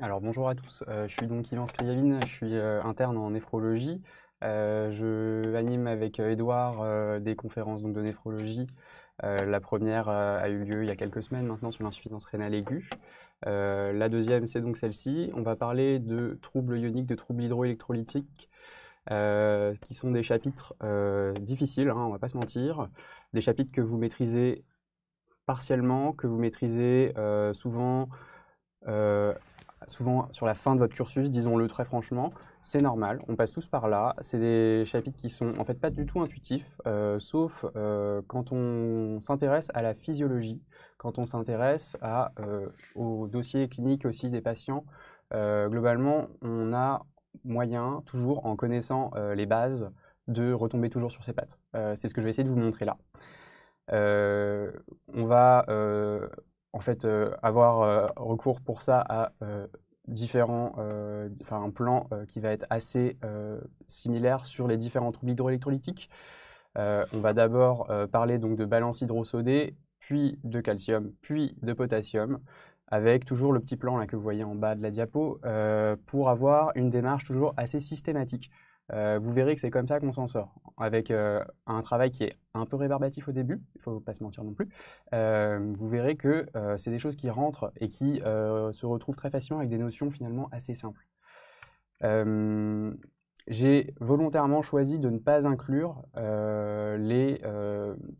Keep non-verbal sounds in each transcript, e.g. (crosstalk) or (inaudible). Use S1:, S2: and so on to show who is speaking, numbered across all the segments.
S1: Alors bonjour à tous, euh, je suis donc Yvan Scriavine, je suis euh, interne en néphrologie. Euh, je anime avec Edouard des conférences donc, de néphrologie. la première a eu lieu il y a quelques semaines maintenant sur l'insuffisance rénale aiguë. la deuxième, c'est donc celle-ci. On va parler de troubles ioniques, de troubles hydroélectrolytiques, qui sont des chapitres difficiles, hein, on ne va pas se mentir, des chapitres que vous maîtrisez partiellement, que vous maîtrisez souvent souvent sur la fin de votre cursus, disons-le très franchement, c'est normal, on passe tous par là. C'est des chapitres qui sont en fait pas du tout intuitifs, euh, sauf euh, quand on s'intéresse à la physiologie, quand on s'intéresse euh, aux dossiers cliniques aussi des patients. globalement, on a moyen, toujours en connaissant les bases, de retomber toujours sur ses pattes. c'est ce que je vais essayer de vous montrer là. on va en fait, euh, avoir euh, recours pour ça à euh, différents, un plan qui va être assez similaire sur les différents troubles hydroélectrolytiques. on va d'abord parler donc de balance hydrosodée, puis de calcium, puis de potassium, avec toujours le petit plan que vous voyez en bas de la diapo, pour avoir une démarche toujours assez systématique. Euh, vous verrez que c'est comme ça qu'on s'en sort, avec euh, un travail qui est un peu rébarbatif au début, il ne faut pas se mentir non plus. Euh, vous verrez que c'est des choses qui rentrent et qui se retrouvent très facilement avec des notions finalement assez simples. j'ai volontairement choisi de ne pas inclure les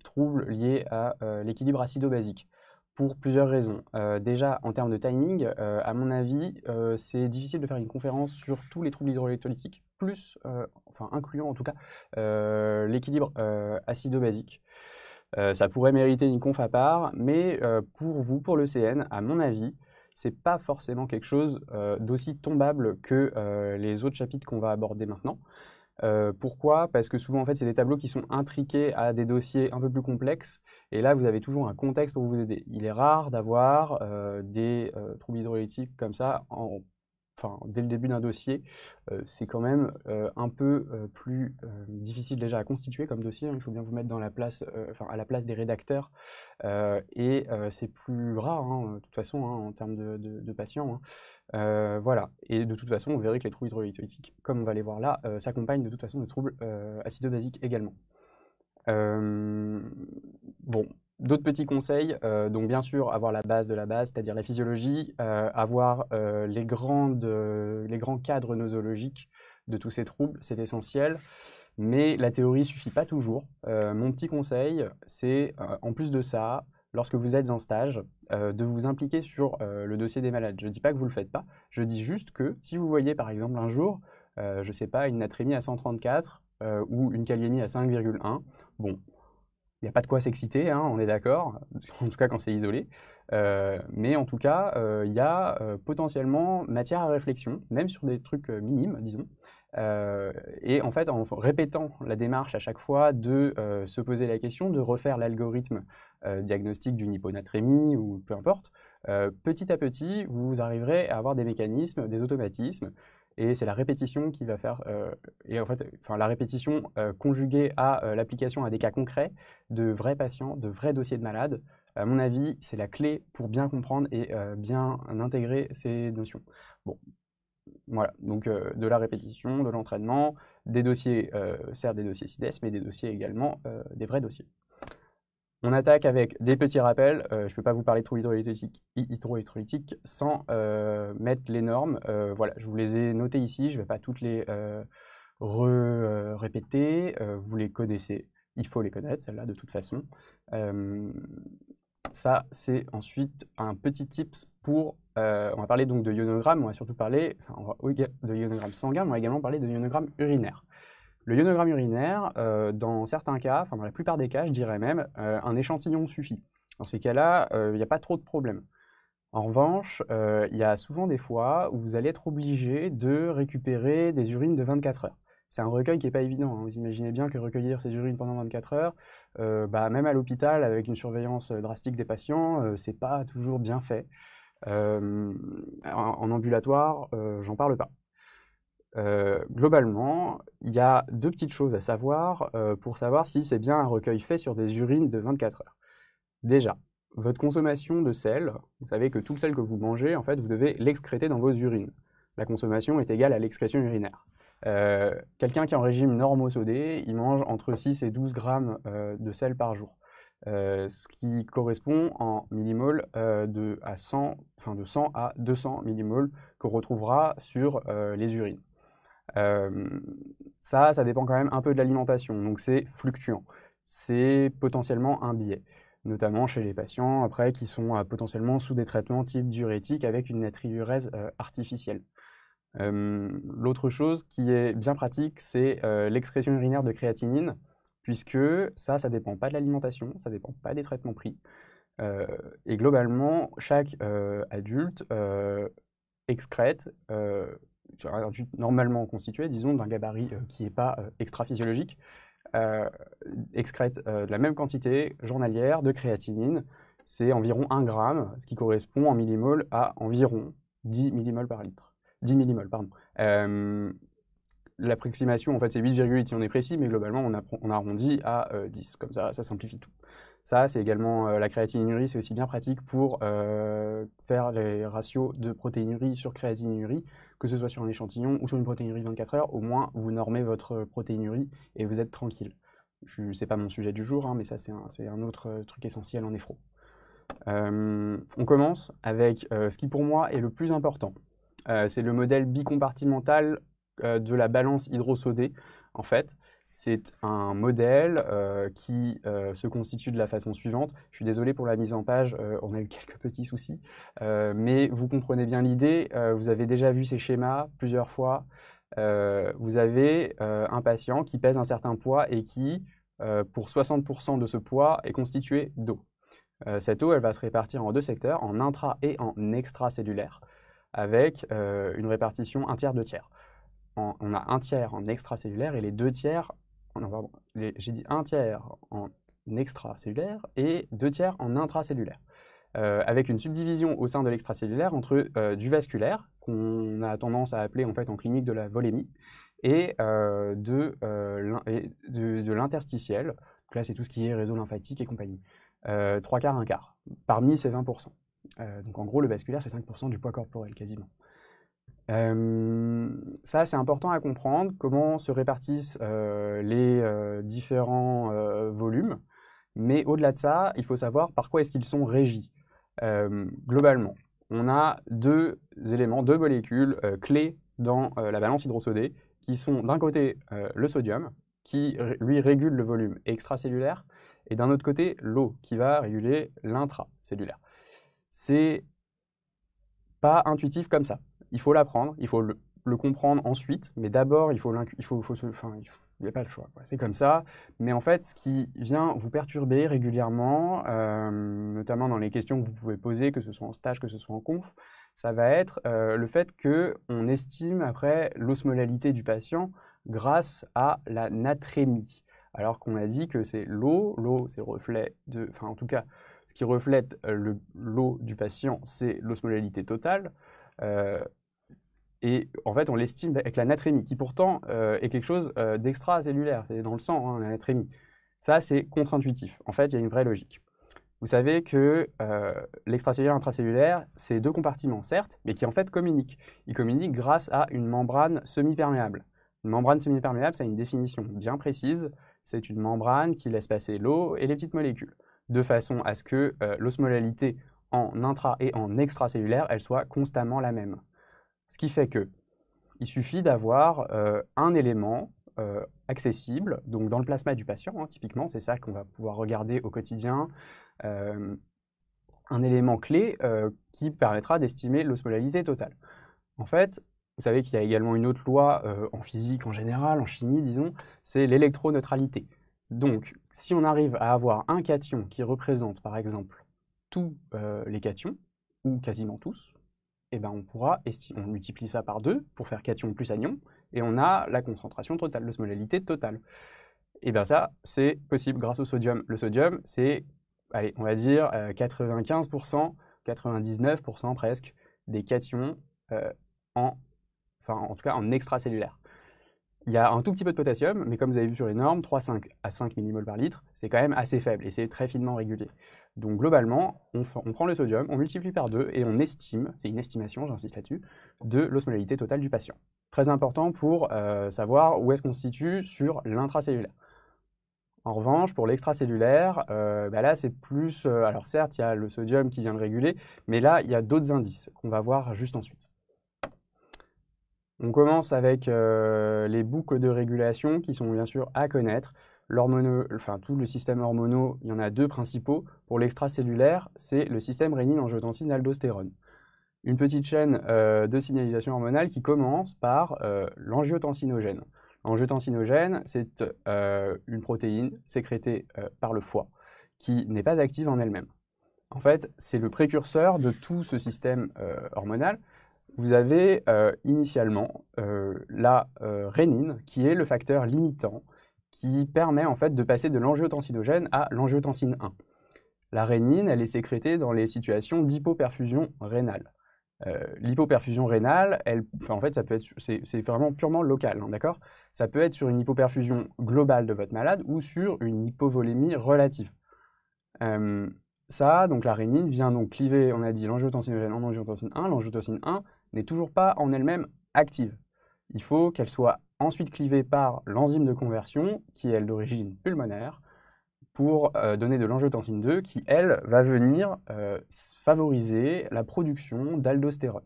S1: troubles liés à l'équilibre acido-basique pour plusieurs raisons. déjà, en termes de timing, à mon avis, c'est difficile de faire une conférence sur tous les troubles hydroélectrolytiques plus, euh, enfin incluant en tout cas, euh, l'équilibre euh, acido-basique. ça pourrait mériter une conf à part, mais pour vous, pour le CN, à mon avis, c'est pas forcément quelque chose d'aussi tombable que les autres chapitres qu'on va aborder maintenant. pourquoi Parce que souvent, en fait, c'est des tableaux qui sont intriqués à des dossiers un peu plus complexes. Et là, vous avez toujours un contexte pour vous aider. Il est rare d'avoir des troubles hydrolytiques comme ça en enfin, dès le début d'un dossier, euh, c'est quand même euh, un peu euh, plus difficile déjà à constituer comme dossier. Hein. Il faut bien vous mettre à la place des rédacteurs. et c'est plus rare, hein, de toute façon, hein, en termes de, patients. voilà. Et de toute façon, vous verrez que les troubles hydroélectriques, comme on va les voir là, s'accompagnent de toute façon de troubles acido-basiques également. bon, D'autres petits conseils, euh, donc bien sûr avoir la base de la base, c'est-à-dire la physiologie, euh, avoir euh, les, grandes, les grands cadres nosologiques de tous ces troubles, c'est essentiel. Mais la théorie ne suffit pas toujours. mon petit conseil, c'est en plus de ça, lorsque vous êtes en stage, de vous impliquer sur le dossier des malades. Je ne dis pas que vous ne le faites pas, je dis juste que si vous voyez par exemple un jour, je ne sais pas, une natrémie à 134 ou une kaliémie à 5,1, bon, il n'y a pas de quoi s'exciter, hein, on est d'accord, en tout cas quand c'est isolé. Euh, mais en tout cas, euh, il y a euh, potentiellement matière à réflexion, même sur des trucs minimes, disons. et en fait, en répétant la démarche à chaque fois de se poser la question, de refaire l'algorithme diagnostique d'une hyponatrémie ou peu importe, petit à petit, vous arriverez à avoir des mécanismes, des automatismes et c'est la répétition qui va faire, euh, et en fait, enfin, la répétition euh, conjuguée à euh, l'application à des cas concrets de vrais patients, de vrais dossiers de malades, à mon avis, c'est la clé pour bien comprendre et bien intégrer ces notions. Bon, voilà, donc de la répétition, de l'entraînement, des dossiers, certes des dossiers CIDES, mais des dossiers également, des vrais dossiers. On attaque avec des petits rappels. Euh, je ne peux pas vous parler trop hydrolytique sans euh, mettre les normes. Euh, voilà, je vous les ai notées ici. Je ne vais pas toutes les répéter. vous les connaissez. Il faut les connaître, celles-là, de toute façon. ça, c'est ensuite un petit tips pour... on va parler donc de ionogramme. On va surtout parler on va, de ionogramme sanguin, on va également parler de ionogramme urinaire. Le ionogramme urinaire, euh, dans certains cas, enfin dans la plupart des cas, je dirais même, euh, un échantillon suffit. Dans ces cas-là, euh, il n'y a pas trop de problèmes. En revanche, il y a souvent des fois où vous allez être obligé de récupérer des urines de 24 heures. C'est un recueil qui n'est pas évident. Hein. Vous imaginez bien que recueillir ces urines pendant 24 heures, bah, même à l'hôpital, avec une surveillance drastique des patients, ce n'est pas toujours bien fait. en ambulatoire, j'en parle pas. Euh, globalement, il y a deux petites choses à savoir euh, pour savoir si c'est bien un recueil fait sur des urines de 24 heures. Déjà, votre consommation de sel, vous savez que tout le sel que vous mangez, en fait, vous devez l'excréter dans vos urines. La consommation est égale à l'excrétion urinaire. Euh, quelqu'un qui est en régime normosodé, il mange entre 6 et 12 grammes de sel par jour. ce qui correspond en millimoles de, à 100, à 200 millimoles qu'on retrouvera sur les urines. Euh, ça, ça dépend quand même un peu de l'alimentation, donc c'est fluctuant. C'est potentiellement un biais, notamment chez les patients après qui sont euh, potentiellement sous des traitements type diurétique avec une natriurèse euh, artificielle. L'autre chose qui est bien pratique, c'est l'excrétion urinaire de créatinine, puisque ça, ça dépend pas de l'alimentation, ça dépend pas des traitements pris. et globalement, chaque adulte excrète normalement constitué, disons, d'un gabarit euh, qui n'est pas euh, extra-physiologique, euh, excrète de la même quantité journalière de créatinine. C'est environ 1 g, ce qui correspond en millimoles à environ 10 millimoles par litre. 10 millimoles, pardon. L'approximation, en fait, c'est 8,8 si on est précis, mais globalement, on, arrondit à 10. Comme ça, ça simplifie tout. Ça, c'est également la créatininurie. c'est aussi bien pratique pour faire les ratios de protéinurie sur créatinurie que ce soit sur un échantillon ou sur une protéinurie 24 heures, au moins vous normez votre protéinurie et vous êtes tranquille. Ce n'est pas mon sujet du jour, hein, mais ça c'est un, autre euh, truc essentiel en néphro. Euh, on commence avec euh, ce qui pour moi est le plus important. c'est le modèle bicompartimental de la balance hydrosodée en fait, c'est un modèle euh, qui euh, se constitue de la façon suivante. Je suis désolé pour la mise en page, euh, on a eu quelques petits soucis, mais vous comprenez bien l'idée. vous avez déjà vu ces schémas plusieurs fois. vous avez un patient qui pèse un certain poids et qui, pour 60% de ce poids, est constitué d'eau. cette eau, elle va se répartir en deux secteurs, en intra et en extracellulaire, avec une répartition un tiers, deux tiers on a un tiers en extracellulaire et les deux tiers, oh j'ai dit un tiers en extracellulaire et deux tiers en intracellulaire. Euh, avec une subdivision au sein de l'extracellulaire entre euh, du vasculaire, qu'on a tendance à appeler en fait en clinique de la volémie, et euh, de, l'interstitiel. là, c'est tout ce qui est réseau lymphatique et compagnie. Trois quarts, un quart, parmi ces 20%. donc en gros, le vasculaire, c'est 5% du poids corporel quasiment. Euh, ça, c'est important à comprendre, comment se répartissent euh, les euh, différents volumes. Mais au-delà de ça, il faut savoir par quoi est-ce qu'ils sont régis. globalement, on a deux éléments, deux molécules clés dans la balance hydrosodée, qui sont d'un côté le sodium, qui lui régule le volume extracellulaire, et d'un autre côté l'eau, qui va réguler l'intracellulaire. C'est pas intuitif comme ça il faut l'apprendre, il faut le, comprendre ensuite, mais d'abord, il faut, il faut, il n'y a pas le choix. C'est comme ça. Mais en fait, ce qui vient vous perturber régulièrement, euh, notamment dans les questions que vous pouvez poser, que ce soit en stage, que ce soit en conf, ça va être euh, le fait que on estime après l'osmolalité du patient grâce à la natrémie. Alors qu'on a dit que c'est l'eau, l'eau c'est le reflet de, enfin en tout cas, ce qui reflète euh, l'eau du patient, c'est l'osmolalité totale. Et en fait, on l'estime avec la natrémie, qui pourtant euh, est quelque chose euh, d'extracellulaire, c'est dans le sang, hein, la natrémie. Ça, c'est contre-intuitif. En fait, il y a une vraie logique. Vous savez que euh, l'extracellulaire et l'intracellulaire, c'est deux compartiments, certes, mais qui en fait communiquent. Ils communiquent grâce à une membrane semi-perméable. Une membrane semi-perméable, ça a une définition bien précise. C'est une membrane qui laisse passer l'eau et les petites molécules, de façon à ce que l'osmolalité en intra et en extracellulaire, elle soit constamment la même. Ce qui fait que il suffit d'avoir euh, un élément euh, accessible, donc dans le plasma du patient, hein, typiquement, c'est ça qu'on va pouvoir regarder au quotidien, euh, un élément clé qui permettra d'estimer l'osmolalité totale. En fait, vous savez qu'il y a également une autre loi en physique en général, en chimie, disons, c'est l'électroneutralité. Donc, si on arrive à avoir un cation qui représente, par exemple, tous les cations, ou quasiment tous, eh ben, on pourra, et si on multiplie ça par 2 pour faire cation plus anion, et on a la concentration totale, l'osmolalité totale. Et eh bien ça, c'est possible grâce au sodium. Le sodium, c'est, allez, on va dire 95%, euh, 99% presque des cations euh, en, en tout cas en extracellulaire. Il y a un tout petit peu de potassium, mais comme vous avez vu sur les normes, 3,5 à 5 millimoles par litre, c'est quand même assez faible et c'est très finement régulé. Donc globalement, on, prend le sodium, on multiplie par deux et on estime, c'est une estimation, j'insiste là-dessus, de l'osmolalité totale du patient. Très important pour euh, savoir où est-ce qu'on se situe sur l'intracellulaire. En revanche, pour l'extracellulaire, euh, bah là c'est plus... Euh, alors certes, il y a le sodium qui vient de réguler, mais là, il y a d'autres indices qu'on va voir juste ensuite. On commence avec les boucles de régulation qui sont bien sûr à connaître enfin, tout le système hormonaux, il y en a deux principaux. Pour l'extracellulaire, c'est le système rénine-angiotensine-aldostérone. Une petite chaîne euh, de signalisation hormonale qui commence par l'angiotensinogène. Euh, l'angiotensinogène, c'est euh, une protéine sécrétée par le foie qui n'est pas active en elle-même. En fait, c'est le précurseur de tout ce système hormonal. Vous avez initialement la rénine qui est le facteur limitant qui permet en fait de passer de l'angiotensinogène à l'angiotensine 1. La rénine, elle est sécrétée dans les situations d'hypoperfusion rénale. Euh, l'hypoperfusion rénale, elle, en fait, ça peut être, c'est vraiment purement local, hein, d'accord Ça peut être sur une hypoperfusion globale de votre malade ou sur une hypovolémie relative. Euh, ça, donc la rénine vient donc cliver, on a dit l'angiotensinogène en angiotensine 1. L'angiotensine 1 n'est toujours pas en elle-même active. Il faut qu'elle soit ensuite clivée par l'enzyme de conversion, qui est d'origine pulmonaire, pour euh, donner de l'angiotensine 2, qui elle va venir euh, favoriser la production d'aldostérone.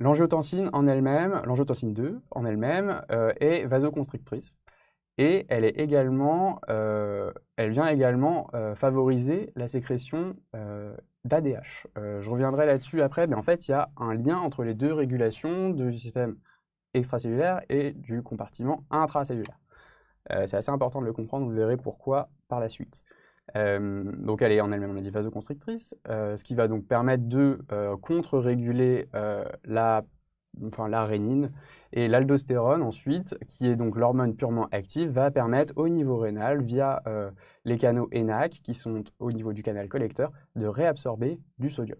S1: L'angiotensine en elle-même, l'angiotensine 2 en elle-même, euh, est vasoconstrictrice et elle, est également, elle vient également favoriser la sécrétion d'ADH. je reviendrai là-dessus après, mais en fait, il y a un lien entre les deux régulations du système extracellulaire et du compartiment intracellulaire. Euh, c'est assez important de le comprendre, vous verrez pourquoi par la suite. Euh, donc elle est en elle-même vasoconstrictrice, euh, ce qui va donc permettre de euh, contre-réguler la, enfin, la rénine. Et l'aldostérone ensuite, qui est donc l'hormone purement active, va permettre au niveau rénal, via les canaux ENaC, qui sont au niveau du canal collecteur, de réabsorber du sodium.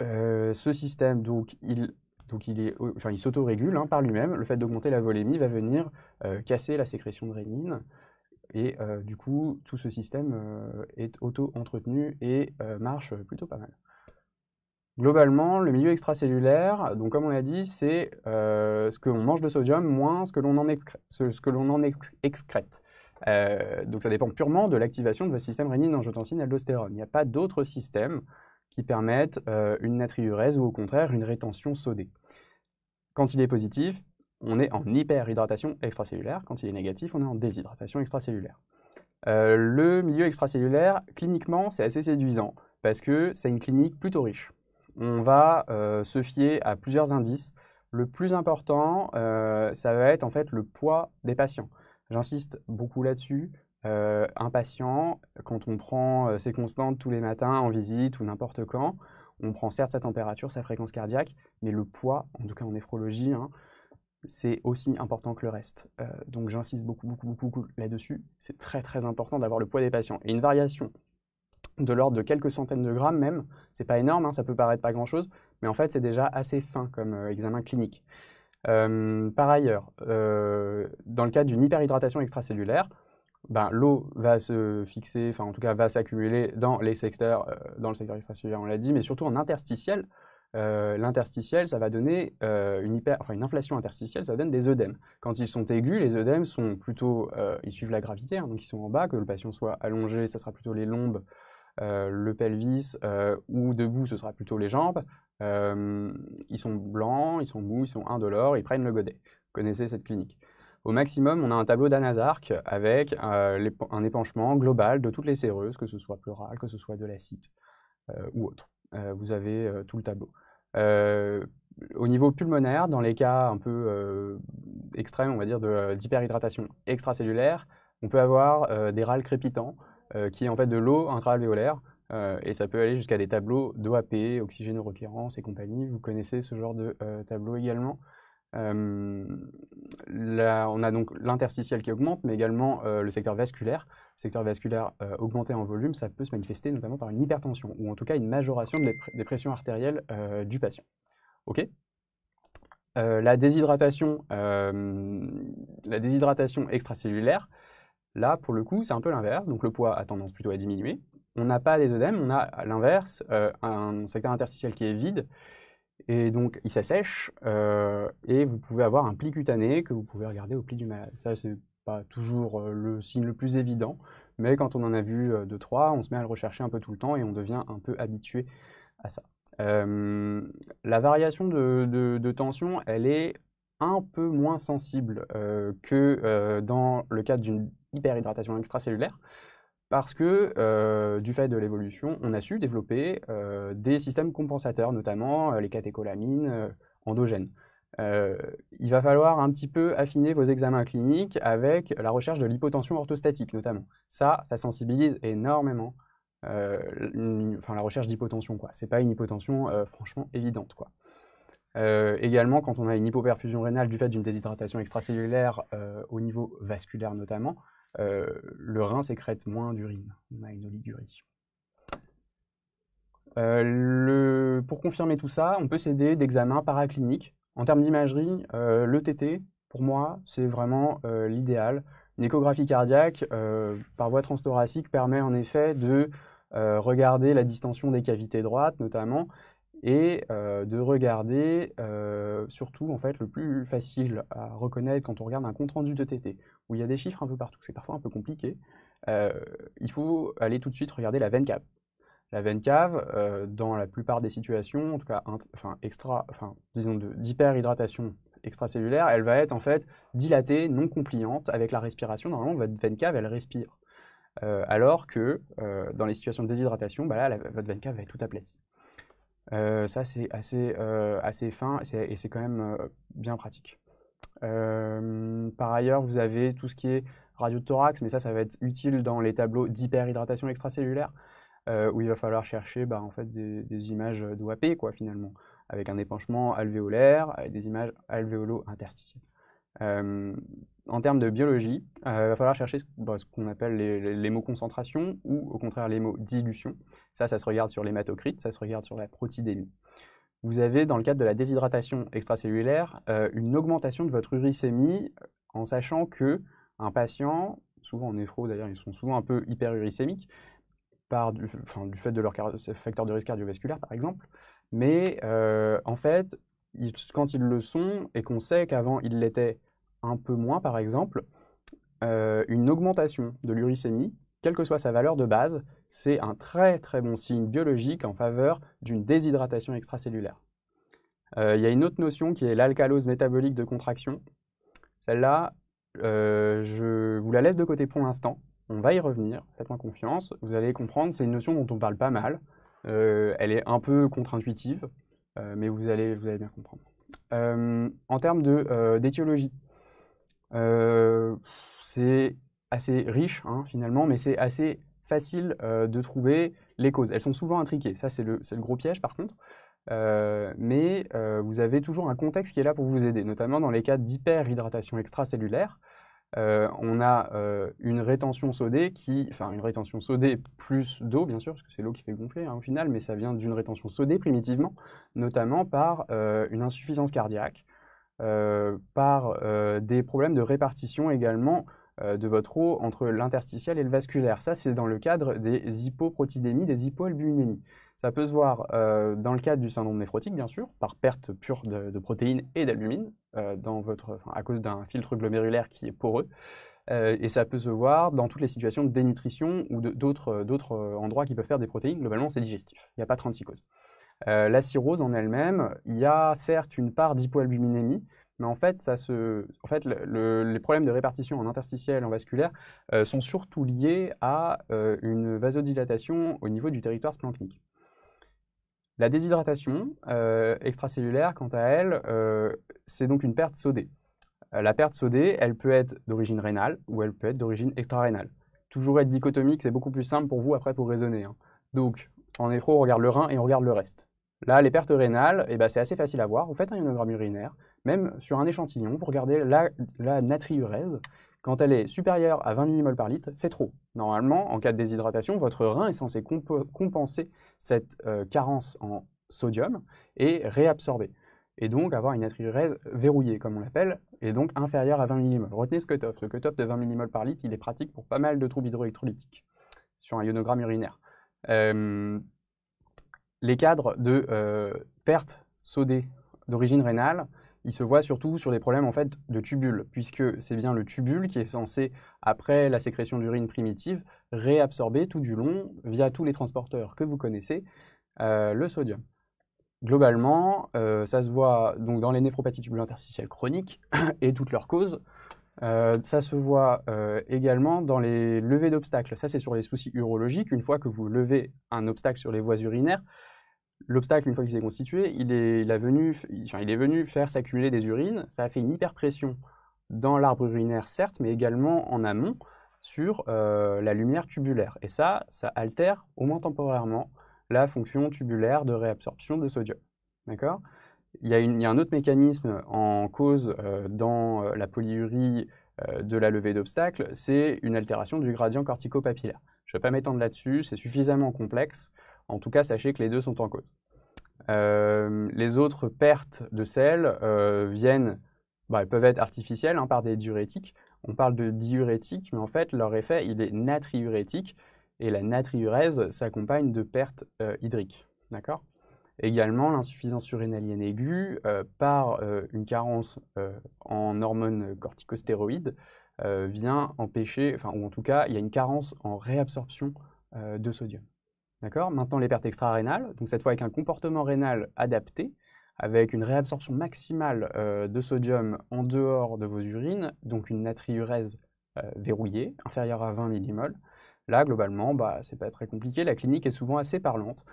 S1: ce système, donc, il donc il, s'auto-régule hein, par lui-même. Le fait d'augmenter la volémie va venir euh, casser la sécrétion de rénine. Et euh, du coup, tout ce système euh, est auto-entretenu et marche plutôt pas mal. Globalement, le milieu extracellulaire, donc comme on l'a dit, c'est ce que l'on mange de sodium moins ce que l'on en, excrète. Ce que en excrète. donc ça dépend purement de l'activation de votre système rénine-angiotensine-aldostérone. Il n'y a pas d'autres systèmes qui permettent euh, une natriurèse ou au contraire une rétention sodée. Quand il est positif, on est en hyperhydratation extracellulaire. Quand il est négatif, on est en déshydratation extracellulaire. Euh, le milieu extracellulaire, cliniquement, c'est assez séduisant parce que c'est une clinique plutôt riche. On va euh, se fier à plusieurs indices. Le plus important, ça va être en fait le poids des patients. J'insiste beaucoup là-dessus un euh, patient, quand on prend euh, ses constantes tous les matins en visite ou n'importe quand, on prend certes sa température, sa fréquence cardiaque, mais le poids, en tout cas en néphrologie, hein, c'est aussi important que le reste. Euh, donc j'insiste beaucoup, beaucoup, beaucoup, là-dessus. C'est très, très important d'avoir le poids des patients. Et une variation de l'ordre de quelques centaines de grammes même, c'est pas énorme, hein, ça peut paraître pas grand-chose, mais en fait c'est déjà assez fin comme examen clinique. par ailleurs, dans le cas d'une hyperhydratation extracellulaire, ben, l'eau va se fixer, en tout cas va s'accumuler dans les secteurs, euh, dans le secteur extracellulaire, on l'a dit, mais surtout en interstitiel. Euh, l'interstitiel, ça va donner euh, une, hyper, une inflation interstitielle, ça donne des œdèmes. Quand ils sont aigus, les œdèmes sont plutôt, ils suivent la gravité, hein, donc ils sont en bas, que le patient soit allongé, ça sera plutôt les lombes, le pelvis, ou debout, ce sera plutôt les jambes. ils sont blancs, ils sont mous, ils sont indolores, ils prennent le godet. Vous connaissez cette clinique. Au maximum, on a un tableau d'Anazark avec euh, un épanchement global de toutes les séreuses, que ce soit pleural, que ce soit de l'acide euh, ou autre. Euh, vous avez tout le tableau. au niveau pulmonaire, dans les cas un peu extrêmes, on va dire, d'hyperhydratation extracellulaire, on peut avoir des râles crépitants, qui est en fait de l'eau intra-alvéolaire, et ça peut aller jusqu'à des tableaux d'OAP, oxygénorequérence et compagnie. Vous connaissez ce genre de tableau également on a donc l'interstitiel qui augmente, mais également le secteur vasculaire. Le secteur vasculaire augmenté en volume, ça peut se manifester notamment par une hypertension, ou en tout cas une majoration des pressions artérielles du patient. OK la déshydratation, la déshydratation extracellulaire, là, pour le coup, c'est un peu l'inverse. Donc, le poids a tendance plutôt à diminuer. On n'a pas des œdèmes, on a à l'inverse un secteur interstitiel qui est vide et donc, il s'assèche euh, et vous pouvez avoir un pli cutané que vous pouvez regarder au pli du malade. Ça, c'est pas toujours euh, le signe le plus évident, mais quand on en a vu euh, deux, trois, on se met à le rechercher un peu tout le temps et on devient un peu habitué à ça. la variation de, tension, elle est un peu moins sensible que dans le cadre d'une hyperhydratation extracellulaire parce que euh, du fait de l'évolution, on a su développer euh, des systèmes compensateurs, notamment euh, les catécholamines endogènes. il va falloir un petit peu affiner vos examens cliniques avec la recherche de l'hypotension orthostatique notamment. Ça, ça sensibilise énormément la recherche d'hypotension. Ce n'est pas une hypotension franchement évidente. Quoi. également, quand on a une hypoperfusion rénale du fait d'une déshydratation extracellulaire au niveau vasculaire notamment, euh, le rein sécrète moins d'urine. On a une oligurie. Euh, pour confirmer tout ça, on peut s'aider d'examens paracliniques. En termes d'imagerie, euh, l'ETT, pour moi, c'est vraiment l'idéal. Une échographie cardiaque par voie transthoracique permet en effet de regarder la distension des cavités droites, notamment, et euh, de regarder euh, surtout en fait le plus facile à reconnaître quand on regarde un compte rendu de TT où il y a des chiffres un peu partout, c'est parfois un peu compliqué. Euh, il faut aller tout de suite regarder la veine cave. La veine cave, dans la plupart des situations, en tout cas, enfin extra, enfin disons d'hyperhydratation extracellulaire, elle va être en fait dilatée, non compliante avec la respiration. Normalement, votre veine cave, elle respire. alors que dans les situations de déshydratation, bah votre veine cave va être tout aplatie. Euh, ça, c'est euh, assez, fin et c'est quand même euh, bien pratique. par ailleurs, vous avez tout ce qui est thorax mais ça, ça va être utile dans les tableaux d'hyperhydratation extracellulaire, où il va falloir chercher bah, en fait, des, images d'OAP, quoi, finalement, avec un épanchement alvéolaire, avec des images alvéolo-interstitielles en termes de biologie, il euh, va falloir chercher ce, bah, qu'on appelle les, mots concentration ou au contraire les mots dilution. Ça, ça se regarde sur l'hématocrite, ça se regarde sur la protidémie. Vous avez, dans le cadre de la déshydratation extracellulaire, euh, une augmentation de votre uricémie euh, en sachant que un patient, souvent en néphro d'ailleurs, ils sont souvent un peu hyperuricémiques, par du, fait de leur facteur de risque cardiovasculaire par exemple, mais en fait, quand ils le sont et qu'on sait qu'avant ils l'étaient un peu moins, par exemple, euh, une augmentation de l'uricémie, quelle que soit sa valeur de base, c'est un très très bon signe biologique en faveur d'une déshydratation extracellulaire. Euh, il y a une autre notion qui est l'alcalose métabolique de contraction. Celle-là, euh, je vous la laisse de côté pour l'instant. On va y revenir, faites-moi confiance. Vous allez comprendre, c'est une notion dont on parle pas mal. elle est un peu contre-intuitive, mais vous allez, vous allez bien comprendre. en termes d'étiologie, euh, c'est assez riche hein, finalement, mais c'est assez facile euh, de trouver les causes. Elles sont souvent intriquées, ça c'est le, gros piège par contre. Euh, mais vous avez toujours un contexte qui est là pour vous aider, notamment dans les cas d'hyperhydratation extracellulaire. on a une rétention sodée qui, enfin une rétention sodée plus d'eau bien sûr, parce que c'est l'eau qui fait gonfler hein, au final, mais ça vient d'une rétention sodée primitivement, notamment par une insuffisance cardiaque euh, par euh, des problèmes de répartition également euh, de votre eau entre l'interstitiel et le vasculaire. Ça, c'est dans le cadre des hypoprotidémies, des hypoalbuminémies. Ça peut se voir dans le cadre du syndrome néphrotique, bien sûr, par perte pure de, protéines et d'albumine à cause d'un filtre glomérulaire qui est poreux. et ça peut se voir dans toutes les situations de dénutrition ou d'autres endroits qui peuvent faire des protéines. Globalement, c'est digestif. Il n'y a pas 36 causes. Euh, la cirrhose en elle-même, il y a certes une part d'hypoalbuminémie, mais en fait, les problèmes de répartition en interstitiel, en vasculaire, euh, sont surtout liés à euh, une vasodilatation au niveau du territoire splanchnique. La déshydratation extracellulaire, quant à elle, c'est donc une perte sodée. La perte sodée, elle peut être d'origine rénale ou elle peut être d'origine extra-rénale. Toujours être dichotomique, c'est beaucoup plus simple pour vous après pour raisonner. Hein. Donc, en effro, on regarde le rein et on regarde le reste. Là, les pertes rénales, eh ben, c'est assez facile à voir. Vous faites un ionogramme urinaire, même sur un échantillon, pour regardez la, natriurèse. Quand elle est supérieure à 20 mmol par litre, c'est trop. Normalement, en cas de déshydratation, votre rein est censé compenser cette euh, carence en sodium et réabsorber. Et donc avoir une natriurèse verrouillée, comme on l'appelle, et donc inférieure à 20 mmol. Retenez ce cutoff. Le cutoff de 20 mmol par litre, il est pratique pour pas mal de troubles hydroélectrolytiques sur un ionogramme urinaire les cadres de perte sodée d'origine rénale, ils se voient surtout sur des problèmes en fait de tubule, puisque c'est bien le tubule qui est censé, après la sécrétion d'urine primitive, réabsorber tout du long, via tous les transporteurs que vous connaissez, le sodium. Globalement, ça se voit donc dans les néphropathies tubulo-interstitielles chroniques et toutes leurs causes, euh, ça se voit euh, également dans les levées d'obstacles. Ça, c'est sur les soucis urologiques. Une fois que vous levez un obstacle sur les voies urinaires, l'obstacle, une fois qu'il s'est constitué, il est, venu, faire s'accumuler des urines. Ça a fait une hyperpression dans l'arbre urinaire, certes, mais également en amont sur euh, la lumière tubulaire. Et ça, ça altère, au moins temporairement, la fonction tubulaire de réabsorption de sodium. D'accord il y, a un autre mécanisme euh, en cause euh, dans euh, la polyurie de la levée d'obstacles, c'est une altération du gradient cortico-papillaire. Je ne vais pas m'étendre là-dessus, c'est suffisamment complexe. En tout cas, sachez que les deux sont en cause. les autres pertes de sel viennent, bah, elles peuvent être artificielles hein, par des diurétiques. On parle de diurétiques, mais en fait, leur effet, il est natriurétique, et la natriurèse s'accompagne de pertes hydriques. D'accord Également, l'insuffisance surrénalienne aiguë euh, par euh, une carence euh, en hormones corticostéroïdes vient empêcher, enfin, ou en tout cas, il y a une carence en réabsorption de sodium. Maintenant, les pertes extra-rénales, donc cette fois avec un comportement rénal adapté, avec une réabsorption maximale de sodium en dehors de vos urines, donc une natriurèse verrouillée, inférieure à 20 millimoles. Là, globalement, bah, ce n'est pas très compliqué. La clinique est souvent assez parlante.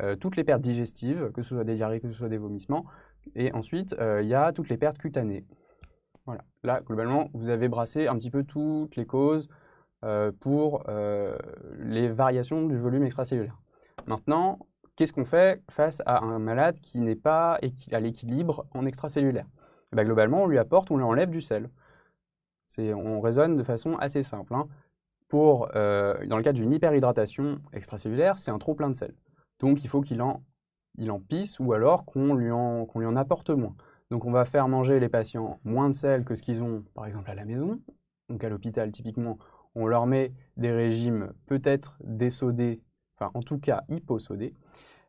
S1: Euh, toutes les pertes digestives, que ce soit des diarrhées, que ce soit des vomissements. Et ensuite, euh, il y a toutes les pertes cutanées. Voilà. Là, globalement, vous avez brassé un petit peu toutes les causes euh, pour les variations du volume extracellulaire. Maintenant, qu'est-ce qu'on fait face à un malade qui n'est pas à l'équilibre en extracellulaire eh ben, Globalement, on lui apporte, on lui enlève du sel. On raisonne de façon assez simple. Hein. Pour, dans le cas d'une hyperhydratation extracellulaire, c'est un trop plein de sel. Donc il faut qu'il en, il en pisse ou alors qu'on lui, lui, en apporte moins. Donc on va faire manger les patients moins de sel que ce qu'ils ont par exemple à la maison. Donc à l'hôpital typiquement, on leur met des régimes peut-être désodés, enfin en tout cas hyposodés.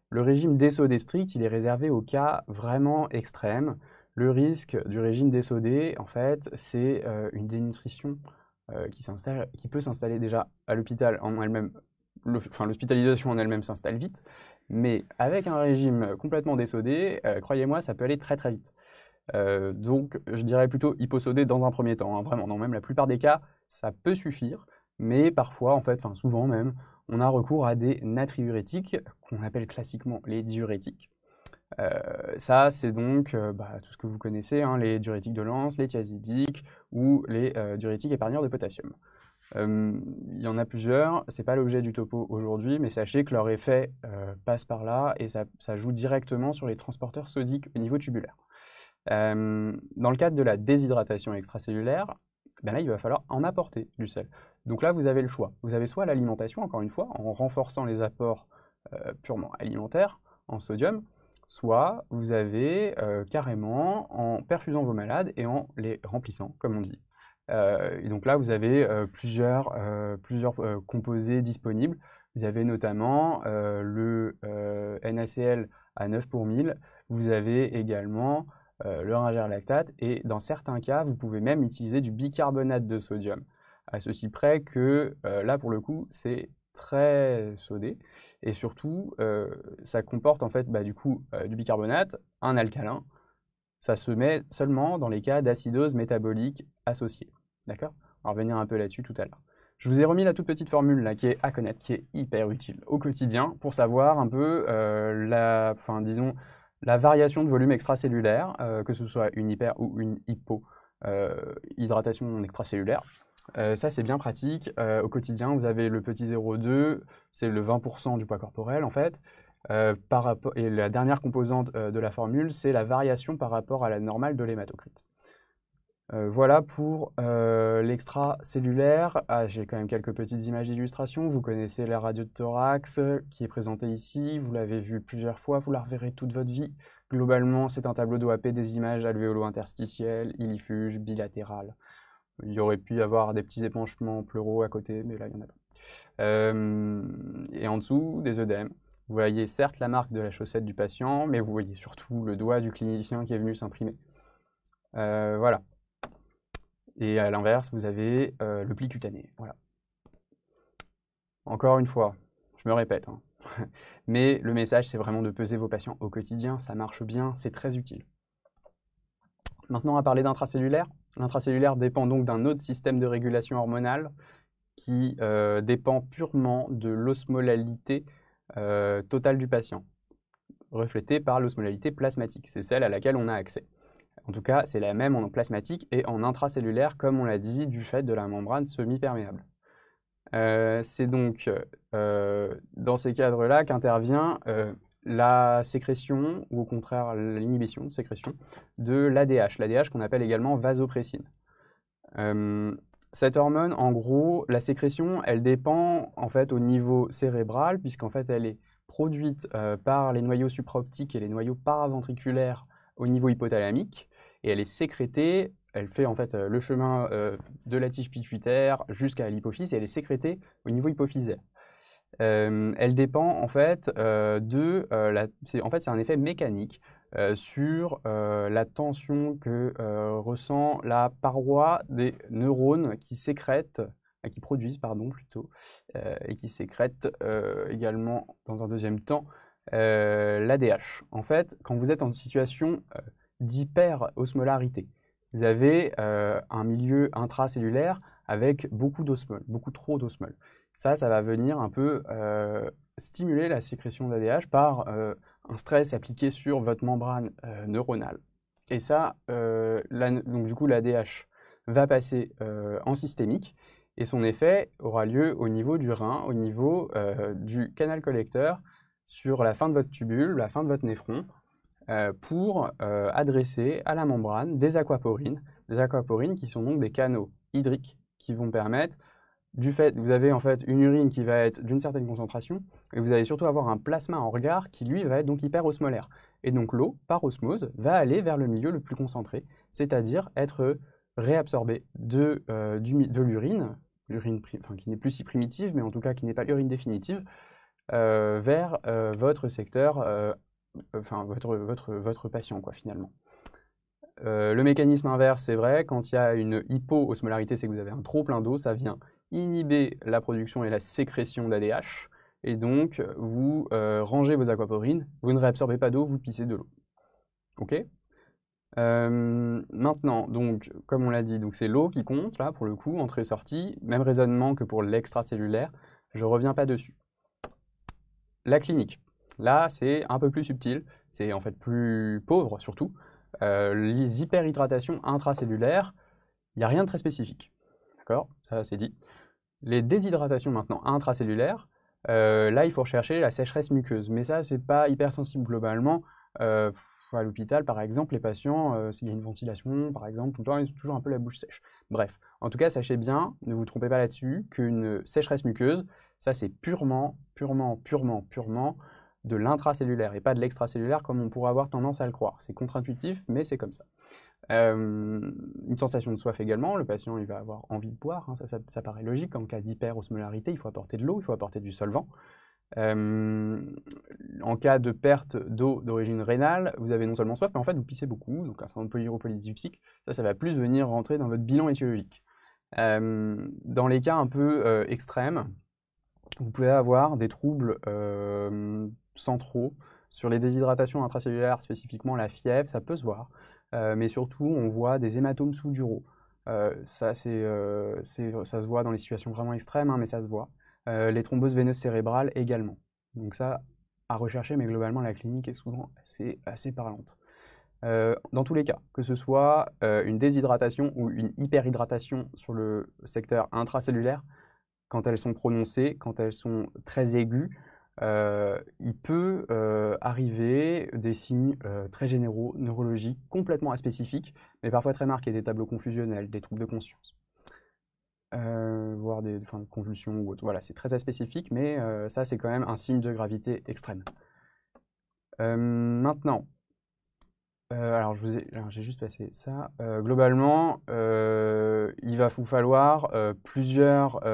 S1: Le régime désodé strict, il est réservé aux cas vraiment extrêmes. Le risque du régime désodé, en fait, c'est euh, une dénutrition euh, qui peut s'installer déjà à l'hôpital en elle-même l'hospitalisation en elle-même s'installe vite, mais avec un régime complètement désodé, euh, croyez-moi, ça peut aller très très vite. Euh, donc, je dirais plutôt hyposodé dans un premier temps. Hein. vraiment, dans même la plupart des cas, ça peut suffire, mais parfois, en fait, enfin souvent même, on a recours à des natriurétiques qu'on appelle classiquement les diurétiques. Euh, ça, c'est donc bah, tout ce que vous connaissez, hein, les diurétiques de Lance, les thiazidiques ou les diurétiques épargneurs de potassium. Euh, il y en a plusieurs, c'est pas l'objet du topo aujourd'hui, mais sachez que leur effet euh, passe par là et ça, joue directement sur les transporteurs sodiques au niveau tubulaire. Euh, dans le cadre de la déshydratation extracellulaire, ben là, il va falloir en apporter du sel. Donc là, vous avez le choix. Vous avez soit l'alimentation, encore une fois, en renforçant les apports purement alimentaires en sodium, soit vous avez carrément en perfusant vos malades et en les remplissant, comme on dit. Euh, et donc là, vous avez euh, plusieurs, euh, composés disponibles. Vous avez notamment le NaCl à 9 pour 1000. Vous avez également le lactate. et dans certains cas, vous pouvez même utiliser du bicarbonate de sodium. À ceci près que là, pour le coup, c'est très sodé et surtout, ça comporte en fait bah, du coup du bicarbonate, un alcalin. Ça se met seulement dans les cas d'acidose métabolique associée. D'accord On va revenir un peu là-dessus tout à l'heure. Je vous ai remis la toute petite formule là qui est à connaître, qui est hyper utile au quotidien pour savoir un peu euh, la, disons, la variation de volume extracellulaire, euh, que ce soit une hyper ou une hypo euh, hydratation extracellulaire. ça, c'est bien pratique. au quotidien, vous avez le petit 0,2, c'est le 20% du poids corporel en fait. par rapport, et la dernière composante de la formule, c'est la variation par rapport à la normale de l'hématocrite. Euh, voilà pour euh, l'extracellulaire. Ah, j'ai quand même quelques petites images d'illustration. Vous connaissez la radio de thorax euh, qui est présentée ici. Vous l'avez vue plusieurs fois. Vous la reverrez toute votre vie. Globalement, c'est un tableau d'OAP des images alvéolo-interstitielles, illifuges, bilatérales. Il y aurait pu y avoir des petits épanchements pleuraux à côté, mais là, il n'y en a pas. et en dessous, des œdèmes. Vous voyez certes la marque de la chaussette du patient, mais vous voyez surtout le doigt du clinicien qui est venu s'imprimer. voilà. Et à l'inverse, vous avez euh, le pli cutané. Voilà. Encore une fois, je me répète, hein. (laughs) mais le message, c'est vraiment de peser vos patients au quotidien. Ça marche bien, c'est très utile. Maintenant, à parler d'intracellulaire. L'intracellulaire dépend donc d'un autre système de régulation hormonale qui euh, dépend purement de l'osmolalité euh, totale du patient, reflétée par l'osmolalité plasmatique. C'est celle à laquelle on a accès. En tout cas, c'est la même en plasmatique et en intracellulaire, comme on l'a dit, du fait de la membrane semi-perméable. Euh, c'est donc euh, dans ces cadres-là qu'intervient euh, la sécrétion, ou au contraire l'inhibition de sécrétion, de l'ADH, l'ADH qu'on appelle également vasopressine. cette hormone, en gros, la sécrétion, elle dépend en fait au niveau cérébral, puisqu'en fait elle est produite par les noyaux supraoptiques et les noyaux paraventriculaires au niveau hypothalamique et elle est sécrétée, elle fait en fait euh, le chemin euh, de la tige pituitaire jusqu'à l'hypophyse et elle est sécrétée au niveau hypophysaire. Euh, elle dépend en fait de la, en fait c'est un effet mécanique sur la tension que ressent la paroi des neurones qui sécrètent, qui produisent pardon plutôt, et qui sécrètent également dans un deuxième temps l'ADH. En fait, quand vous êtes en situation d'hyperosmolarité. Vous avez euh, un milieu intracellulaire avec beaucoup d'osmol, beaucoup trop d'osmol. Ça, ça va venir un peu euh, stimuler la sécrétion d'ADH par euh, un stress appliqué sur votre membrane neuronale. Et ça, donc du coup, l'ADH va passer en systémique et son effet aura lieu au niveau du rein, au niveau du canal collecteur, sur la fin de votre tubule, la fin de votre néphron, euh, pour euh, adresser à la membrane des aquaporines, des aquaporines qui sont donc des canaux hydriques qui vont permettre du fait, vous avez en fait une urine qui va être d'une certaine concentration, et vous allez surtout avoir un plasma en regard qui lui va être donc hyperosmolaire. Et donc l'eau, par osmose, va aller vers le milieu le plus concentré, c'est-à-dire être réabsorbée de, euh, l'urine, qui n'est plus si primitive, mais en tout cas qui n'est pas l'urine définitive, vers votre secteur enfin votre, votre, patient quoi finalement. Euh, le mécanisme inverse, c'est vrai, quand il y a une hypo-osmolarité, c'est que vous avez un trop plein d'eau, ça vient inhiber la production et la sécrétion d'ADH, et donc vous euh, rangez vos aquaporines, vous ne réabsorbez pas d'eau, vous pissez de l'eau. Ok euh, maintenant, donc, comme on l'a dit, c'est l'eau qui compte, là, pour le coup, entrée-sortie, même raisonnement que pour l'extracellulaire, je ne reviens pas dessus. La clinique. Là, c'est un peu plus subtil, c'est en fait plus pauvre surtout. Euh, les hyperhydratations intracellulaires, il n'y a rien de très spécifique. D'accord Ça, c'est dit. Les déshydratations maintenant intracellulaires, euh, là, il faut rechercher la sécheresse muqueuse. Mais ça, c'est pas hypersensible globalement. Euh, à l'hôpital, par exemple, les patients, s'il y a une ventilation, par exemple, tout le temps, ils ont toujours un peu la bouche sèche. Bref, en tout cas, sachez bien, ne vous trompez pas là-dessus, qu'une sécheresse muqueuse, ça, c'est purement, purement, purement, purement de l'intracellulaire et pas de l'extracellulaire comme on pourrait avoir tendance à le croire. C'est contre-intuitif, mais c'est comme ça. Euh, une sensation de soif également, le patient il va avoir envie de boire, hein, ça, paraît logique, en cas d'hyperosmolarité, il faut apporter de l'eau, il faut apporter du solvant. Euh, en cas de perte d'eau d'origine rénale, vous avez non seulement soif, mais en fait vous pissez beaucoup, donc un syndrome polyuropolydipsique, ça, ça va plus venir rentrer dans votre bilan étiologique. Euh, dans les cas un peu extrêmes, vous pouvez avoir des troubles sans trop. Sur les déshydratations intracellulaires, spécifiquement la fièvre, ça peut se voir. Euh, mais surtout, on voit des hématomes sous-duraux. Euh, euh, ça, se voit dans les situations vraiment extrêmes, hein, mais ça se voit. les thromboses veineuses cérébrales également. Donc ça, à rechercher, mais globalement, la clinique est souvent assez, assez parlante. dans tous les cas, que ce soit une déshydratation ou une hyperhydratation sur le secteur intracellulaire, quand elles sont prononcées, quand elles sont très aiguës, euh, il peut euh, arriver des signes euh, très généraux, neurologiques, complètement aspecifiques, mais parfois très marqués, des tableaux confusionnels, des troubles de conscience, voire des convulsions ou autre. Voilà, c'est très spécifique mais ça, c'est quand même un signe de gravité extrême. maintenant, alors je vous j'ai juste passé ça. globalement, il va vous falloir plusieurs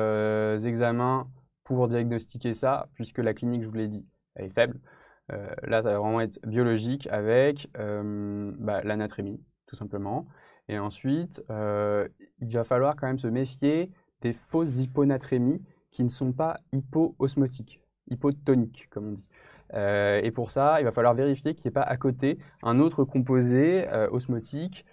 S1: examens pour diagnostiquer ça, puisque la clinique, je vous l'ai dit, elle est faible. Euh, là, ça va vraiment être biologique avec euh, bah, l'anatrémie, tout simplement. Et ensuite, euh, il va falloir quand même se méfier des fausses hyponatrémies qui ne sont pas hypo hypotoniques, comme on dit. Euh, et pour ça, il va falloir vérifier qu'il n'y ait pas à côté un autre composé osmotique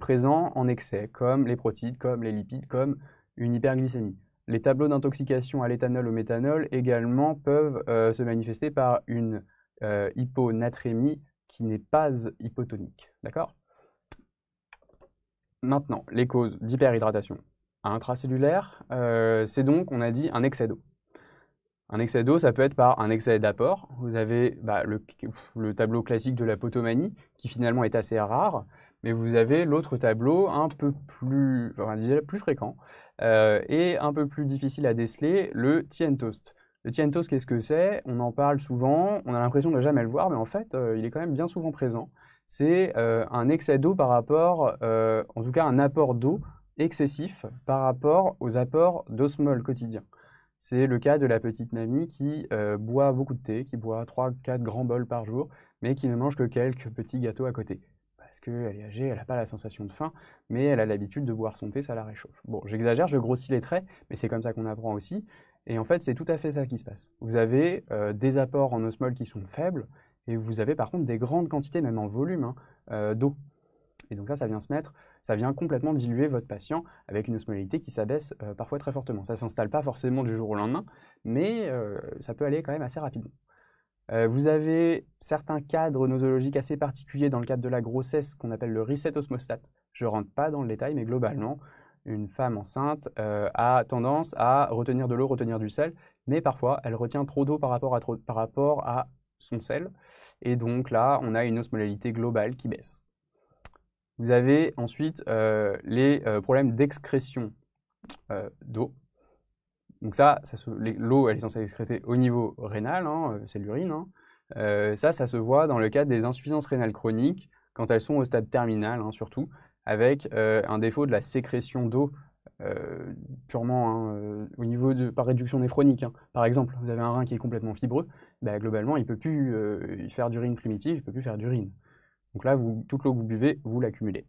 S1: présent en excès, comme les protides, comme les lipides, comme une hyperglycémie. Les tableaux d'intoxication à l'éthanol, au méthanol également peuvent euh, se manifester par une euh, hyponatrémie qui n'est pas hypotonique. D'accord Maintenant, les causes d'hyperhydratation intracellulaire, euh, c'est donc, on a dit, un excès d'eau. Un excès d'eau, ça peut être par un excès d'apport. Vous avez bah, le, tableau classique de la potomanie, qui finalement est assez rare, mais vous avez l'autre tableau un peu plus, plus fréquent euh, et un peu plus difficile à déceler, le Tientoast. Le toast qu'est-ce que c'est On en parle souvent, on a l'impression de ne jamais le voir, mais en fait, euh, il est quand même bien souvent présent. C'est euh, un excès d'eau par rapport, en tout cas un apport d'eau excessif par rapport aux apports d'osmol quotidiens. C'est le cas de la petite mamie qui boit beaucoup de thé, qui boit 3-4 grands bols par jour, mais qui ne mange que quelques petits gâteaux à côté parce qu'elle est âgée, elle n'a pas la sensation de faim, mais elle a l'habitude de boire son thé, ça la réchauffe. Bon, j'exagère, je grossis les traits, mais c'est comme ça qu'on apprend aussi. Et en fait, c'est tout à fait ça qui se passe. Vous avez euh, des apports en osmol qui sont faibles, et vous avez par contre des grandes quantités, même en volume, hein, euh, d'eau. Et donc là, ça vient se mettre, ça vient complètement diluer votre patient avec une osmolalité qui s'abaisse euh, parfois très fortement. Ça ne s'installe pas forcément du jour au lendemain, mais ça peut aller quand même assez rapidement. Euh, vous avez certains cadres nosologiques assez particuliers dans le cadre de la grossesse qu'on appelle le reset osmostat. Je ne rentre pas dans le détail, mais globalement, une femme enceinte euh, a tendance à retenir de l'eau, retenir du sel, mais parfois elle retient trop d'eau par rapport à, son sel. Et donc là, on a une osmolalité globale qui baisse. Vous avez ensuite euh, les problèmes d'excrétion d'eau. Donc ça, l'eau, elle est censée excréter au niveau rénal, hein, euh, c'est l'urine. Hein. Euh, ça, ça se voit dans le cadre des insuffisances rénales chroniques, quand elles sont au stade terminal hein, surtout, avec euh, un défaut de la sécrétion d'eau purement au niveau de par réduction néphronique. Par exemple, vous avez un rein qui est complètement fibreux, bah, globalement, il ne peut plus faire d'urine primitive, il ne peut plus faire d'urine. Donc là, toute l'eau que vous buvez, vous l'accumulez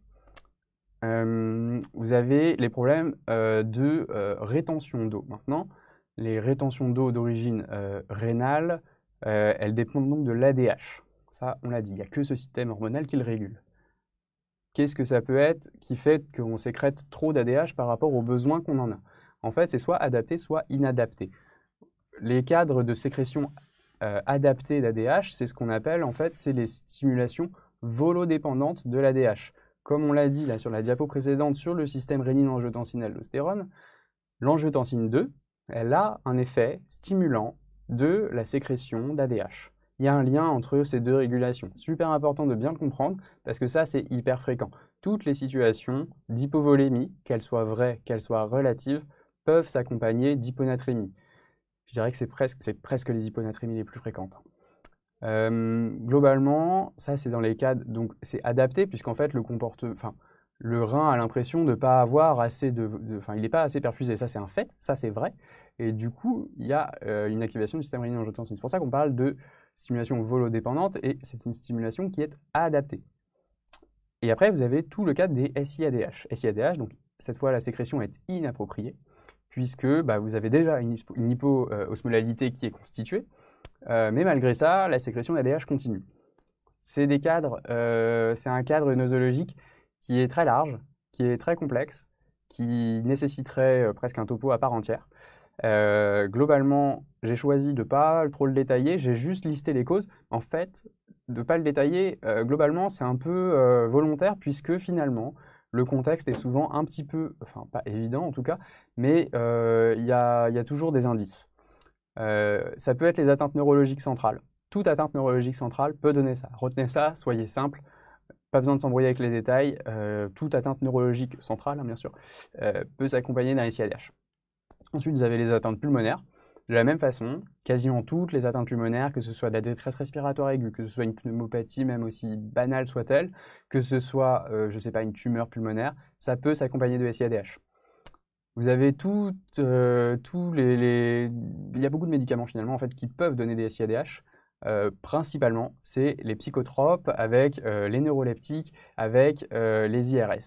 S1: vous avez les problèmes de rétention d'eau. Maintenant, les rétentions d'eau d'origine rénale, elles dépendent donc de l'ADH. Ça, on l'a dit, il n'y a que ce système hormonal qui le régule. Qu'est-ce que ça peut être qui fait qu'on sécrète trop d'ADH par rapport aux besoins qu'on en a En fait, c'est soit adapté, soit inadapté. Les cadres de sécrétion adaptée d'ADH, c'est ce qu'on appelle, en fait, c'est les stimulations volodépendantes de l'ADH comme on l'a dit là sur la diapo précédente, sur le système rénine-angiotensine-aldostérone, l'angiotensine 2, elle a un effet stimulant de la sécrétion d'ADH. Il y a un lien entre ces deux régulations. Super important de bien le comprendre parce que ça, c'est hyper fréquent. Toutes les situations d'hypovolémie, qu'elles soient vraies, qu'elles soient relatives, peuvent s'accompagner d'hyponatrémie. Je dirais que c'est presque, presque les hyponatrémies les plus fréquentes globalement, ça c'est dans les cas, donc c'est adapté puisqu'en fait le comportement, enfin le rein a l'impression de ne pas avoir assez de, enfin il n'est pas assez perfusé, ça c'est un fait, ça c'est vrai, et du coup il y a une activation du système rénine angiotensine. C'est pour ça qu'on parle de stimulation volodépendante et c'est une stimulation qui est adaptée. Et après vous avez tout le cas des SIADH. SIADH, donc cette fois la sécrétion est inappropriée puisque bah, vous avez déjà une, hypo, euh, qui est constituée. Euh, mais malgré ça, la sécrétion d'ADH continue. Euh, c'est un cadre nosologique qui est très large, qui est très complexe, qui nécessiterait euh, presque un topo à part entière. globalement, j'ai choisi de ne pas trop le détailler, j'ai juste listé les causes. En fait, de ne pas le détailler, globalement, c'est un peu volontaire puisque finalement, le contexte est souvent un petit peu, enfin pas évident en tout cas, mais il y, a toujours des indices. Euh, ça peut être les atteintes neurologiques centrales. Toute atteinte neurologique centrale peut donner ça. Retenez ça, soyez simple, pas besoin de s'embrouiller avec les détails. Euh, toute atteinte neurologique centrale, hein, bien sûr, euh, peut s'accompagner d'un SIADH. Ensuite, vous avez les atteintes pulmonaires. De la même façon, quasiment toutes les atteintes pulmonaires, que ce soit de la détresse respiratoire aiguë, que ce soit une pneumopathie, même aussi banale soit-elle, que ce soit, je ne sais pas, une tumeur pulmonaire, ça peut s'accompagner de SIADH. Vous avez tout, euh, tous les, Il y a beaucoup de médicaments finalement en fait, qui peuvent donner des SIADH. Euh, principalement, c'est les psychotropes avec euh, les neuroleptiques, avec les IRS.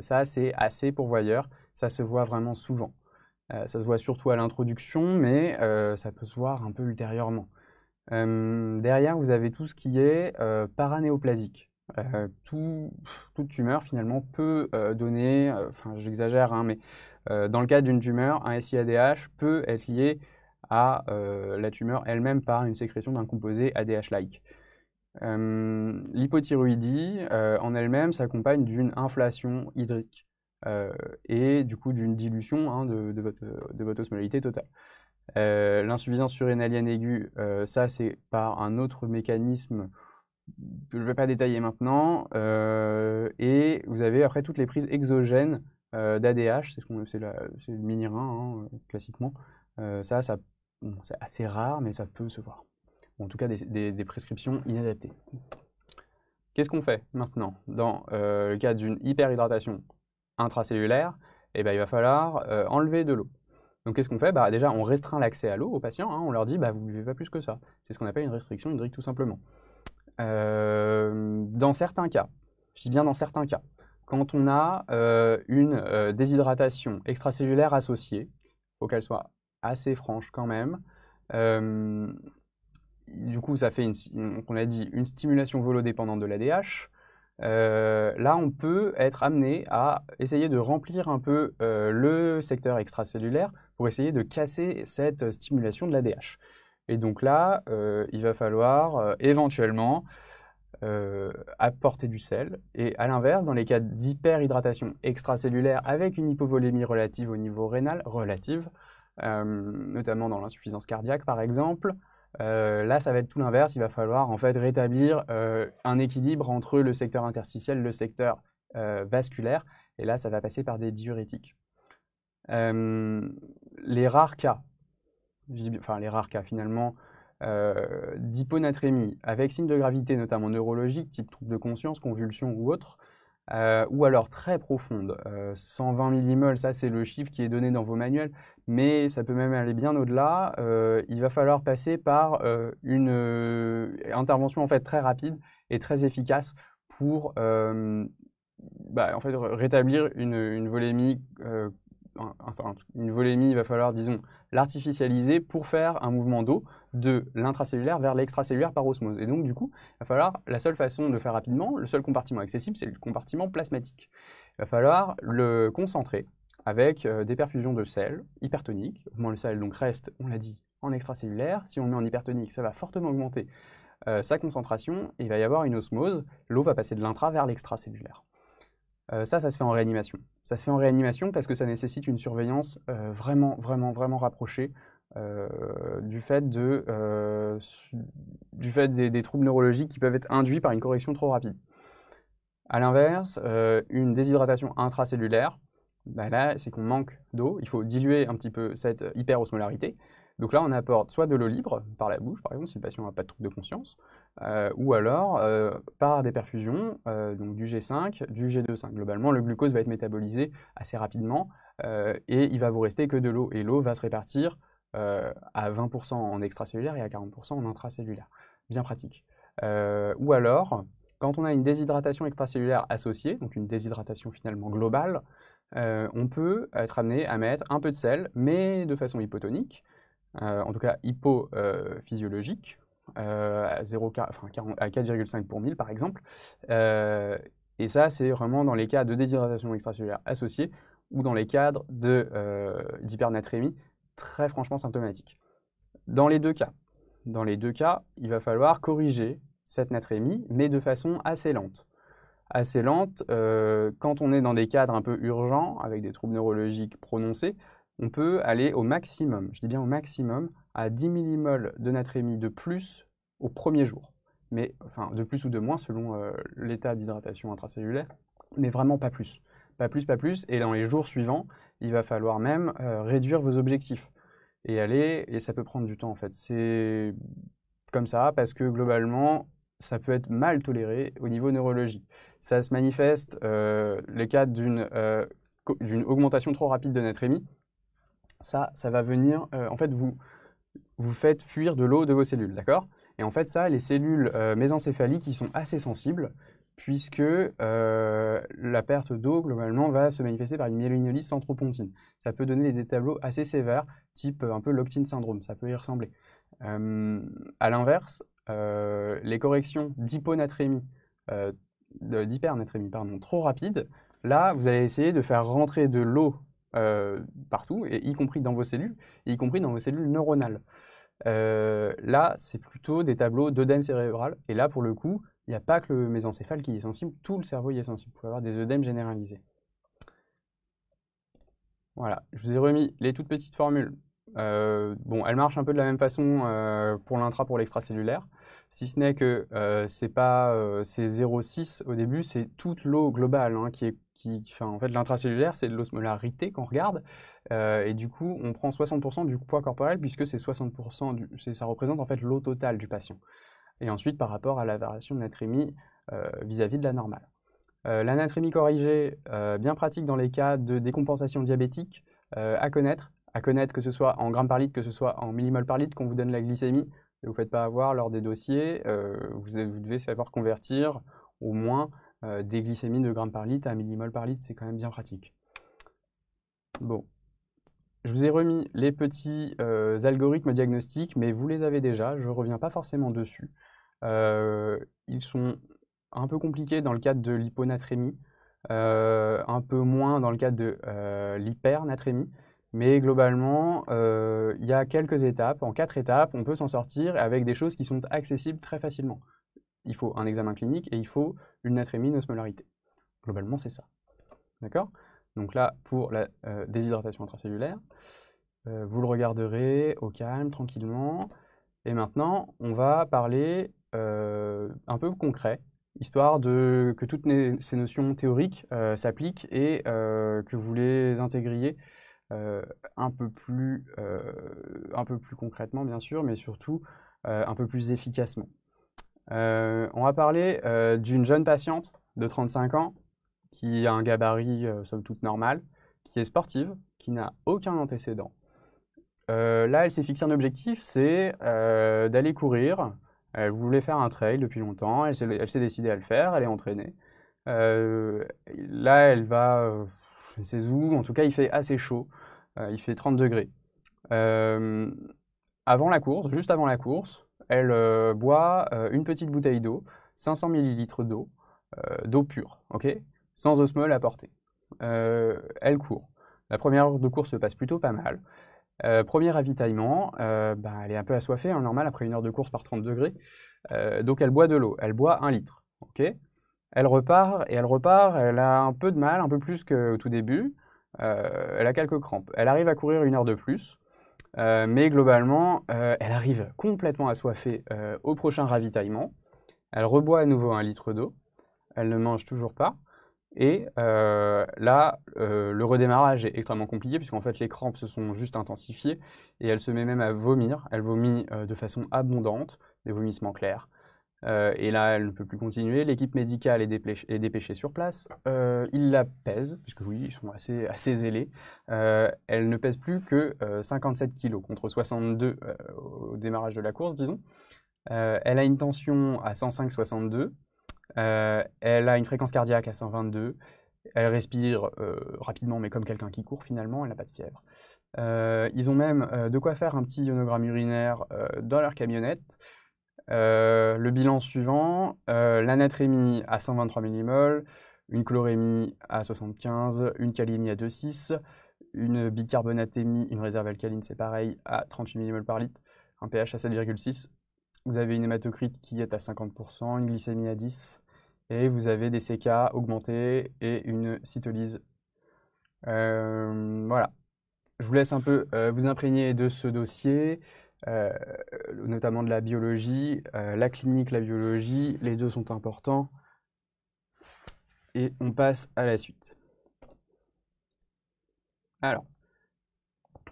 S1: ça, c'est assez pourvoyeur. Ça se voit vraiment souvent. ça se voit surtout à l'introduction, mais ça peut se voir un peu ultérieurement. derrière, vous avez tout ce qui est paranéoplasique. toute tumeur finalement peut donner, enfin j'exagère, hein, mais euh, dans le cas d'une tumeur, un SIADH peut être lié à euh, la tumeur elle-même par une sécrétion d'un composé ADH-like. Euh, l'hypothyroïdie en elle-même s'accompagne d'une inflation hydrique et du coup d'une dilution hein, de, votre, de, osmolalité totale. L'insuffisance surrénalienne aiguë, ça c'est par un autre mécanisme que je ne vais pas détailler maintenant. et vous avez après toutes les prises exogènes euh, d'ADH, c'est ce le mini-rein hein, euh, classiquement. Euh, ça, ça c'est assez rare, mais ça peut se voir. en tout cas, des, prescriptions inadaptées. Qu'est-ce qu'on fait maintenant Dans le cas d'une hyperhydratation intracellulaire, eh ben, il va falloir enlever de l'eau. Donc qu'est-ce qu'on fait bah, Déjà, on restreint l'accès à l'eau aux patients, hein. on leur dit bah, vous ne buvez pas plus que ça. C'est ce qu'on appelle une restriction hydrique tout simplement. dans certains cas, je dis bien dans certains cas, quand on a euh, une euh, déshydratation extracellulaire associée, faut qu'elle soit assez franche quand même. Euh, du coup, ça fait, a dit, une stimulation volodépendante de l'ADH. là, on peut être amené à essayer de remplir un peu le secteur extracellulaire pour essayer de casser cette stimulation de l'ADH. Et donc là, il va falloir éventuellement à euh, apporter du sel. Et à l'inverse, dans les cas d'hyperhydratation extracellulaire avec une hypovolémie relative au niveau rénal, relative, euh, notamment dans l'insuffisance cardiaque par exemple, euh, là ça va être tout l'inverse, il va falloir en fait rétablir un équilibre entre le secteur interstitiel, le secteur vasculaire, et là ça va passer par des diurétiques. les rares cas, enfin les rares cas finalement, euh, d'hyponatrémie avec signe de gravité, notamment neurologique, type trouble de conscience, convulsion ou autre, euh, ou alors très profonde, 120 euh, millimoles, ça c'est le chiffre qui est donné dans vos manuels, mais ça peut même aller bien au-delà. il va falloir passer par une intervention en fait très rapide et très efficace pour bah, en fait, rétablir une, une volémie. Enfin, une volémie, il va falloir, disons, l'artificialiser pour faire un mouvement d'eau de l'intracellulaire vers l'extracellulaire par osmose. Et donc, du coup, il va falloir, la seule façon de faire rapidement, le seul compartiment accessible, c'est le compartiment plasmatique. Il va falloir le concentrer avec euh, des perfusions de sel hypertoniques. Au moins, le sel donc, reste, on l'a dit, en extracellulaire. Si on le met en hypertonique, ça va fortement augmenter euh, sa concentration et il va y avoir une osmose. L'eau va passer de l'intra vers l'extracellulaire. Euh, ça, ça se fait en réanimation. Ça se fait en réanimation parce que ça nécessite une surveillance vraiment, vraiment, vraiment rapprochée euh, du fait, euh, du fait des, troubles neurologiques qui peuvent être induits par une correction trop rapide. A l'inverse, euh, une déshydratation intracellulaire, bah là, c'est qu'on manque d'eau, il faut diluer un petit peu cette hyperosmolarité. Donc là, on apporte soit de l'eau libre, par la bouche par exemple, si le patient n'a pas de trouble de conscience, ou alors par des perfusions, donc du G5, du G2,5. Globalement, le glucose va être métabolisé assez rapidement et il va vous rester que de l'eau. Et l'eau va se répartir euh, à 20% en extracellulaire et à 40% en intracellulaire. Bien pratique. Euh, ou alors, quand on a une déshydratation extracellulaire associée, donc une déshydratation finalement globale, euh, on peut être amené à mettre un peu de sel, mais de façon hypotonique, en tout cas hypophysiologique, à 4,5 pour 1000 par exemple. et ça, c'est vraiment dans les cas de déshydratation extracellulaire associée ou dans les cadres d'hypernatrémie très franchement symptomatique. Dans les deux cas, dans les deux cas, il va falloir corriger cette natrémie, mais de façon assez lente. Assez lente, euh, quand on est dans des cadres un peu urgents, avec des troubles neurologiques prononcés, on peut aller au maximum, je dis bien au maximum, à 10 millimoles de natrémie de plus au premier jour. Mais, enfin, de plus ou de moins selon euh, l'état d'hydratation intracellulaire, mais vraiment pas plus pas plus, pas plus. Et dans les jours suivants, il va falloir même euh, réduire vos objectifs et aller, et ça peut prendre du temps en fait. C'est comme ça parce que globalement, ça peut être mal toléré au niveau neurologie. Ça se manifeste euh, le cas euh, d'une augmentation trop rapide de émi Ça, ça va venir, en fait, vous, vous faites fuir de l'eau de vos cellules, d'accord Et en fait, ça, les cellules mésencéphaliques, qui sont assez sensibles, puisque euh, la perte d'eau, globalement, va se manifester par une myélinolyse centropontine. Ça peut donner des tableaux assez sévères, type euh, un peu l'octine syndrome, ça peut y ressembler. Euh, à l'inverse, les corrections d'hyponatrémie, d'hypernatrémie, pardon, trop rapides, là, vous allez essayer de faire rentrer de l'eau partout, et y compris dans vos cellules, y compris dans vos cellules neuronales. là, c'est plutôt des tableaux d'œdème cérébral, et là, pour le coup, il n'y a pas que le mésencéphale qui est sensible, tout le cerveau est sensible. Vous pouvez avoir des œdèmes généralisés. Voilà, je vous ai remis les toutes petites formules. Euh, bon, elles marchent un peu de la même façon euh, pour l'intra, pour l'extracellulaire, si ce n'est que euh, c'est pas 0,6 au début, c'est toute l'eau globale hein, qui est en fait, l'intracellulaire, c'est de l'osmolarité qu'on regarde. et du coup, on prend 60% du poids corporel puisque c'est 60% ça représente en fait l'eau totale du patient et ensuite par rapport à la variation de natrémie euh, vis-à-vis de la normale. Euh, L'anatrémie corrigée, euh, bien pratique dans les cas de décompensation diabétique, à connaître, à connaître que ce soit en grammes par litre, que ce soit en millimoles par litre, qu'on vous donne la glycémie, et vous faites pas avoir lors des dossiers, vous, devez savoir convertir au moins des glycémies de grammes par litre à millimoles par litre, c'est quand même bien pratique. Bon, je vous ai remis les petits euh, algorithmes diagnostiques, mais vous les avez déjà, je ne reviens pas forcément dessus. Euh, ils sont un peu compliqués dans le cadre de l'hyponatrémie, euh, un peu moins dans le cadre de l'hypernatrémie, mais globalement, il y a quelques étapes. En quatre étapes, on peut s'en sortir avec des choses qui sont accessibles très facilement. Il faut un examen clinique et il faut une natrémie, une osmolarité. Globalement, c'est ça. D'accord donc là, pour la euh, déshydratation intracellulaire, euh, vous le regarderez au calme, tranquillement. Et maintenant, on va parler euh, un peu concret, histoire de, que toutes ces notions théoriques s'appliquent et que vous les intégriez un, peu plus, un peu plus concrètement, bien sûr, mais surtout un peu plus efficacement. on va parler d'une jeune patiente de 35 ans qui a un gabarit euh, somme toute normal, qui est sportive, qui n'a aucun antécédent. Euh, là, elle s'est fixé un objectif, c'est euh, d'aller courir. Elle voulait faire un trail depuis longtemps, elle s'est décidée à le faire, elle est entraînée. là, elle va, je ne sais où, en tout cas, il fait assez chaud, il fait 30 degrés. avant la course, juste avant la course, elle boit une petite bouteille d'eau, 500 ml d'eau, d'eau pure, ok sans Osmol à portée. Euh, elle court. La première heure de course se passe plutôt pas mal. Euh, premier ravitaillement, euh, bah, elle est un peu assoiffée, hein, normal, après une heure de course par 30 degrés. donc elle boit de l'eau, elle boit un litre. elle repart et elle repart, elle a un peu de mal, un peu plus qu'au tout début. elle a quelques crampes. Elle arrive à courir une heure de plus. mais globalement, elle arrive complètement assoiffée au prochain ravitaillement. Elle reboit à nouveau un litre d'eau. Elle ne mange toujours pas. Et euh, là, euh, le redémarrage est extrêmement compliqué puisqu'en fait les crampes se sont juste intensifiées et elle se met même à vomir. Elle vomit euh, de façon abondante, des vomissements clairs. et là, elle ne peut plus continuer. L'équipe médicale est, dépêchée sur place. ils la pèsent, puisque oui, ils sont assez, assez zélés. elle ne pèse plus que 57 kg contre 62 au démarrage de la course, disons. elle a une tension à 105-62 62. Euh, elle a une fréquence cardiaque à 122. Elle respire euh, rapidement, mais comme quelqu'un qui court finalement, elle n'a pas de fièvre. Euh, ils ont même de quoi faire un petit ionogramme urinaire dans leur camionnette. le bilan suivant, l'anatrémie à 123 millimoles, une chlorémie à 75, une calémie à 2,6, une bicarbonatémie, une réserve alcaline, c'est pareil, à 38 millimoles par litre, un pH à 7,6 vous avez une hématocrite qui est à 50%, une glycémie à 10, et vous avez des CK augmentés et une cytolyse. Euh, voilà. Je vous laisse un peu euh, vous imprégner de ce dossier, euh, notamment de la biologie, la clinique, la biologie, les deux sont importants. Et on passe à la suite. Alors,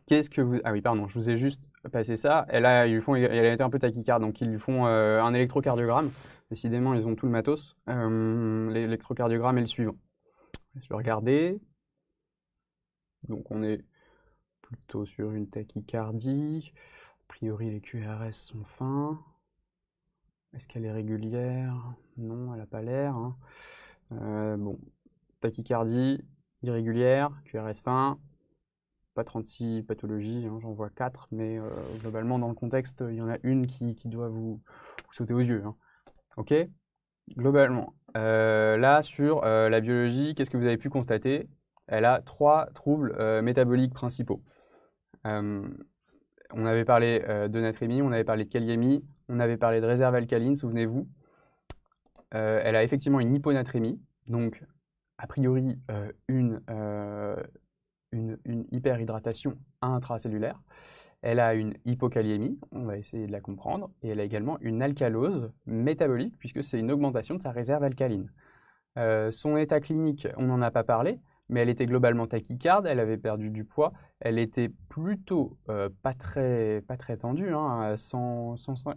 S1: qu'est-ce que vous... Ah oui, pardon, je vous ai juste passer bah, ça. Et là, ils font, elle a été un peu tachycardique, donc ils lui font euh, un électrocardiogramme. Décidément, ils ont tout le matos. Euh, l'électrocardiogramme est le suivant. Je vais regarder. Donc, on est plutôt sur une tachycardie. A priori, les QRS sont fins. Est-ce qu'elle est régulière Non, elle n'a pas l'air. Hein. Euh, bon, tachycardie irrégulière, QRS fin, pas 36 pathologies, hein, j'en vois 4, mais euh, globalement, dans le contexte, il y en a une qui, doit vous, sauter aux yeux. Hein. OK Globalement. Euh, là, sur euh, la biologie, qu'est-ce que vous avez pu constater Elle a trois troubles métaboliques principaux. on avait parlé de natrémie, on avait parlé de kaliémie, on avait parlé de réserve alcaline, souvenez-vous. elle a effectivement une hyponatrémie, donc a priori une une, hyperhydratation intracellulaire. Elle a une hypokaliémie, on va essayer de la comprendre, et elle a également une alcalose métabolique, puisque c'est une augmentation de sa réserve alcaline. Euh, son état clinique, on n'en a pas parlé, mais elle était globalement tachycarde, elle avait perdu du poids, elle était plutôt euh, pas, très, pas très tendue, hein, 160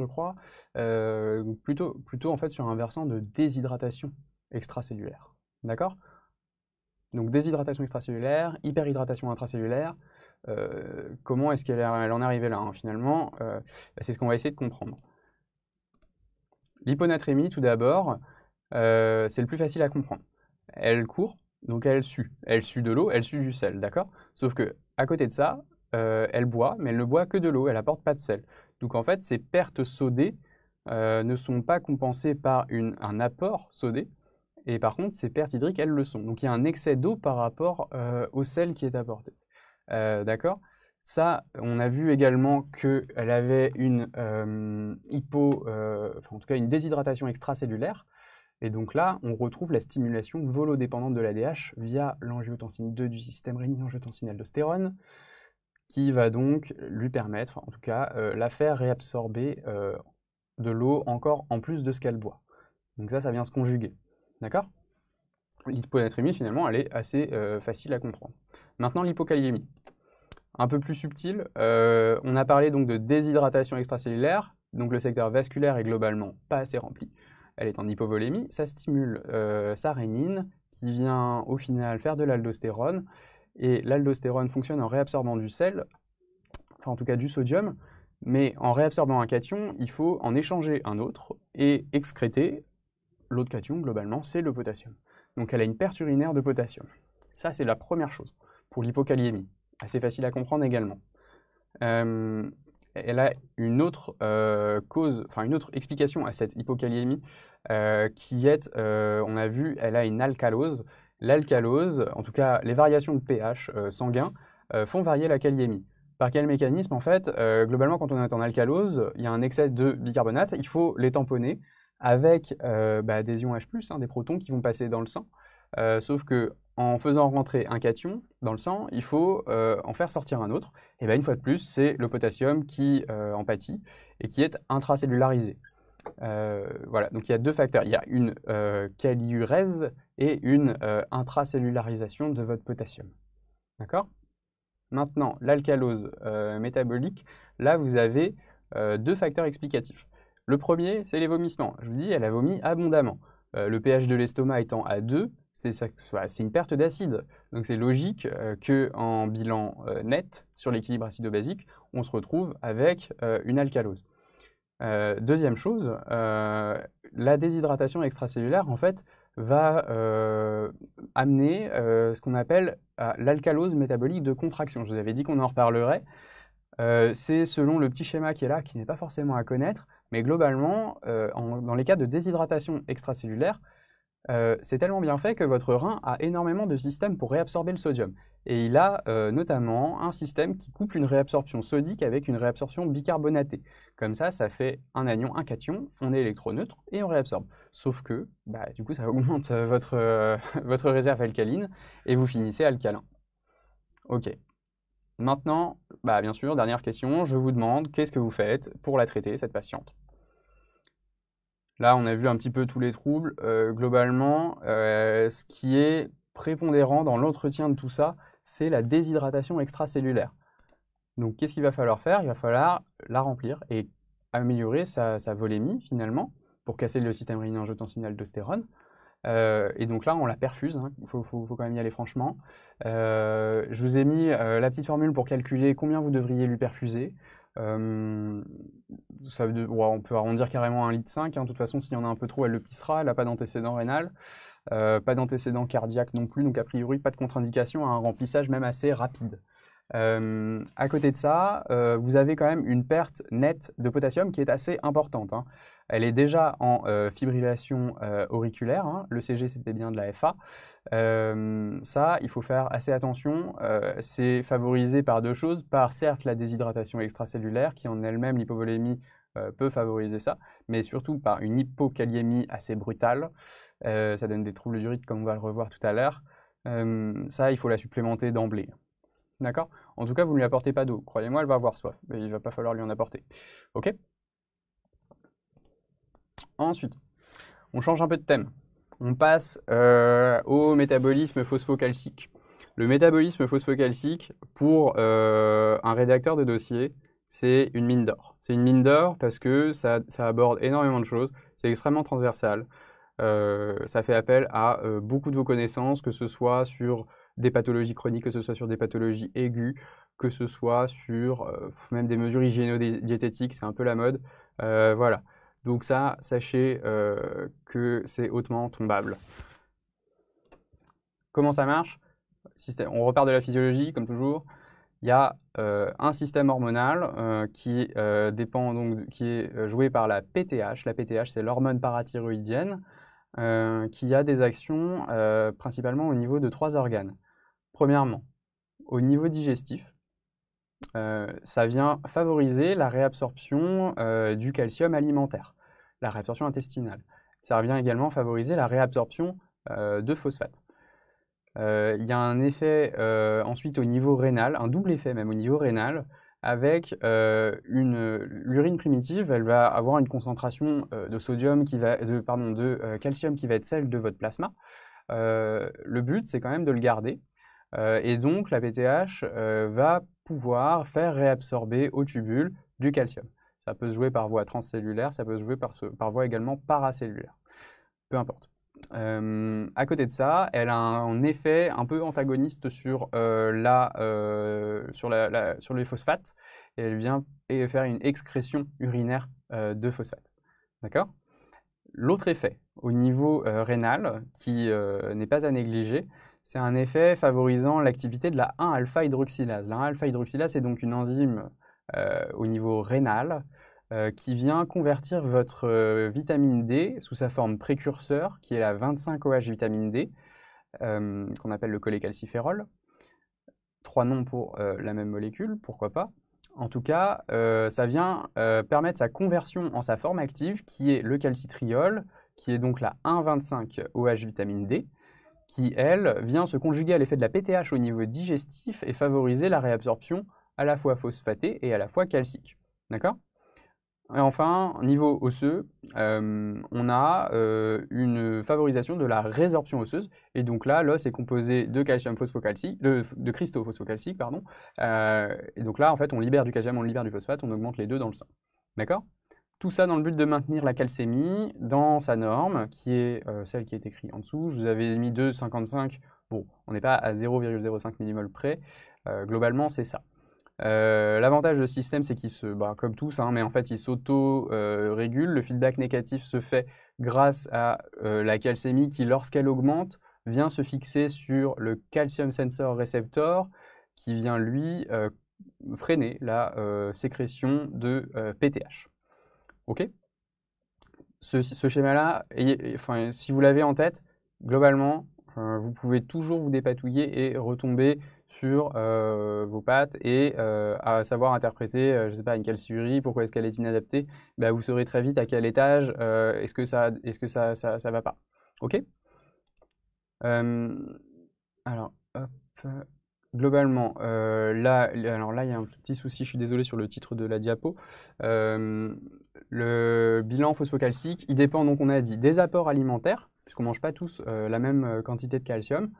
S1: je crois, euh, plutôt, plutôt en fait sur un versant de déshydratation extracellulaire. D'accord donc déshydratation extracellulaire, hyperhydratation intracellulaire, euh, comment est-ce qu'elle en est arrivée là hein, finalement euh, bah, C'est ce qu'on va essayer de comprendre. L'hyponatrémie, tout d'abord, euh, c'est le plus facile à comprendre. Elle court, donc elle sue. Elle sue de l'eau, elle sue du sel, d'accord Sauf que à côté de ça, elle boit, mais elle ne boit que de l'eau, elle n'apporte pas de sel. Donc en fait, ces pertes sodées ne sont pas compensées par un apport sodé, et par contre, ces pertes hydriques, elles le sont. Donc il y a un excès d'eau par rapport euh, au sel qui est apporté. Euh, d'accord Ça, on a vu également qu'elle avait une euh, hypo, euh, en tout cas une déshydratation extracellulaire. Et donc là, on retrouve la stimulation volodépendante de l'ADH via l'angiotensine 2 du système rénine-angiotensine-aldostérone, qui va donc lui permettre, en tout cas, la faire réabsorber de l'eau encore en plus de ce qu'elle boit. Donc ça, ça vient se conjuguer. D'accord L'hyponatrémie, finalement, elle est assez euh, facile à comprendre. Maintenant, l'hypokaliémie. Un peu plus subtil, euh, on a parlé donc de déshydratation extracellulaire, donc le secteur vasculaire est globalement pas assez rempli. Elle est en hypovolémie, ça stimule euh, sa rénine, qui vient au final faire de l'aldostérone, et l'aldostérone fonctionne en réabsorbant du sel, enfin en tout cas du sodium, mais en réabsorbant un cation, il faut en échanger un autre et excréter l'autre cation, globalement, c'est le potassium. Donc elle a une perte urinaire de potassium. Ça, c'est la première chose pour l'hypokaliémie. Assez facile à comprendre également. Euh, elle a une autre euh, cause, enfin une autre explication à cette hypokaliémie euh, qui est, on a vu, elle a une alcalose. L'alcalose, en tout cas les variations de pH sanguin, font varier la kaliémie. Par quel mécanisme En fait, globalement, quand on est en alcalose, il y a un excès de bicarbonate, il faut les tamponner avec euh, bah, des ions H+, hein, des protons qui vont passer dans le sang. Euh, sauf que en faisant rentrer un cation dans le sang, il faut euh, en faire sortir un autre. Et bah, une fois de plus, c'est le potassium qui euh, en pâtit et qui est intracellularisé. voilà, donc il y a deux facteurs. Il y a une caliurèse et une intracellularisation de votre potassium. D'accord Maintenant, l'alcalose métabolique, là vous avez deux facteurs explicatifs. Le premier, c'est les vomissements. Je vous dis, elle a vomi abondamment. Euh, le pH de l'estomac étant à 2, c'est une perte d'acide. Donc c'est logique euh, que, qu'en bilan euh, net sur l'équilibre acido-basique, on se retrouve avec une alcalose. deuxième chose, la déshydratation extracellulaire, en fait, va amener ce qu'on appelle l'alcalose métabolique de contraction. Je vous avais dit qu'on en reparlerait. c'est selon le petit schéma qui est là, qui n'est pas forcément à connaître, mais globalement, euh, dans les cas de déshydratation extracellulaire, euh, c'est tellement bien fait que votre rein a énormément de systèmes pour réabsorber le sodium. Et il a euh, notamment un système qui coupe une réabsorption sodique avec une réabsorption bicarbonatée. Comme ça, ça fait un anion, un cation, on est électroneutre et on réabsorbe. Sauf que, bah, du coup, ça (laughs) augmente votre, (laughs) votre réserve alcaline et vous finissez alcalin. Ok. Maintenant, bah, bien sûr, dernière question, je vous demande qu'est-ce que vous faites pour la traiter, cette patiente Là, on a vu un petit peu tous les troubles. Euh, globalement, euh, ce qui est prépondérant dans l'entretien de tout ça, c'est la déshydratation extracellulaire. Donc, qu'est-ce qu'il va falloir faire Il va falloir la remplir et améliorer sa, volémie, finalement, pour casser le système rénin jetant signal d'ostérone. Euh, et donc là, on la perfuse, hein. il faut, quand même y aller franchement. Euh, je vous ai mis euh, la petite formule pour calculer combien vous devriez lui perfuser. on peut arrondir carrément à 1,5 litre. Hein. De toute façon, s'il y en a un peu trop, elle le pissera. Elle n'a pas d'antécédent rénal, pas d'antécédent cardiaque non plus. Donc, a priori, pas de contre-indication à un remplissage même assez rapide. Euh, à côté de ça, euh, vous avez quand même une perte nette de potassium qui est assez importante. Hein. Elle est déjà en euh, fibrillation auriculaire. Hein. Le CG, c'était bien de la FA. ça, il faut faire assez attention. c'est favorisé par deux choses. Par certes la déshydratation extracellulaire, qui en elle-même, l'hypovolémie, peut favoriser ça, mais surtout par une hypokaliémie assez brutale. ça donne des troubles du rythme, comme on va le revoir tout à l'heure. ça, il faut la supplémenter d'emblée. D'accord En tout cas, vous ne lui apportez pas d'eau. Croyez-moi, elle va avoir soif. mais il ne va pas falloir lui en apporter. OK Ensuite, on change un peu de thème. On passe euh, au métabolisme phosphocalcique. Le métabolisme phosphocalcique, pour euh, un rédacteur de dossier, c'est une mine d'or. C'est une mine d'or parce que ça, aborde énormément de choses, c'est extrêmement transversal. Euh, ça fait appel à beaucoup de vos connaissances, que ce soit sur des pathologies chroniques, que ce soit sur des pathologies aiguës, que ce soit sur euh, même des mesures hygiéno-diététiques, c'est un peu la mode. Euh, voilà. Donc ça, sachez euh, que c'est hautement tombable. Comment ça marche On repart de la physiologie, comme toujours. Il y a un système hormonal qui, dépend donc, qui est joué par la PTH. La PTH, c'est l'hormone parathyroïdienne, qui a des actions principalement au niveau de trois organes. Premièrement, au niveau digestif, euh, ça vient favoriser la réabsorption euh, du calcium alimentaire, la réabsorption intestinale. Ça vient également favoriser la réabsorption euh, de phosphate. Il y a un effet ensuite au niveau rénal, un double effet même au niveau rénal, avec l'urine primitive, elle va avoir une concentration de sodium qui va, pardon, de calcium qui va être celle de votre plasma. le but, c'est quand même de le garder euh, et donc, la PTH euh, va pouvoir faire réabsorber au tubule du calcium. Ça peut se jouer par voie transcellulaire, ça peut se jouer par, voie également paracellulaire. Peu importe. Euh, à côté de ça, elle a un effet un peu antagoniste sur, la, sur, les phosphates. Et elle vient faire une excrétion urinaire de phosphates. D'accord L'autre effet au niveau rénal, qui n'est pas à négliger, c'est un effet favorisant l'activité de la 1-alpha-hydroxylase. La 1-alpha-hydroxylase est donc une enzyme euh, au niveau rénal euh, qui vient convertir votre euh, vitamine D sous sa forme précurseur, qui est la 25-OH vitamine D, qu'on appelle le cholécalciférol. Trois noms pour la même molécule, pourquoi pas. En tout cas, ça vient permettre sa conversion en sa forme active, qui est le calcitriol, qui est donc la 1,25 OH vitamine D, qui, elle, vient se conjuguer à l'effet de la PTH au niveau digestif et favoriser la réabsorption à la fois phosphatée et à la fois calcique. D'accord et enfin, niveau osseux, euh, on a euh, une favorisation de la résorption osseuse. Et donc là, l'os est composé de calcium de, cristaux phosphocalciques, pardon. Euh, et donc là, en fait, on libère du calcium, on libère du phosphate, on augmente les deux dans le sang. D'accord tout ça dans le but de maintenir la calcémie dans sa norme, qui est euh, celle qui est écrite en dessous. Je vous avais mis 2,55. Bon, on n'est pas à 0,05 mm près. Euh, globalement, c'est ça. Euh, l'avantage de ce système, c'est qu'il se, bah, comme tous, hein, mais en fait, il s'auto-régule. le feedback négatif se fait grâce à la calcémie qui, lorsqu'elle augmente, vient se fixer sur le calcium sensor réceptor, qui vient, lui, freiner la sécrétion de PTH. OK Ce, schéma-là, si vous l'avez en tête, globalement, euh, vous pouvez toujours vous dépatouiller et retomber sur euh, vos pattes et euh, à savoir interpréter, je sais pas, une calciurie, pourquoi est-ce qu'elle est inadaptée, bah, vous saurez très vite à quel étage est-ce que ça est-ce que ça, va pas. OK Alors, globalement, là, alors là, il y a un petit souci, je suis désolé sur le titre de la diapo le bilan phosphocalcique, il dépend, donc on a dit, des apports alimentaires, puisqu'on ne mange pas tous euh, la même euh, quantité de calcium.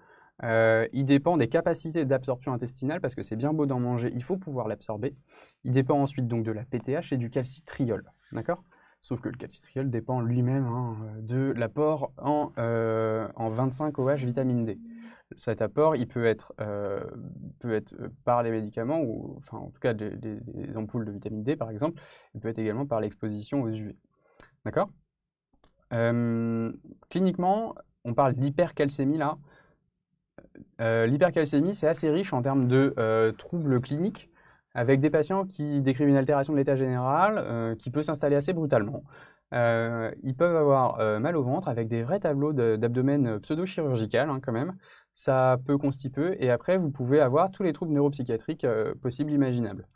S1: Euh, il dépend des capacités d'absorption intestinale, parce que c'est bien beau d'en manger, il faut pouvoir l'absorber. Il dépend ensuite donc de la PTH et du calcitriol, d'accord Sauf que le calcitriol dépend lui-même hein, de l'apport en, en 25 OH vitamine D cet apport, il peut être, euh, peut être euh, par les médicaments, ou enfin, en tout cas des, ampoules de vitamine D par exemple, il peut être également par l'exposition aux UV. D'accord euh, Cliniquement, on parle d'hypercalcémie là. L'hypercalcémie, c'est assez riche en termes de troubles cliniques, avec des patients qui décrivent une altération de l'état général qui peut s'installer assez brutalement. ils peuvent avoir mal au ventre avec des vrais tableaux d'abdomen pseudo-chirurgical hein, quand même, ça peut constiper, et après, vous pouvez avoir tous les troubles neuropsychiatriques euh, possibles, imaginables.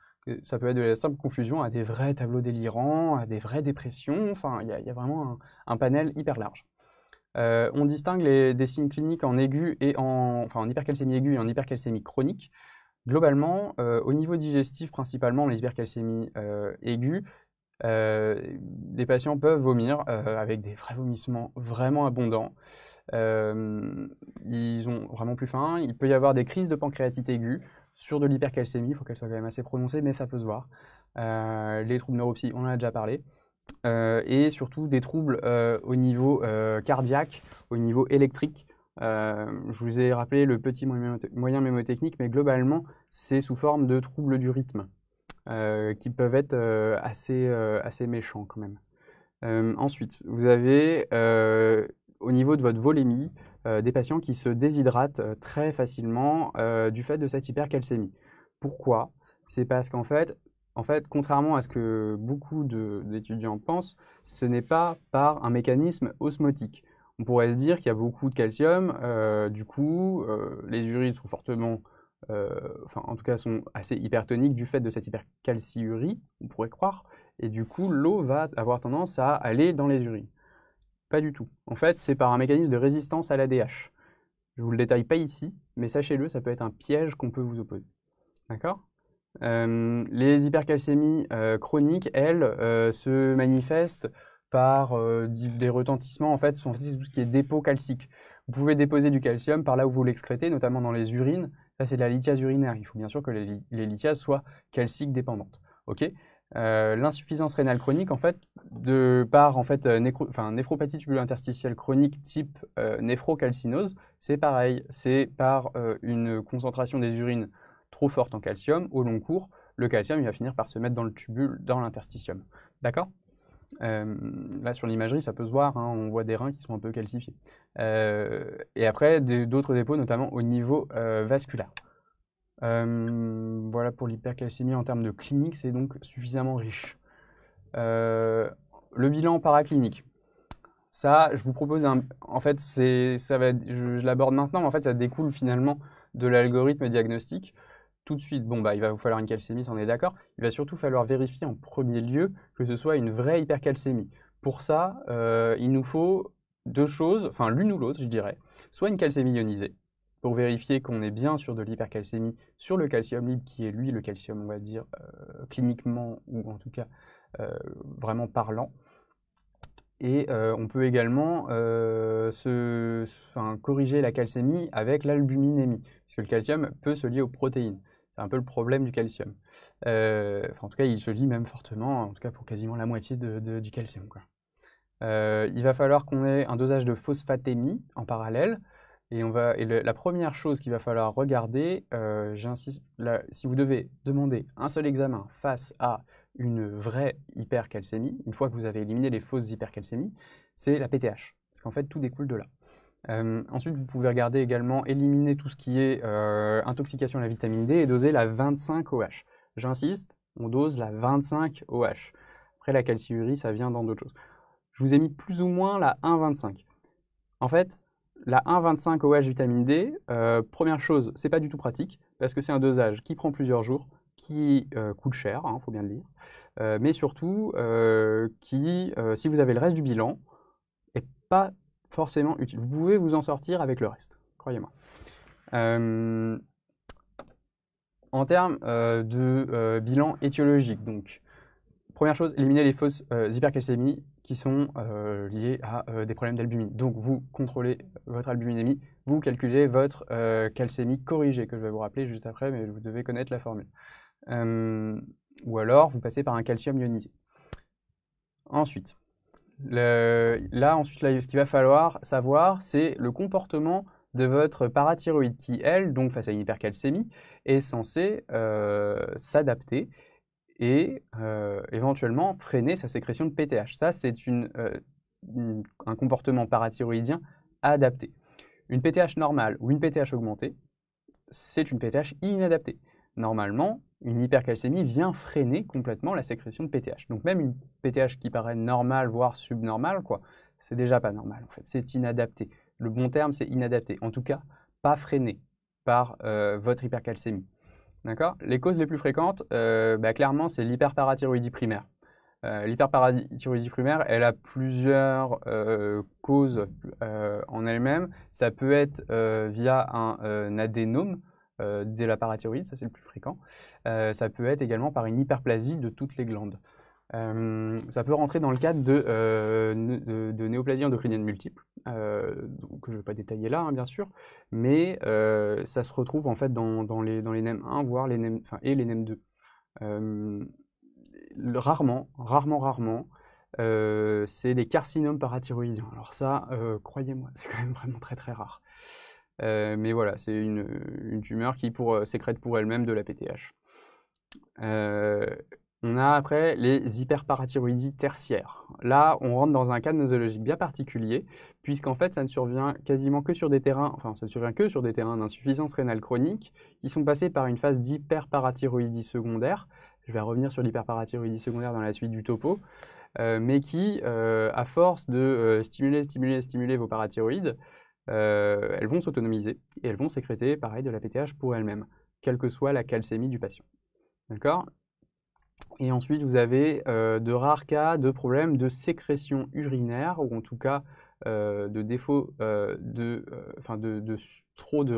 S1: Ça peut être de la simple confusion à des vrais tableaux délirants, à des vraies dépressions, enfin, il y, a vraiment un, panel hyper large. Euh, on distingue les, signes cliniques en aigu et en, enfin, en hypercalcémie aiguë et en hypercalcémie chronique. Globalement, euh, au niveau digestif, principalement les hypercalcémies aiguës, les patients peuvent vomir avec des vrais vomissements vraiment abondants. Euh, ils ont vraiment plus faim. Il peut y avoir des crises de pancréatite aiguë sur de l'hypercalcémie, il faut qu'elle soit quand même assez prononcée, mais ça peut se voir. Euh, les troubles neuropsy, on en a déjà parlé. Euh, et surtout des troubles au niveau cardiaque, au niveau électrique. je vous ai rappelé le petit moyen mémotechnique, mais globalement, c'est sous forme de troubles du rythme, qui peuvent être assez, assez méchants quand même. ensuite, vous avez au niveau de votre volémie euh, des patients qui se déshydratent euh, très facilement euh, du fait de cette hypercalcémie. Pourquoi C'est parce qu'en fait, en fait, contrairement à ce que beaucoup d'étudiants pensent, ce n'est pas par un mécanisme osmotique. On pourrait se dire qu'il y a beaucoup de calcium, du coup, les urines sont fortement, enfin, en tout cas, sont assez hypertoniques du fait de cette hypercalciurie, on pourrait croire, et du coup, l'eau va avoir tendance à aller dans les urines. Pas du tout. En fait, c'est par un mécanisme de résistance à l'ADH. Je vous le détaille pas ici, mais sachez-le, ça peut être un piège qu'on peut vous opposer. D'accord euh, Les hypercalcémies euh, chroniques, elles, euh, se manifestent par des retentissements, en fait, sont tout ce qui est dépôt calcique. Vous pouvez déposer du calcium par là où vous l'excrétez, notamment dans les urines. Ça, c'est de la lithiase urinaire. Il faut bien sûr que les, les lithiases soient calciques dépendantes. OK euh, l'insuffisance rénale chronique, en fait, de par en fait, euh, enfin, néphropathie tubulo-interstitielle chronique type euh, néphrocalcinose, c'est pareil, c'est par une concentration des urines trop forte en calcium, au long cours, le calcium il va finir par se mettre dans le tubule, dans l'interstitium. D'accord là sur l'imagerie, ça peut se voir, hein, on voit des reins qui sont un peu calcifiés. et après, d'autres dépôts, notamment au niveau vasculaire. Euh, voilà pour l'hypercalcémie en termes de clinique, c'est donc suffisamment riche. Euh, le bilan paraclinique. Ça, je vous propose un. En fait, ça va je, l'aborde maintenant, mais en fait, ça découle finalement de l'algorithme diagnostique. Tout de suite, bon, bah, il va vous falloir une calcémie, on est d'accord. Il va surtout falloir vérifier en premier lieu que ce soit une vraie hypercalcémie. Pour ça, euh, il nous faut deux choses, enfin l'une ou l'autre, je dirais. Soit une calcémie ionisée, pour vérifier qu'on est bien sur de l'hypercalcémie, sur le calcium libre qui est lui le calcium, on va dire, euh, cliniquement ou en tout cas euh, vraiment parlant. Et euh, on peut également se, corriger la calcémie avec l'albuminémie, puisque le calcium peut se lier aux protéines. C'est un peu le problème du calcium. en tout cas, il se lie même fortement, en tout cas pour quasiment la moitié du calcium. il va falloir qu'on ait un dosage de phosphatémie en parallèle, et, on va, et la première chose qu'il va falloir regarder, euh, j'insiste, si vous devez demander un seul examen face à une vraie hypercalcémie, une fois que vous avez éliminé les fausses hypercalcémies, c'est la PTH. Parce qu'en fait, tout découle de là. Euh, ensuite, vous pouvez regarder également éliminer tout ce qui est euh, intoxication à la vitamine D et doser la 25OH. J'insiste, on dose la 25OH. Après, la calciurie, ça vient dans d'autres choses. Je vous ai mis plus ou moins la 1,25. En fait, la 1,25 OH vitamine D, euh, première chose, c'est pas du tout pratique parce que c'est un dosage qui prend plusieurs jours, qui euh, coûte cher, il hein, faut bien le dire, euh, mais surtout qui, si vous avez le reste du bilan, est pas forcément utile. Vous pouvez vous en sortir avec le reste, croyez-moi. en termes de bilan étiologique, donc, première chose, éliminer les fausses hypercalcémies qui sont euh, liées à euh, des problèmes d'albumine. Donc vous contrôlez euh, votre albuminémie, vous calculez votre euh, calcémie corrigée, que je vais vous rappeler juste après, mais vous devez connaître la formule. ou alors vous passez par un calcium ionisé. Ensuite, là, ensuite là, ce qu'il va falloir savoir, c'est le comportement de votre parathyroïde qui, elle, donc face à une hypercalcémie, est censée s'adapter et euh, éventuellement freiner sa sécrétion de PTH. Ça, c'est euh, un comportement parathyroïdien adapté. Une PTH normale ou une PTH augmentée, c'est une PTH inadaptée. Normalement, une hypercalcémie vient freiner complètement la sécrétion de PTH. Donc même une PTH qui paraît normale, voire subnormale, quoi, c'est déjà pas normal en fait, c'est inadapté. Le bon terme, c'est inadapté. En tout cas, pas freiné par euh, votre hypercalcémie. Les causes les plus fréquentes, euh, bah, clairement, c'est l'hyperparathyroïdie primaire. Euh, l'hyperparathyroïdie primaire, elle a plusieurs euh, causes en elle-même. Ça peut être via un, adénome de la parathyroïde, ça c'est le plus fréquent. ça peut être également par une hyperplasie de toutes les glandes. Euh, ça peut rentrer dans le cadre de, euh, de, néoplasie endocrinienne multiple, euh, que je ne vais pas détailler là, hein, bien sûr, mais ça se retrouve en fait dans, dans, les, dans les NEM1, voire les et les NEM2. Le, rarement, rarement, rarement, c'est les carcinomes parathyroïdiens. Alors ça, croyez-moi, (laughs) c'est quand même vraiment très très rare. mais voilà, c'est une, une, tumeur qui pour, sécrète pour elle-même de la PTH. On a après les hyperparathyroïdies tertiaires. Là, on rentre dans un cadre nosologique bien particulier, puisqu'en fait, ça ne survient quasiment que sur des terrains, enfin, ça ne survient que sur des terrains d'insuffisance rénale chronique, qui sont passés par une phase d'hyperparathyroïdie secondaire. Je vais revenir sur l'hyperparathyroïdie secondaire dans la suite du topo, euh, mais qui, euh, à force de euh, stimuler, stimuler, stimuler vos parathyroïdes, elles vont s'autonomiser et elles vont sécréter, pareil, de la PTH pour elles-mêmes, quelle que soit la calcémie du patient. D'accord et ensuite, vous avez euh, de rares cas de problèmes de sécrétion urinaire, ou en tout cas euh, de défaut euh, de, trop de de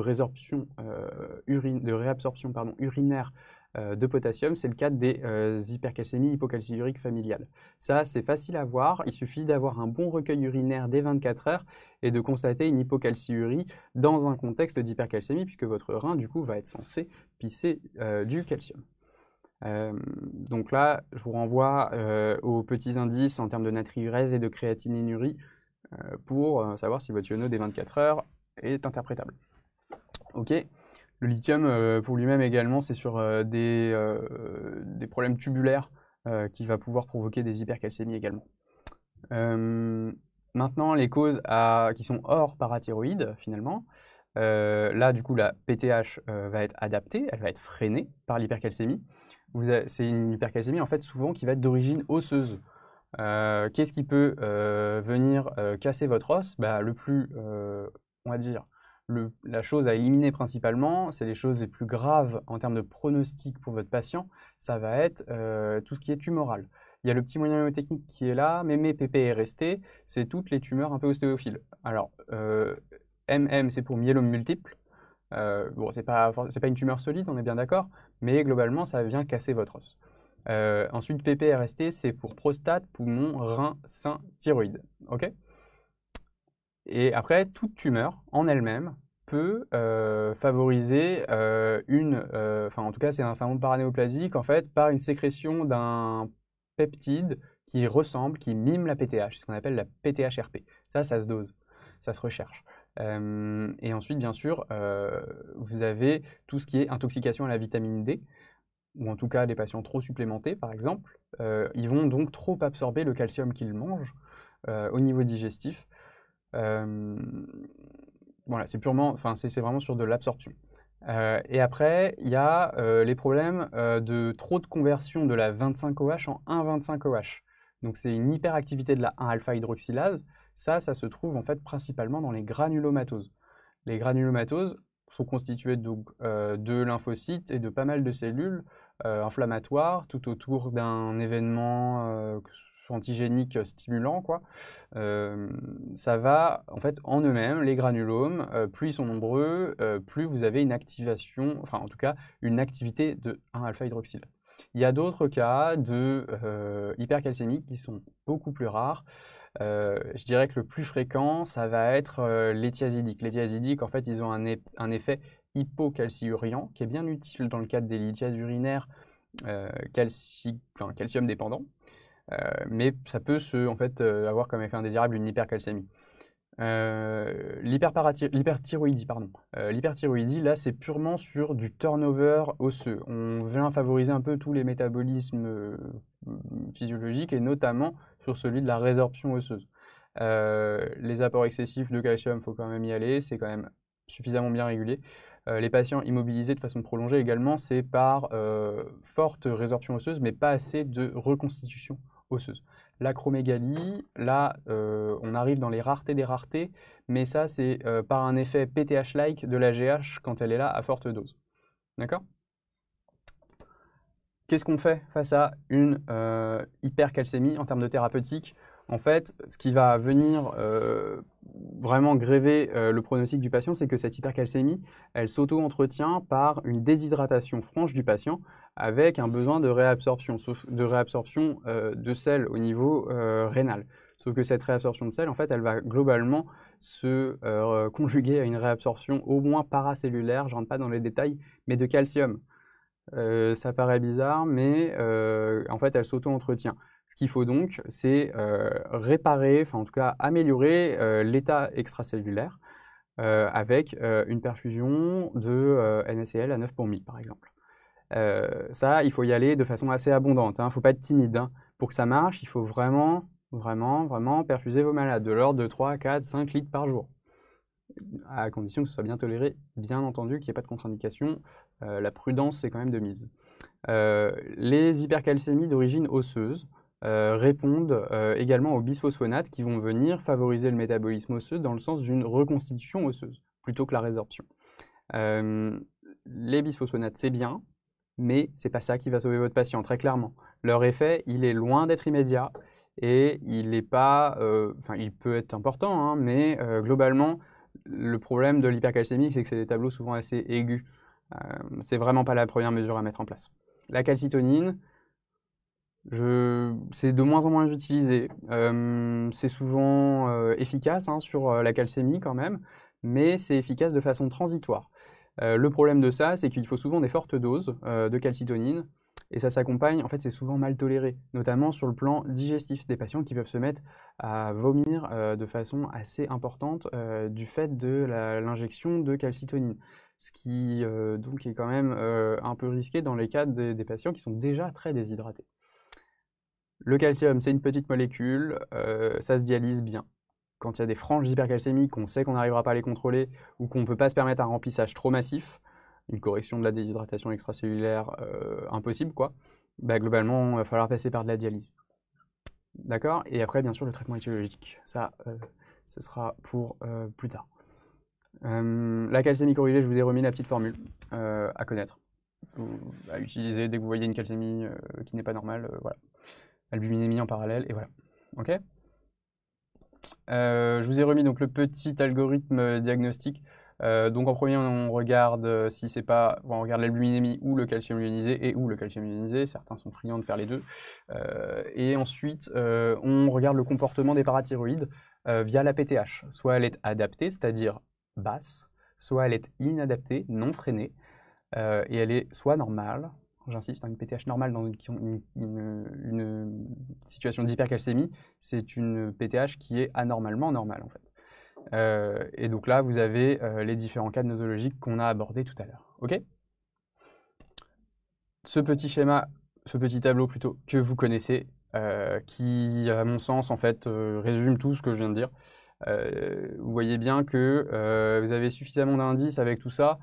S1: réabsorption urinaire de potassium, c'est le cas des hypercalcémies hypocalciuriques familiales. Ça, c'est facile à voir. Il suffit d'avoir un bon recueil urinaire dès 24 heures et de constater une hypocalciurie dans un contexte d'hypercalcémie, puisque votre rein, du coup, va être censé pisser du calcium donc là, je vous renvoie aux petits indices en termes de natriurèse et de créatininurie pour savoir si votre iono des 24 heures est interprétable. Ok. Le lithium, pour lui-même également, c'est sur des, problèmes tubulaires qui va pouvoir provoquer des hypercalcémies également. maintenant, les causes qui sont hors parathyroïde, finalement. là, du coup, la PTH va être adaptée, elle va être freinée par l'hypercalcémie c'est une hypercalcémie en fait souvent qui va être d'origine osseuse. Euh, qu'est-ce qui peut euh, venir euh, casser votre os bah, Le plus, on va dire, le, la chose à éliminer principalement, c'est les choses les plus graves en termes de pronostic pour votre patient, ça va être tout ce qui est tumoral. Il y a le petit moyen technique qui est là, mais resté. c'est toutes les tumeurs un peu ostéophiles. Alors, MM, c'est pour myélome multiple. bon, c'est pas, pas une tumeur solide, on est bien d'accord, mais globalement, ça vient casser votre os. Euh, ensuite, PPRST, c'est pour prostate, poumon, rein, sein, thyroïde. OK Et après, toute tumeur en elle-même peut euh, favoriser euh, une, enfin en tout cas c'est un syndrome paranéoplasique en fait par une sécrétion d'un peptide qui ressemble, qui mime la PTH, ce qu'on appelle la PTHRP. Ça, ça se dose, ça se recherche. Euh, et ensuite, bien sûr, euh, vous avez tout ce qui est intoxication à la vitamine D ou en tout cas des patients trop supplémentés par exemple, euh, ils vont donc trop absorber le calcium qu'ils mangent au niveau digestif. voilà, c'est purement, enfin c'est vraiment sur de l'absorption. et après, il y a les problèmes de trop de conversion de la 25OH en 1,25OH. Donc c'est une hyperactivité de la 1-alpha-hydroxylase ça, ça se trouve en fait principalement dans les granulomatoses. Les granulomatoses sont constituées donc, euh, de lymphocytes et de pas mal de cellules euh, inflammatoires tout autour d'un événement euh, antigénique stimulant. ça va en fait en eux-mêmes, les granulomes, plus ils sont nombreux, plus vous avez une activation, enfin en tout cas une activité de 1-alpha-hydroxylate. Il y a d'autres cas de hypercalcémiques qui sont beaucoup plus rares. Euh, je dirais que le plus fréquent, ça va être euh, l'éthiazidique. les en fait, ils ont un, effet hypocalciuriant qui est bien utile dans le cadre des lithiases urinaires euh, calcium dépendants, mais ça peut se, en fait, avoir comme effet indésirable une hypercalcémie. L'hyperthyroïdie, pardon. L'hyperthyroïdie, là, c'est purement sur du turnover osseux. On vient favoriser un peu tous les métabolismes physiologiques et notamment sur celui de la résorption osseuse. Euh, les apports excessifs de calcium, faut quand même y aller, c'est quand même suffisamment bien régulé. Euh, les patients immobilisés de façon prolongée également, c'est par euh, forte résorption osseuse, mais pas assez de reconstitution osseuse. L'acromégalie, là, on arrive dans les raretés des raretés, mais ça, c'est par un effet PTH-like de la GH quand elle est là à forte dose. D'accord Qu'est-ce qu'on fait face à une euh, hypercalcémie en termes de thérapeutique En fait, ce qui va venir euh, vraiment gréver euh, le pronostic du patient, c'est que cette hypercalcémie, elle s'auto-entretient par une déshydratation franche du patient avec un besoin de réabsorption, de réabsorption de sel au niveau rénal. Sauf que cette réabsorption de sel, en fait, elle va globalement se conjuguer à une réabsorption au moins paracellulaire, je ne rentre pas dans les détails, mais de calcium. Euh, ça paraît bizarre, mais euh, en fait, elle s'auto-entretient. Ce qu'il faut donc, c'est euh, réparer, enfin en tout cas améliorer l'état extracellulaire avec une perfusion de NSCL à 9 pour 1000, par exemple. ça, il faut y aller de façon assez abondante. Il hein. ne faut pas être timide. Hein. Pour que ça marche, il faut vraiment, vraiment, vraiment perfuser vos malades de l'ordre de 3, 4, 5 litres par jour à condition que ce soit bien toléré, bien entendu, qu'il n'y ait pas de contre-indication euh, la prudence c'est quand même de mise. Euh, les hypercalcémies d'origine osseuse euh, répondent également aux bisphosphonates qui vont venir favoriser le métabolisme osseux dans le sens d'une reconstitution osseuse plutôt que la résorption. les bisphosphonates, c'est bien, mais c'est pas ça qui va sauver votre patient, très clairement. Leur effet, il est loin d'être immédiat et il pas, il peut être important, hein, mais globalement, le problème de l'hypercalcémie, c'est que c'est des tableaux souvent assez aigus. Euh, c'est vraiment pas la première mesure à mettre en place. La calcitonine, c'est de moins en moins utilisé. Euh, c'est souvent euh, efficace hein, sur la calcémie quand même, mais c'est efficace de façon transitoire. le problème de ça, c'est qu'il faut souvent des fortes doses de calcitonine et ça s'accompagne, en fait, c'est souvent mal toléré, notamment sur le plan digestif des patients qui peuvent se mettre à vomir de façon assez importante du fait de l'injection de calcitonine ce qui euh, donc est quand même euh, un peu risqué dans les cas des patients qui sont déjà très déshydratés. Le calcium, c'est une petite molécule, euh, ça se dialyse bien. Quand il y a des franges hypercalcémiques, on sait qu'on n'arrivera pas à les contrôler ou qu'on ne peut pas se permettre un remplissage trop massif, une correction de la déshydratation extracellulaire impossible, quoi, bah, globalement, il va falloir passer par de la dialyse. D'accord Et après, bien sûr, le traitement étiologique. Ça, ce sera pour plus tard. Euh, la calcémie corrigée, je vous ai remis la petite formule euh, à connaître, à utiliser dès que vous voyez une calcémie euh, qui n'est pas normale, voilà. Albuminémie en parallèle, et voilà. Ok Je vous ai remis donc le petit algorithme diagnostique. donc en premier, on regarde si c'est pas, on regarde l'albuminémie ou le calcium ionisé et ou le calcium ionisé. Certains sont friands de faire les deux. et ensuite, on regarde le comportement des parathyroïdes via la PTH. Soit elle est adaptée, c'est-à-dire basse, soit elle est inadaptée, non freinée, euh, et elle est soit normale, j'insiste, hein, une PTH normale dans une, situation d'hypercalcémie, c'est une PTH qui est anormalement normale en fait. Euh, et donc là, vous avez euh, les différents cas de nosologiques qu'on a abordés tout à l'heure. OK Ce petit schéma, ce petit tableau plutôt, que vous connaissez, qui, à mon sens, en fait, résume tout ce que je viens de dire. Euh, vous voyez bien que euh, vous avez suffisamment d'indices avec tout ça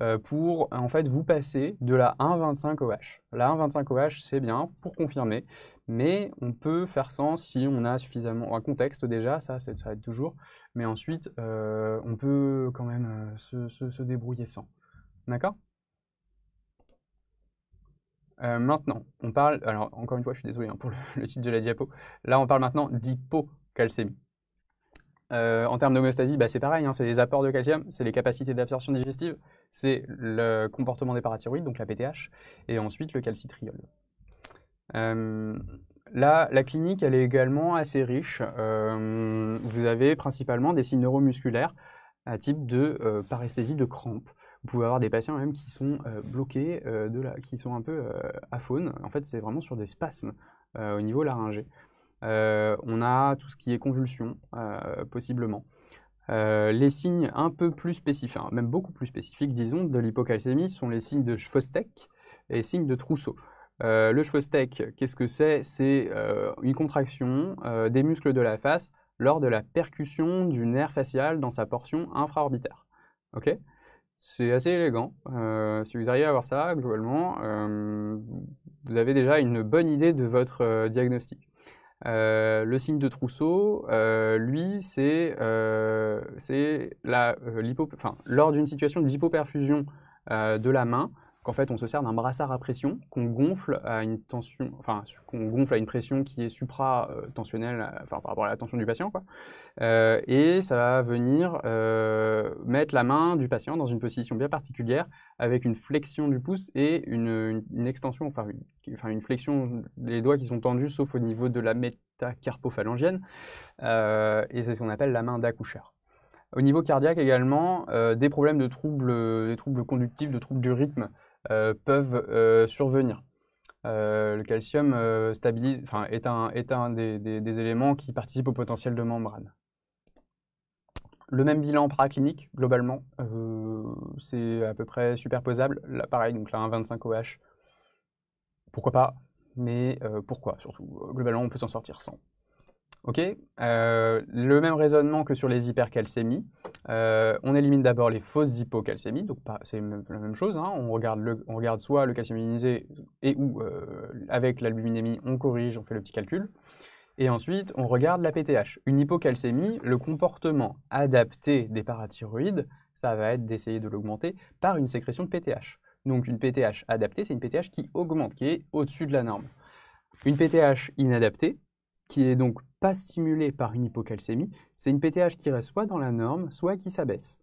S1: euh, pour en fait vous passer de la 1,25 OH. La 1,25 OH, c'est bien pour confirmer, mais on peut faire sans si on a suffisamment un contexte déjà, ça, ça aide toujours, mais ensuite on peut quand même se, se, se débrouiller sans. D'accord maintenant, on parle, alors encore une fois, je suis désolé hein, pour le, (laughs) le, titre de la diapo, là on parle maintenant d'hypocalcémie. Euh, en termes d'homéostasie, bah, c'est pareil, hein, c'est les apports de calcium, c'est les capacités d'absorption digestive, c'est le comportement des parathyroïdes, donc la PTH, et ensuite le calcitriol. Euh, là, la clinique, elle est également assez riche. Euh, vous avez principalement des signes neuromusculaires à type de paresthésie de crampes. Vous pouvez avoir des patients même qui sont bloqués, qui sont un peu faune. En fait, c'est vraiment sur des spasmes au niveau laryngé. Euh, on a tout ce qui est convulsion, euh, possiblement. Euh, les signes un peu plus spécifiques, même beaucoup plus spécifiques, disons, de l'hypocalcémie sont les signes de chvostek et les signes de Trousseau. le chvostek, qu'est-ce que c'est C'est une contraction des muscles de la face lors de la percussion du nerf facial dans sa portion infraorbitaire. Ok C'est assez élégant. si vous arrivez à voir ça, globalement, vous avez déjà une bonne idée de votre diagnostic. Euh, le signe de Trousseau, euh, lui, c'est euh, lors d'une situation d'hypoperfusion de la main, qu'en fait on se sert d'un brassard à pression qu'on gonfle à une tension, enfin qu'on gonfle à une pression qui est supra-tensionnelle, euh, euh, enfin par rapport à la tension du patient, euh, et ça va venir mettre la main du patient dans une position bien particulière avec une flexion du pouce et une, extension, enfin une, flexion des doigts qui sont tendus sauf au niveau de la métacarpophalangienne, et c'est ce qu'on appelle la main d'accoucheur. Au niveau cardiaque également, des problèmes de troubles, des troubles conductifs, de troubles du rythme euh, peuvent euh, survenir. Euh, le calcium stabilise, est un, est un des, éléments qui participent au potentiel de membrane. Le même bilan paraclinique, globalement, c'est à peu près superposable. Là, pareil, donc là, un 25OH. Pourquoi pas Mais pourquoi, surtout Globalement, on peut s'en sortir sans. Ok euh, le même raisonnement que sur les hypercalcémies. Euh, on élimine d'abord les fausses hypocalcémies, donc c'est la même chose. Hein. on, regarde soit le calcium immunisé et ou euh, avec l'albuminémie, on corrige, on fait le petit calcul. Et ensuite, on regarde la PTH. Une hypocalcémie, le comportement adapté des parathyroïdes, ça va être d'essayer de l'augmenter par une sécrétion de PTH. Donc une PTH adaptée, c'est une PTH qui augmente, qui est au-dessus de la norme. Une PTH inadaptée, qui est donc pas stimulée par une hypocalcémie, c'est une PTH qui reste soit dans la norme, soit qui s'abaisse.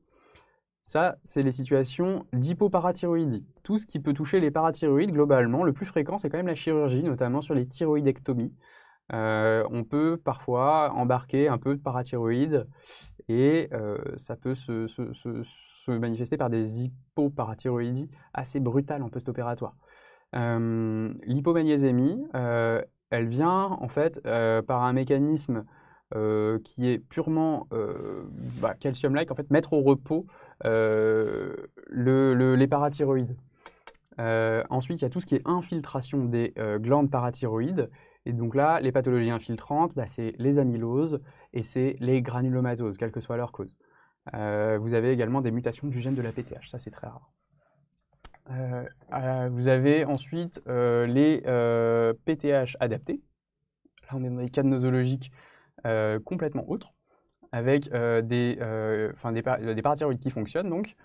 S1: Ça, c'est les situations d'hypoparathyroïdie. Tout ce qui peut toucher les parathyroïdes, globalement, le plus fréquent, c'est quand même la chirurgie, notamment sur les thyroïdectomies. Euh, on peut parfois embarquer un peu de parathyroïde et euh, ça peut se, manifester par des hypoparathyroïdies assez brutales en post-opératoire. Euh, L'hypomagnésémie, elle vient en fait euh, par un mécanisme euh, qui est purement euh, bah, calcium-like, en fait, mettre au repos les parathyroïdes. ensuite, il y a tout ce qui est infiltration des glandes parathyroïdes. Et donc là, les pathologies infiltrantes, bah, c'est les amyloses et c'est les granulomatoses, quelle que soit leur cause. vous avez également des mutations du gène de la PTH, ça c'est très rare. Euh, euh, vous avez ensuite euh, les PTH adaptés. Là, on est dans des cas de nosologiques complètement autres, avec des, des, qui fonctionnent. Donc,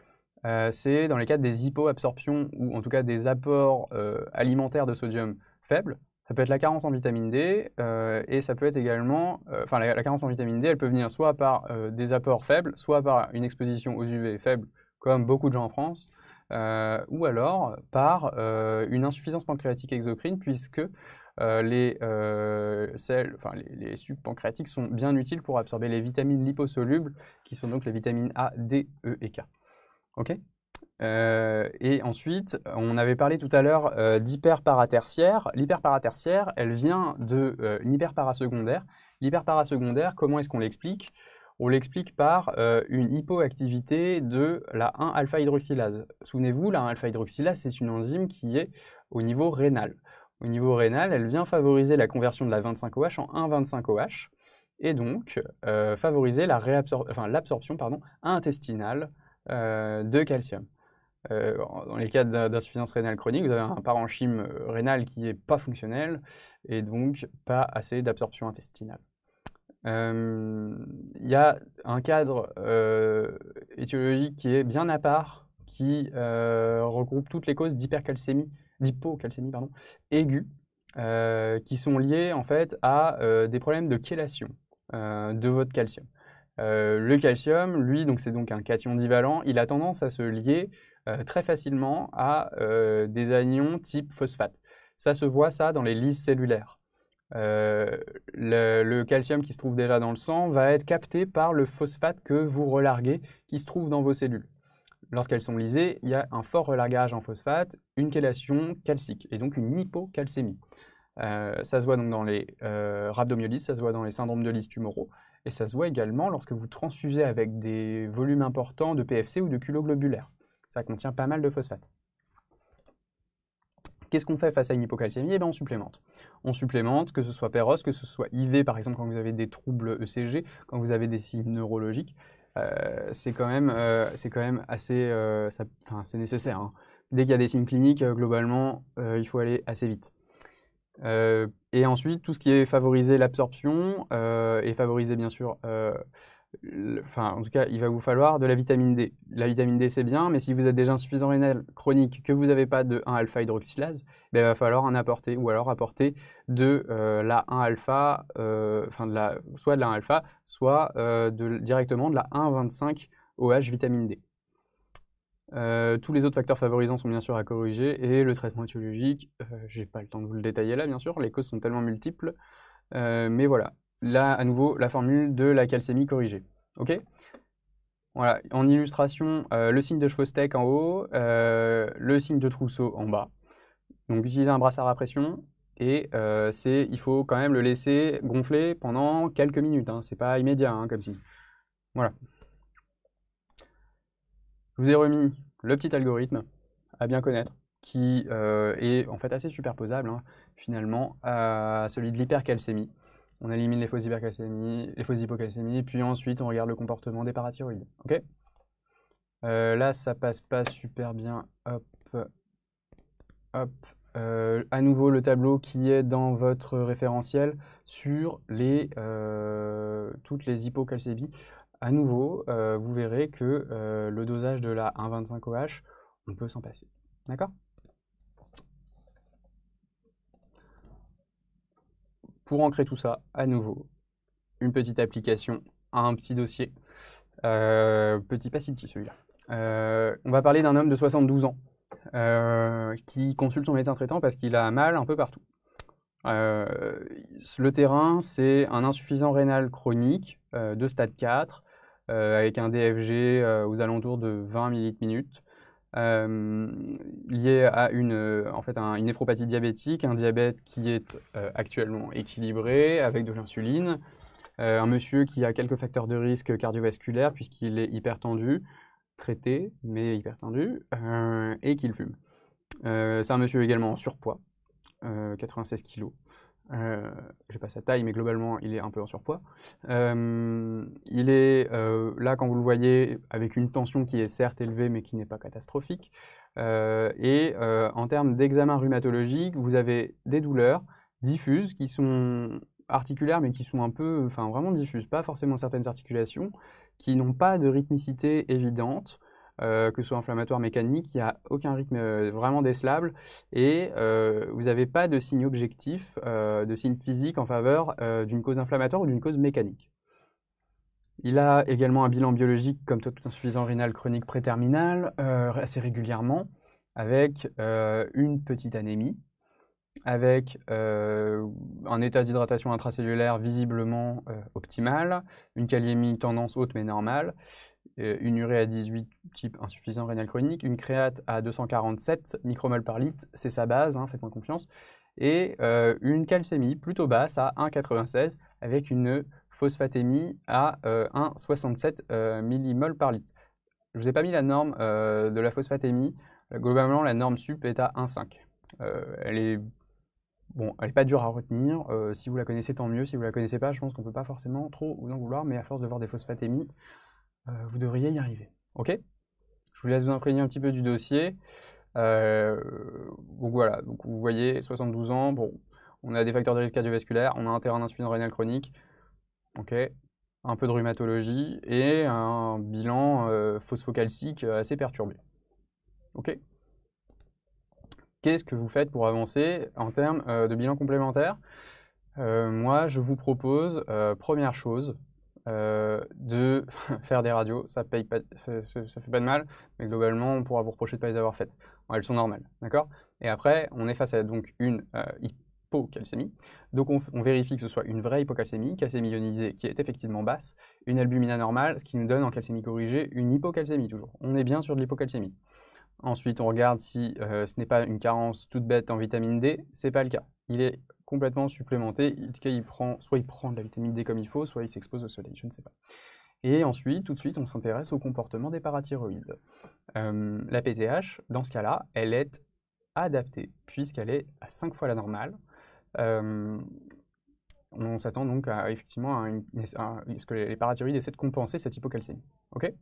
S1: c'est dans les cas des hypoabsorptions ou en tout cas des apports alimentaires de sodium faibles. Ça peut être la carence en vitamine D et ça peut être également, enfin la, la, carence en vitamine D, elle peut venir soit par des apports faibles, soit par une exposition aux UV faible, comme beaucoup de gens en France, euh, ou alors par euh, une insuffisance pancréatique exocrine, puisque euh, les, celles, pancréatiques sont bien utiles pour absorber les vitamines liposolubles, qui sont donc les vitamines A, D, E et K. et ensuite, on avait parlé tout à l'heure d'hyperparatertiaire. L'hyperparatertiaire, elle vient d'une hyperparasecondaire. L'hyperparasecondaire, comment est-ce qu'on l'explique on l'explique par euh, une hypoactivité de la 1-alpha-hydroxylase. Souvenez-vous, la 1-alpha-hydroxylase, c'est une enzyme qui est au niveau rénal. Au niveau rénal, elle vient favoriser la conversion de la 25OH en 1,25OH et donc euh, favoriser l'absorption intestinale euh, de calcium. dans les cas d'insuffisance rénale chronique, vous avez un parenchyme rénal qui n'est pas fonctionnel et donc pas assez d'absorption intestinale. Il y a un cadre étiologique qui est bien à part, qui regroupe toutes les causes d'hypercalcémie, d'hypocalcémie pardon, aiguë, qui sont liées en fait à des problèmes de chélation de votre calcium. le calcium, lui, donc c'est donc un cation divalent, il a tendance à se lier très facilement à des anions type phosphate. Ça se voit ça dans les lyses cellulaires. Euh, le, calcium qui se trouve déjà dans le sang va être capté par le phosphate que vous relarguez qui se trouve dans vos cellules. Lorsqu'elles sont lisées, il y a un fort relargage en phosphate, une chélation calcique et donc une hypocalcémie. Euh, ça se voit donc dans les euh, rhabdomyolyses, ça se voit dans les syndromes de lys tumoraux et ça se voit également lorsque vous transfusez avec des volumes importants de PFC ou de globulaire. Ça contient pas mal de phosphate. Qu'est-ce qu'on fait face à une hypocalcémie Eh ben, on supplémente. On supplémente, que ce soit PEROS, que ce soit IV, par exemple, quand vous avez des troubles ECG, quand vous avez des signes neurologiques, euh, c'est quand, euh, quand, même assez... Euh, c'est nécessaire. Hein. Dès qu'il y a des signes cliniques, globalement, il faut aller assez vite. et ensuite, tout ce qui est favoriser l'absorption et favoriser, bien sûr, enfin, en tout cas, il va vous falloir de la vitamine D. La vitamine D, c'est bien, mais si vous êtes déjà insuffisant rénal chronique, que vous n'avez pas de 1-alpha hydroxylase, ben, il va falloir en apporter, ou alors apporter de euh, la 1-alpha, euh, soit de la 1-alpha, soit euh, de, directement de la 1,25 OH vitamine D. tous les autres facteurs favorisants sont bien sûr à corriger et le traitement étiologique, j'ai pas le temps de vous le détailler là bien sûr, les causes sont tellement multiples, mais voilà, là, à nouveau, la formule de la calcémie corrigée. OK voilà, en illustration, euh, le signe de steak en haut, euh, le signe de Trousseau en bas. Donc utiliser un brassard à pression, et euh, il faut quand même le laisser gonfler pendant quelques minutes, hein. Ce n'est pas immédiat hein, comme signe. Voilà. Je vous ai remis le petit algorithme à bien connaître, qui est en fait assez superposable hein, finalement à celui de l'hypercalcémie on élimine les fausses hypercalcémies, les hypocalcémies, puis ensuite on regarde le comportement des parathyroïdes. Ok euh, Là, ça passe pas super bien. Hop, euh, à nouveau le tableau qui est dans votre référentiel sur les, euh, toutes les hypocalcémies. À nouveau, vous verrez que le dosage de la 1,25 OH, on peut s'en passer. D'accord pour ancrer tout ça, à nouveau, une petite application, un petit dossier. Euh, petit, pas si petit celui-là. Euh, on va parler d'un homme de 72 ans euh, qui consulte son médecin traitant parce qu'il a mal un peu partout. le terrain, c'est un insuffisant rénal chronique de stade 4 avec un DFG aux alentours de 20 minutes minutes euh, lié à une, euh, en fait, une néphropathie diabétique, un diabète qui est euh, actuellement équilibré avec de l'insuline, un monsieur qui a quelques facteurs de risque cardiovasculaire puisqu'il est hypertendu, traité mais hypertendu, et qu'il fume. C'est un monsieur également en surpoids, 96 kg. Euh, je n'ai pas sa taille, mais globalement, il est un peu en surpoids. Euh, il est euh, là, quand vous le voyez, avec une tension qui est certes élevée, mais qui n'est pas catastrophique. et en termes d'examen rhumatologique, vous avez des douleurs diffuses qui sont articulaires, mais qui sont un peu, enfin vraiment diffuses, pas forcément certaines articulations, qui n'ont pas de rythmicité évidente, euh, que ce soit inflammatoire mécanique, il n'y a aucun rythme euh, vraiment décelable et euh, vous n'avez pas de signe objectif, de signe physique en faveur d'une cause inflammatoire ou d'une cause mécanique. Il a également un bilan biologique comme tout insuffisant rénale chronique préterminale assez régulièrement avec une petite anémie avec euh, un état d'hydratation intracellulaire visiblement euh, optimal, une kaliémie tendance haute mais normale, euh, une urée à 18 type insuffisant rénal chronique, une créate à 247 micromol par litre, c'est sa base, hein, faites-moi confiance, et une calcémie plutôt basse à 1,96 avec une phosphatémie à 1,67 millimol par litre. Je ne vous ai pas mis la norme de la phosphatémie, globalement la norme sup est à 1,5. elle est Bon, elle n'est pas dure à retenir. Euh, si vous la connaissez, tant mieux. Si vous la connaissez pas, je pense qu'on ne peut pas forcément trop vous en vouloir, mais à force de voir des phosphates euh, vous devriez y arriver. Ok Je vous laisse vous imprégner un petit peu du dossier. Euh, donc voilà, donc vous voyez, 72 ans, bon, on a des facteurs de risque cardiovasculaire, on a un terrain d'insuffisance rénale chronique, ok, un peu de rhumatologie et un bilan phosphocalcique assez perturbé. Ok ce que vous faites pour avancer en termes euh, de bilan complémentaire. Euh, moi, je vous propose, euh, première chose, de (laughs) faire des radios, ça paye ça, fait pas de mal, mais globalement, on pourra vous reprocher de ne pas les avoir faites. elles sont normales, d'accord Et après, on est face à donc une hypocalcémie. Donc, on, on, vérifie que ce soit une vraie hypocalcémie, calcémie ionisée qui est effectivement basse, une albumine anormale, ce qui nous donne en calcémie corrigée une hypocalcémie toujours. On est bien sur de l'hypocalcémie. Ensuite, on regarde si euh, ce n'est pas une carence toute bête en vitamine D. C'est pas le cas. Il est complètement supplémenté. En Il prend, soit il prend de la vitamine D comme il faut, soit il s'expose au soleil. Je ne sais pas. Et ensuite, tout de suite, on s'intéresse au comportement des parathyroïdes. Euh, la PTH, dans ce cas-là, elle est adaptée, puisqu'elle est à 5 fois la normale. Euh, on s'attend donc à, effectivement ce que les parathyroïdes essaient de compenser cette hypocalcémie. OK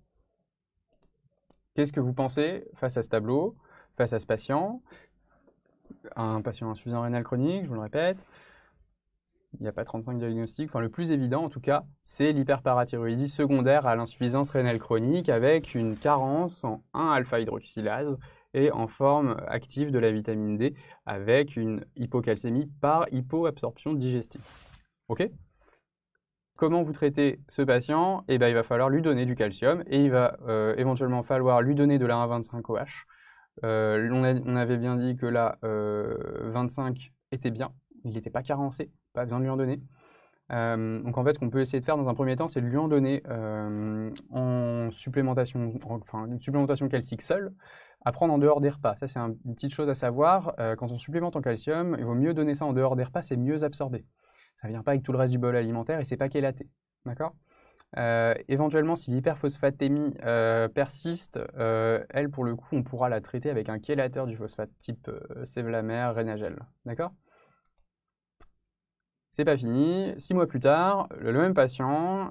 S1: Qu'est-ce que vous pensez face à ce tableau, face à ce patient Un patient insuffisant rénal chronique, je vous le répète. Il n'y a pas 35 diagnostics. Enfin, le plus évident, en tout cas, c'est l'hyperparathyroïdie secondaire à l'insuffisance rénale chronique avec une carence en 1-alpha-hydroxylase et en forme active de la vitamine D avec une hypocalcémie par hypoabsorption digestive. OK Comment vous traitez ce patient Eh bien, il va falloir lui donner du calcium et il va euh, éventuellement falloir lui donner de la 1,25OH. Euh, on, avait bien dit que la 25 euh, était bien, il n'était pas carencé, pas besoin de lui en donner. donc en fait, ce qu'on peut essayer de faire dans un premier temps, c'est de lui en donner en supplémentation, une supplémentation calcique seule, à prendre en dehors des repas. Ça, c'est une petite chose à savoir. quand on supplémente en calcium, il vaut mieux donner ça en dehors des repas, c'est mieux absorbé ça ne vient pas avec tout le reste du bol alimentaire et c'est pas quélaté. D'accord euh, éventuellement, si l'hyperphosphatémie euh, persiste, euh, elle, pour le coup, on pourra la traiter avec un chélateur du phosphate type sévlamère, Renagel. D'accord C'est pas fini. Six mois plus tard, le, même patient,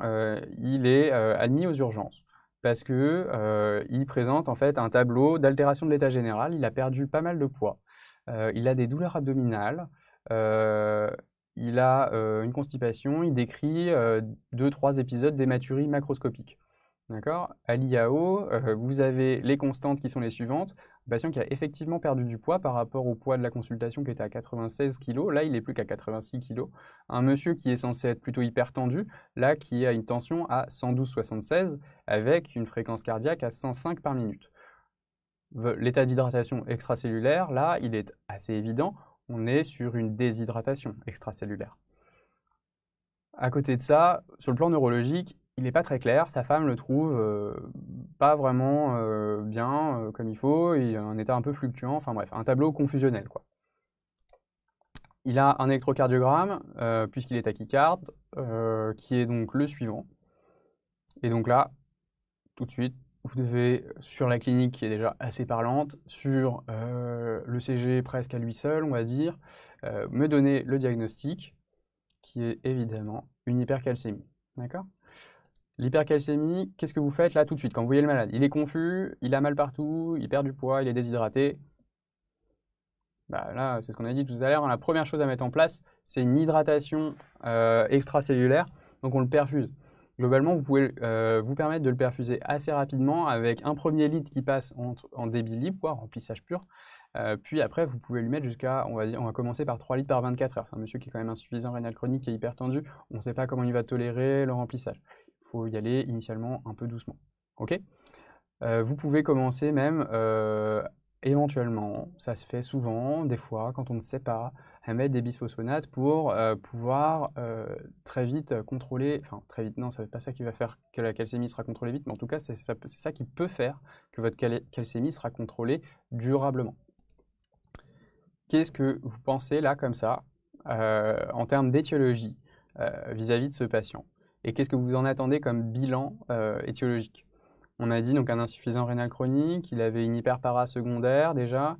S1: il est admis aux urgences parce que il présente en fait un tableau d'altération de l'état général. Il a perdu pas mal de poids. il a des douleurs abdominales il a euh, une constipation, il décrit 2 euh, deux, trois épisodes d'hématurie macroscopique. D'accord À l'IAO, euh, vous avez les constantes qui sont les suivantes. Un patient qui a effectivement perdu du poids par rapport au poids de la consultation qui était à 96 kg, là il n'est plus qu'à 86 kg. Un monsieur qui est censé être plutôt hypertendu, là qui a une tension à 112-76 avec une fréquence cardiaque à 105 par minute. L'état d'hydratation extracellulaire, là, il est assez évident on est sur une déshydratation extracellulaire. À côté de ça, sur le plan neurologique, il n'est pas très clair. Sa femme le trouve euh, pas vraiment euh, bien euh, comme il faut. Il a un état un peu fluctuant. Enfin bref, un tableau confusionnel. Quoi. Il a un électrocardiogramme, puisqu'il est à tachycarde, qui est donc le suivant. Et donc là, tout de suite, vous devez, sur la clinique qui est déjà assez parlante, sur euh, le CG presque à lui seul, on va dire, euh, me donner le diagnostic, qui est évidemment une hypercalcémie. D'accord L'hypercalcémie, qu'est-ce que vous faites là tout de suite quand vous voyez le malade Il est confus, il a mal partout, il perd du poids, il est déshydraté. Bah là, c'est ce qu'on a dit tout à l'heure, hein, la première chose à mettre en place, c'est une hydratation euh, extracellulaire, donc on le perfuse globalement, vous pouvez euh, vous permettre de le perfuser assez rapidement avec un premier litre qui passe en, en débit libre, quoi, remplissage pur. Euh, puis après, vous pouvez lui mettre jusqu'à, on va commencer par 3 litres par 24 heures. un monsieur qui est quand même insuffisant rénal chronique, et est hyper tendu. On ne sait pas comment il va tolérer le remplissage. Il faut y aller initialement un peu doucement. OK euh, Vous pouvez commencer même éventuellement, ça se fait souvent, des fois, quand on ne sait pas, mettre des bisphosphonates pour euh, pouvoir euh, très vite contrôler, enfin très vite, non, ça n'est pas ça qui va faire que la calcémie sera contrôlée vite, mais en tout cas, c'est ça, qui peut faire que votre calcémie sera contrôlée durablement. Qu'est-ce que vous pensez là, comme ça, euh, en termes d'étiologie vis-à-vis de ce patient Et qu'est-ce que vous en attendez comme bilan étiologique On a dit donc un insuffisant rénal chronique, il avait une hyperpara secondaire déjà,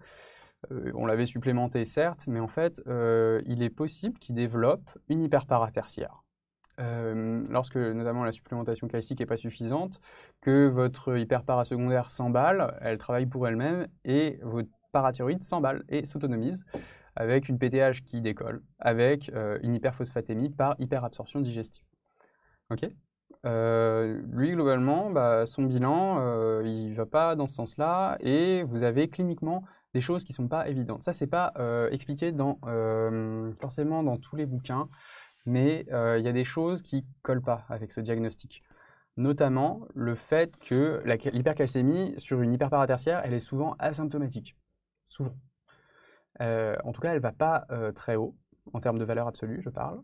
S1: euh, on l'avait supplémenté, certes, mais en fait, euh, il est possible qu'il développe une hyperparatertiaire. Euh, lorsque notamment la supplémentation calcique n'est pas suffisante, que votre hyperparasecondaire s'emballe, elle travaille pour elle-même et votre parathyroïde s'emballe et s'autonomise avec une PTH qui décolle, avec une hyperphosphatémie par hyperabsorption digestive. Ok lui, globalement, bah, son bilan, il ne va pas dans ce sens-là, et vous avez cliniquement des choses qui sont pas évidentes. Ça, c'est pas euh, expliqué dans, euh, forcément dans tous les bouquins, mais euh, il y a des choses qui collent pas avec ce diagnostic. Notamment le fait que l'hypercalcémie sur une hyperparatertiaire, elle est souvent asymptomatique. Souvent. en tout cas, elle va pas très haut en termes de valeur absolue, je parle.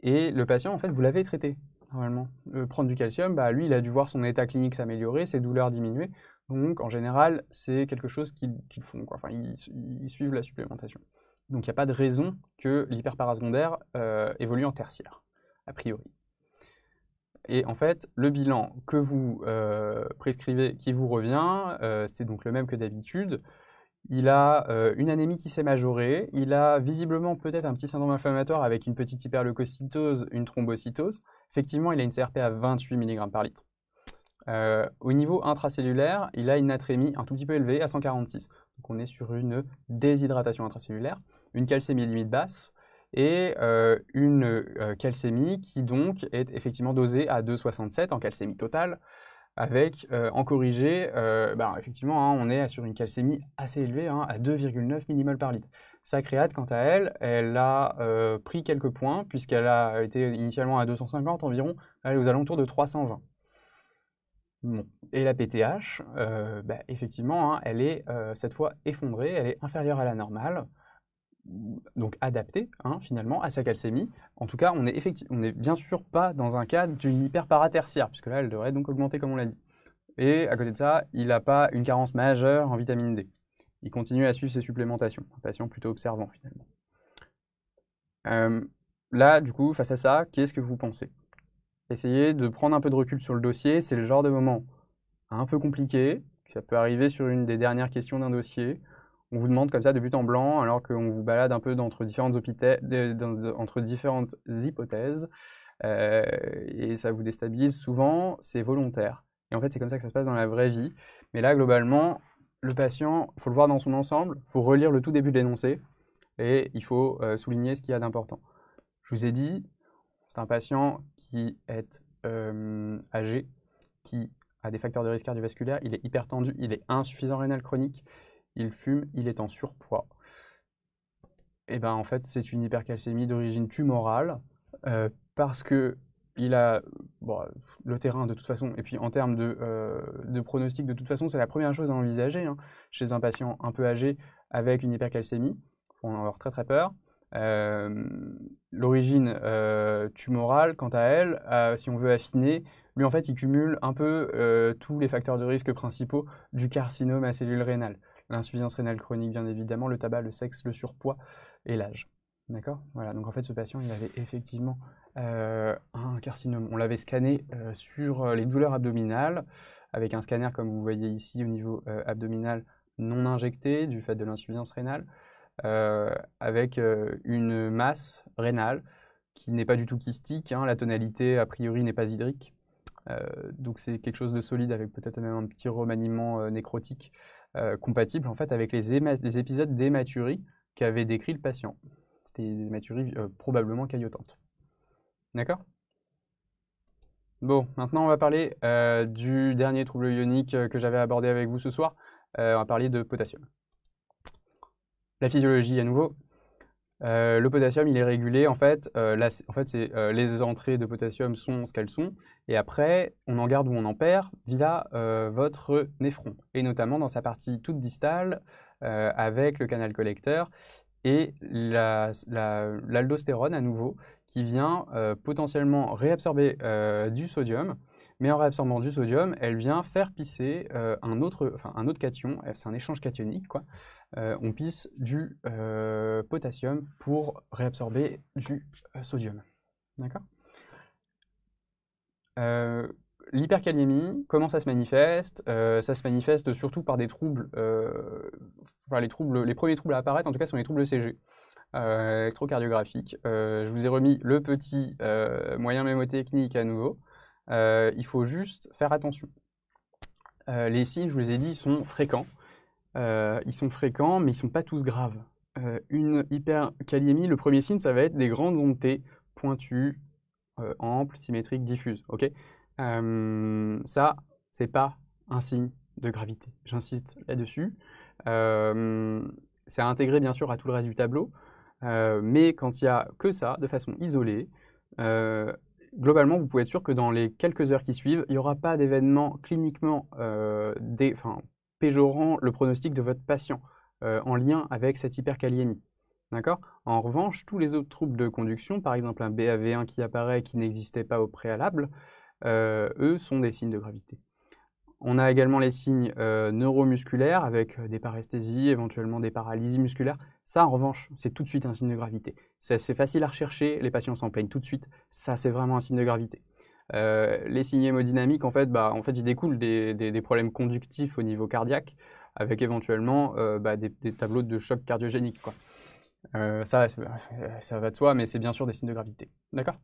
S1: et le patient, en fait, vous l'avez traité, normalement. prendre du calcium, bah, lui, il a dû voir son état clinique s'améliorer, ses douleurs diminuer. Donc, en général, c'est quelque chose qu'ils font. Enfin, ils, suivent la supplémentation. Donc, il n'y a pas de raison que l'hyperparasecondaire euh, évolue en tertiaire, a priori. Et en fait, le bilan que vous euh, prescrivez, qui vous revient, euh, c'est donc le même que d'habitude. Il a une anémie qui s'est majorée, il a visiblement peut-être un petit syndrome inflammatoire avec une petite hyperleucocytose, une thrombocytose. Effectivement, il a une CRP à 28 mg par litre. Euh, au niveau intracellulaire, il a une natrémie un tout petit peu élevée à 146. Donc on est sur une déshydratation intracellulaire, une calcémie limite basse et euh, une euh, calcémie qui donc est effectivement dosée à 2,67 en calcémie totale avec en corrigé, bah, effectivement hein, on est sur une calcémie assez élevée hein, à 2,9 mmol par litre. Sa créate, quant à elle, elle a pris quelques points puisqu'elle a été initialement à 250 environ, elle est aux alentours de 320. Et la PTH, euh, bah, effectivement, hein, elle est euh, cette fois effondrée, elle est inférieure à la normale, donc adaptée hein, finalement à sa calcémie. En tout cas, on n'est on est bien sûr pas dans un cas d'une hyperparatertiaire, puisque là, elle devrait donc augmenter comme on l'a dit. Et à côté de ça, il n'a pas une carence majeure en vitamine D. Il continue à suivre ses supplémentations, un patient plutôt observant finalement. Euh, là, du coup, face à ça, qu'est-ce que vous pensez essayer de prendre un peu de recul sur le dossier. C'est le genre de moment un peu compliqué, ça peut arriver sur une des dernières questions d'un dossier. On vous demande comme ça de but en blanc, alors qu'on vous balade un peu entre différentes, hypothèses. Euh, et ça vous déstabilise souvent, c'est volontaire. Et en fait, c'est comme ça que ça se passe dans la vraie vie. Mais là, globalement, le patient, il faut le voir dans son ensemble, il faut relire le tout début de l'énoncé, et il faut euh, souligner ce qu'il y a d'important. Je vous ai dit, c'est un patient qui est euh, âgé, qui a des facteurs de risque cardiovasculaire, il est hypertendu, il est insuffisant rénal chronique, il fume, il est en surpoids. Et eh bien en fait, c'est une hypercalcémie d'origine tumorale euh, parce que il a le terrain de toute façon, et puis en termes euh, de, pronostic, de toute façon, c'est la première chose à envisager hein, chez un patient un peu âgé avec une hypercalcémie. On en avoir très très peur. L'origine tumorale, quant à elle, si on veut affiner, lui en fait il cumule un peu tous les facteurs de risque principaux du carcinome à cellules rénales. L'insuffisance rénale chronique bien évidemment, le tabac, le sexe, le surpoids et l'âge. D'accord Voilà, donc en fait ce patient il avait effectivement un carcinome. On l'avait scanné sur les douleurs abdominales avec un scanner comme vous voyez ici au niveau abdominal non injecté du fait de l'insuffisance rénale. Euh, avec euh, une masse rénale qui n'est pas du tout kystique. Hein. la tonalité, a priori, n'est pas hydrique. Euh, donc c'est quelque chose de solide avec peut-être même un petit remaniement nécrotique compatible en fait avec les, les épisodes d'hématurie qu'avait décrit le patient. C'était des hématuries probablement caillotante, D'accord Bon, maintenant on va parler du dernier trouble ionique que j'avais abordé avec vous ce soir. on va parler de potassium la physiologie à nouveau. Euh, le potassium, il est régulé, en fait, euh, en fait euh, les entrées de potassium sont ce qu'elles sont, et après, on en garde ou on en perd via votre néphron, et notamment dans sa partie toute distale, avec le canal collecteur, et l'aldostérone à nouveau, qui vient euh, potentiellement réabsorber euh, du sodium, mais en réabsorbant du sodium, elle vient faire pisser euh, un, autre, un autre cation, c'est un échange cationique, quoi. on pisse du potassium pour réabsorber du sodium. D'accord l'hyperkaliémie, comment ça se manifeste Ça se manifeste surtout par des troubles, les troubles, les premiers troubles à apparaître en tout cas sont les troubles ECG. Euh, électrocardiographique. Euh, je vous ai remis le petit euh, moyen mémotechnique à nouveau. il faut juste faire attention. les signes, je vous ai dit, sont fréquents. ils sont fréquents, mais ils ne sont pas tous graves. une hyperkaliémie, le premier signe, ça va être des grandes ondes T pointues, amples, symétriques, diffuses. Ok ça, c'est pas un signe de gravité. J'insiste là-dessus. Euh, c'est intégré bien sûr à tout le reste du tableau, euh, mais quand il n'y a que ça, de façon isolée, euh, globalement, vous pouvez être sûr que dans les quelques heures qui suivent, il n'y aura pas d'événement cliniquement euh, péjorant le pronostic de votre patient en lien avec cette hyperkaliémie. En revanche, tous les autres troubles de conduction, par exemple un BAV1 qui apparaît qui n'existait pas au préalable, eux sont des signes de gravité. On a également les signes euh, neuromusculaires avec euh, des paresthésies, éventuellement des paralysies musculaires. Ça, en revanche, c'est tout de suite un signe de gravité. C'est assez facile à rechercher, les patients s'en plaignent tout de suite. Ça, c'est vraiment un signe de gravité. Euh, les signes hémodynamiques, en fait, bah, en fait ils découlent des, problèmes conductifs au niveau cardiaque, avec éventuellement bah, des, tableaux de choc cardiogénique. ça, ça va de soi, mais c'est bien sûr des signes de gravité. D'accord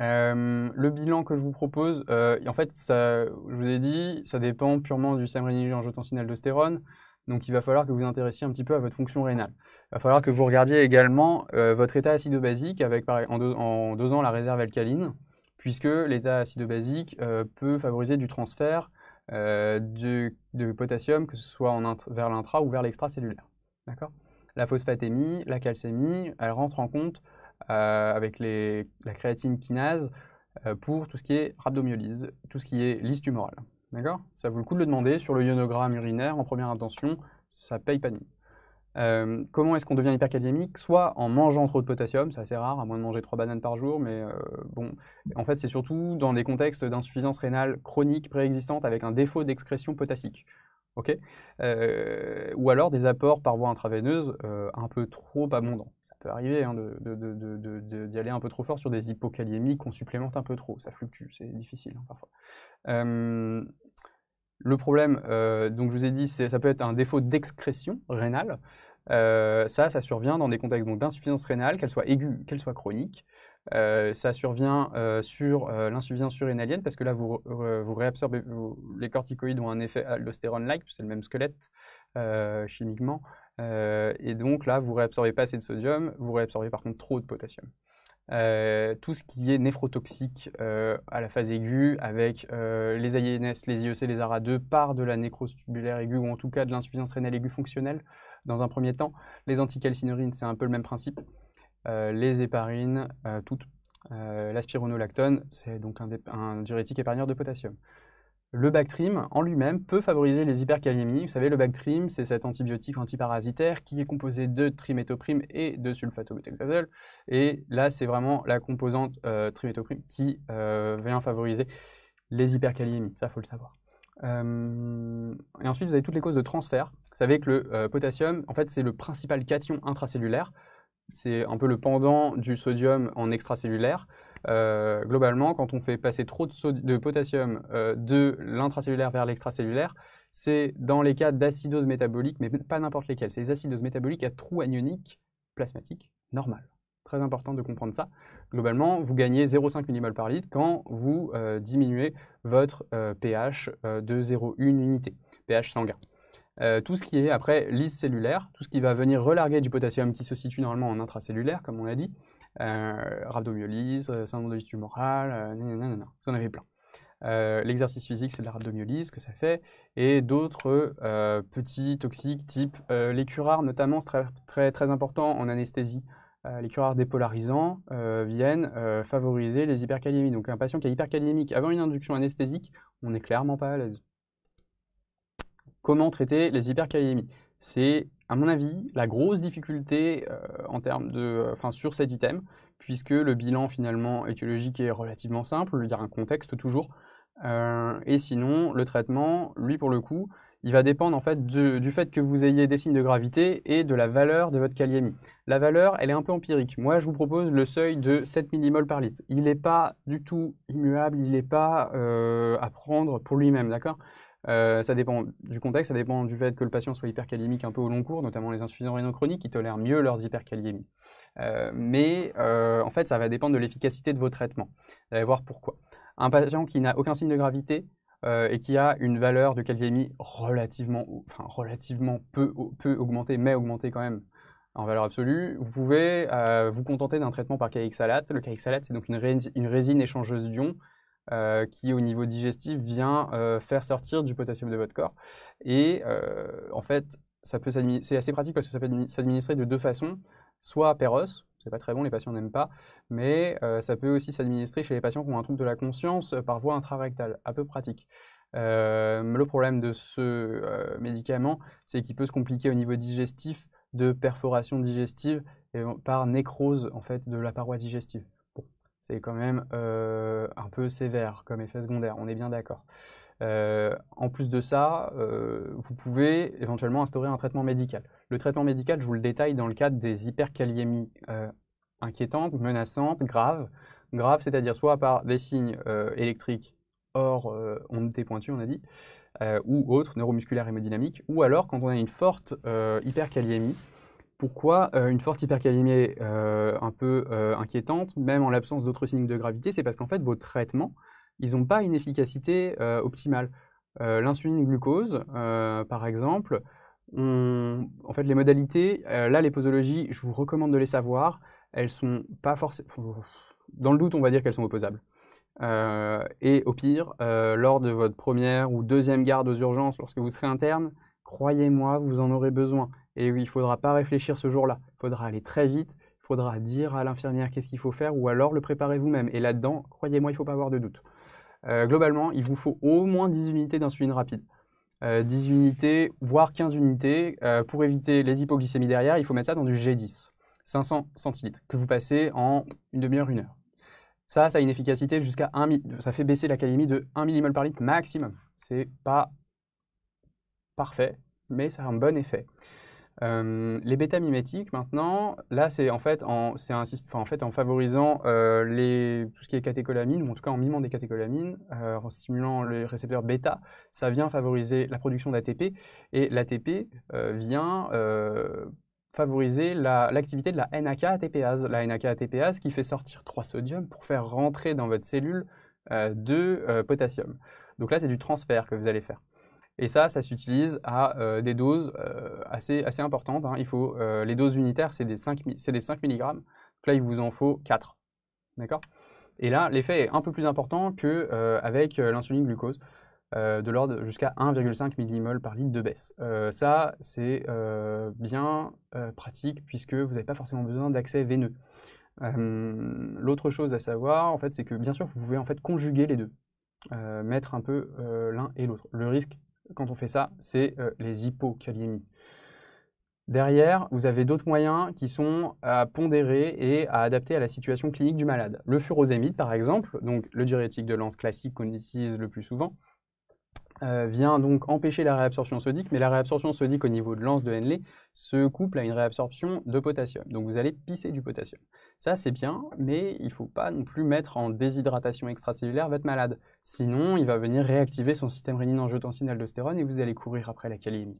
S1: euh, le bilan que je vous propose, euh, en fait, je vous ai dit, ça dépend purement du samréniline en tensine-aldostérone. Donc, il va falloir que vous vous intéressiez un petit peu à votre fonction rénale. Il va falloir que vous regardiez également euh, votre état acido-basique avec, en, en, dosant la réserve alcaline, puisque l'état acido-basique peut favoriser du transfert de, de, potassium, que ce soit en vers l'intra ou vers l'extracellulaire. D'accord La phosphatémie, la calcémie, elle rentre en compte euh, avec les, la créatine kinase euh, pour tout ce qui est rhabdomyolyse, tout ce qui est liste tumorale. D'accord Ça vaut le coup de le demander sur le ionogramme urinaire en première intention, ça paye pas ni. Euh, comment est-ce qu'on devient hyperkaliémique Soit en mangeant trop de potassium, c'est assez rare, à moins de manger trois bananes par jour, mais bon, en fait c'est surtout dans des contextes d'insuffisance rénale chronique préexistante avec un défaut d'excrétion potassique. ok ou alors des apports par voie intraveineuse un peu trop abondants peut arriver hein, d'y aller un peu trop fort sur des hypokaliémies qu'on supplémente un peu trop. Ça fluctue, c'est difficile hein, parfois. Euh, le problème, euh, donc je vous ai dit, ça peut être un défaut d'excrétion rénale. Euh, ça, ça survient dans des contextes d'insuffisance rénale, qu'elle soit aiguë, qu'elle soit chronique. ça survient sur l'insuffisance surrénalienne parce que là, vous, vous réabsorbez, les corticoïdes ont un effet aldostérone-like, c'est le même squelette chimiquement, euh, et donc là, vous réabsorbez pas assez de sodium, vous réabsorbez par contre trop de potassium. Euh, tout ce qui est néphrotoxique euh, à la phase aiguë avec les INS, les IEC, les ARA2 part de la nécrose tubulaire aiguë ou en tout cas de l'insuffisance rénale aiguë fonctionnelle dans un premier temps. Les anticalcinurines, c'est un peu le même principe. les héparines, toutes. la c'est donc un, un diurétique épargneur de potassium le Bactrim en lui-même peut favoriser les hyperkaliémies. Vous savez, le Bactrim, c'est cet antibiotique antiparasitaire qui est composé de triméthoprime et de sulfaméthoxazole. Et là, c'est vraiment la composante euh, triméthoprime qui euh, vient favoriser les hyperkaliémies. Ça, faut le savoir. Euh, et ensuite, vous avez toutes les causes de transfert. Vous savez que le potassium, en fait, c'est le principal cation intracellulaire. C'est un peu le pendant du sodium en extracellulaire. Euh, globalement, quand on fait passer trop de, de potassium euh, de l'intracellulaire vers l'extracellulaire, c'est dans les cas d'acidose métabolique, mais pas n'importe lesquels. C'est les acidoses métaboliques à trou anionique plasmatique normal. Très important de comprendre ça. Globalement, vous gagnez 0,5 millimoles par litre quand vous euh, diminuez votre pH de 0,1 unité, pH sanguin. tout ce qui est après lisse cellulaire, tout ce qui va venir relarguer du potassium qui se situe normalement en intracellulaire, comme on l'a dit, euh, rhabdomyolyse, euh, syndrome de tumorale, euh, non, vous en avez plein. L'exercice physique, c'est de la rhabdomyolyse que ça fait, et d'autres petits toxiques type les curares, notamment, c'est très, très, important en anesthésie. les curares dépolarisants viennent favoriser les hyperkaliémies. Donc un patient qui est hyperkaliémique avant une induction anesthésique, on n'est clairement pas à l'aise. Comment traiter les hyperkaliémies C'est à mon avis, la grosse difficulté euh, en termes de, euh, sur cet item, puisque le bilan finalement étiologique est relativement simple, il y a un contexte toujours, euh, et sinon, le traitement, lui pour le coup, il va dépendre en fait du fait que vous ayez des signes de gravité et de la valeur de votre kaliémie. La valeur, elle est un peu empirique. Moi, je vous propose le seuil de 7 millimoles par litre. Il n'est pas du tout immuable, il n'est pas à prendre pour lui-même, d'accord euh, ça dépend du contexte, ça dépend du fait que le patient soit hyperkaliémique un peu au long cours, notamment les insuffisants rénaux chroniques, qui tolèrent mieux leurs hyperkaliémies. Euh, mais euh, en fait, ça va dépendre de l'efficacité de vos traitements. Vous allez voir pourquoi. Un patient qui n'a aucun signe de gravité et qui a une valeur de kaliémie relativement, enfin, peu, augmentée, mais augmentée quand même en valeur absolue, vous pouvez vous contenter d'un traitement par caïxalate. Le caïxalate, c'est donc une, une résine échangeuse d'ions euh, qui, au niveau digestif, vient euh, faire sortir du potassium de votre corps. Et euh, en fait, ça peut c'est assez pratique parce que ça peut s'administrer de deux façons, soit ce c'est pas très bon, les patients n'aiment pas, mais ça peut aussi s'administrer chez les patients qui ont un trouble de la conscience par voie intrarectale, un peu pratique. le problème de ce médicament, c'est qu'il peut se compliquer au niveau digestif de perforation digestive et par nécrose en fait de la paroi digestive c'est quand même euh, un peu sévère comme effet secondaire, on est bien d'accord. Euh, en plus de ça, euh, vous pouvez éventuellement instaurer un traitement médical. Le traitement médical, je vous le détaille dans le cadre des hyperkaliémies inquiétantes, menaçantes, graves. Graves, c'est-à-dire soit par des signes électriques hors ondes des pointues, on a dit, ou autres, neuromusculaires hémodynamiques, ou alors quand on a une forte hyperkaliémie, pourquoi euh, une forte hypercalémie euh, un peu euh, inquiétante, même en l'absence d'autres signes de gravité C'est parce qu'en fait, vos traitements, ils n'ont pas une efficacité optimale. L'insuline glucose, par exemple, en fait, les modalités, là, les posologies, je vous recommande de les savoir. Elles sont pas forcément. Dans le doute, on va dire qu'elles sont opposables. et au pire, lors de votre première ou deuxième garde aux urgences, lorsque vous serez interne, croyez-moi, vous en aurez besoin. Et oui, il ne faudra pas réfléchir ce jour-là. Il faudra aller très vite. Il faudra dire à l'infirmière qu'est-ce qu'il faut faire ou alors le préparer vous-même. Et là-dedans, croyez-moi, il ne faut pas avoir de doute. Euh, globalement, il vous faut au moins 10 unités d'insuline rapide. 10 euh, unités, voire 15 unités. Euh, pour éviter les hypoglycémies derrière, il faut mettre ça dans du G10, 500 centilitres, que vous passez en une demi-heure, une heure. Ça, ça a une efficacité jusqu'à 1 Ça fait baisser la de 1 millimol par litre maximum. C'est pas parfait, mais ça a un bon effet. Euh, les bêta mimétiques maintenant, là c'est en fait en, en, fait en favorisant euh, les, tout ce qui est catécholamine, ou en tout cas en mimant des catécholamines, euh, en stimulant les récepteurs bêta, ça vient favoriser la production d'ATP, et l'ATP vient favoriser l'activité de la NAK-ATPase, la NAK-ATPase qui fait sortir 3 sodiums pour faire rentrer dans votre cellule 2 potassium. Donc là c'est du transfert que vous allez faire. Et ça, ça s'utilise à euh, des doses euh, assez, assez importantes. Hein. Il faut, euh, les doses unitaires, c'est des, 5, des 5 mg. là, il vous en faut 4. D'accord Et là, l'effet est un peu plus important qu'avec l'insuline glucose, de l'ordre jusqu'à 1,5 millimol par litre de baisse. ça, c'est bien pratique puisque vous n'avez pas forcément besoin d'accès veineux. L'autre chose à savoir, en fait, c'est que bien sûr, vous pouvez en fait conjuguer les deux. mettre un peu l'un et l'autre. Le risque quand on fait ça, c'est euh, les hypokaliémies. Derrière, vous avez d'autres moyens qui sont à pondérer et à adapter à la situation clinique du malade. Le furosémide, par exemple, donc le diurétique de lance classique qu'on utilise le plus souvent, euh, vient donc empêcher la réabsorption sodique, mais la réabsorption sodique au niveau de l'anse de Henley se couple à une réabsorption de potassium. Donc vous allez pisser du potassium. Ça c'est bien, mais il ne faut pas non plus mettre en déshydratation extracellulaire votre malade. Sinon, il va venir réactiver son système rénine-angiotensine-aldostérone et vous allez courir après la kaliémie.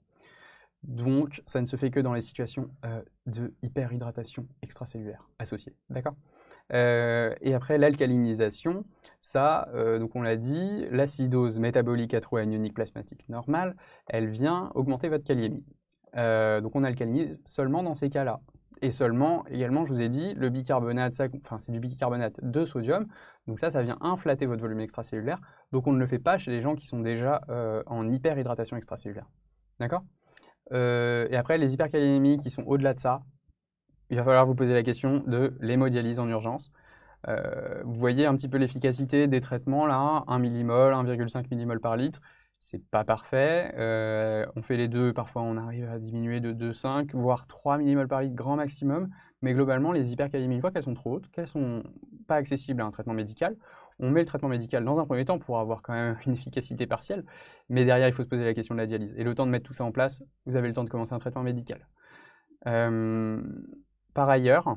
S1: Donc ça ne se fait que dans les situations euh, de hyperhydratation extracellulaire associée. D'accord euh, et après, l'alcalinisation, ça, euh, donc on l'a dit, l'acidose métabolique à plasmatique normale, elle vient augmenter votre kaliémie. Euh, donc on alcalinise seulement dans ces cas-là. Et seulement, également, je vous ai dit, le bicarbonate, c'est du bicarbonate de sodium, donc ça, ça vient inflater votre volume extracellulaire, donc on ne le fait pas chez les gens qui sont déjà en hyperhydratation extracellulaire. D'accord Et après, les hyperkaliémies qui sont au-delà de ça, il va falloir vous poser la question de l'hémodialyse en urgence. Euh, vous voyez un petit peu l'efficacité des traitements là, 1 millimol, 1,5 millimol par litre. C'est pas parfait. Euh, on fait les deux, parfois on arrive à diminuer de 2,5, voire 3 millimol par litre grand maximum. Mais globalement, les hypercalémies, une fois qu'elles sont trop hautes, qu'elles sont pas accessibles à un traitement médical, on met le traitement médical dans un premier temps pour avoir quand même une efficacité partielle. Mais derrière, il faut se poser la question de la dialyse. Et le temps de mettre tout ça en place, vous avez le temps de commencer un traitement médical. Euh, par ailleurs,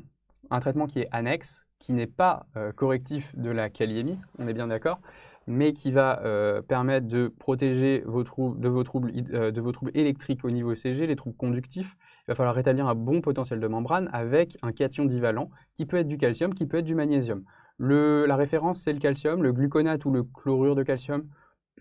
S1: un traitement qui est annexe, qui n'est pas euh, correctif de la kaliémie, on est bien d'accord, mais qui va euh, permettre de protéger vos euh, de, vos troubles, électriques au niveau e CG, les troubles conductifs. Il va falloir rétablir un bon potentiel de membrane avec un cation divalent qui peut être du calcium, qui peut être du magnésium. la référence, c'est le calcium, le gluconate ou le chlorure de calcium,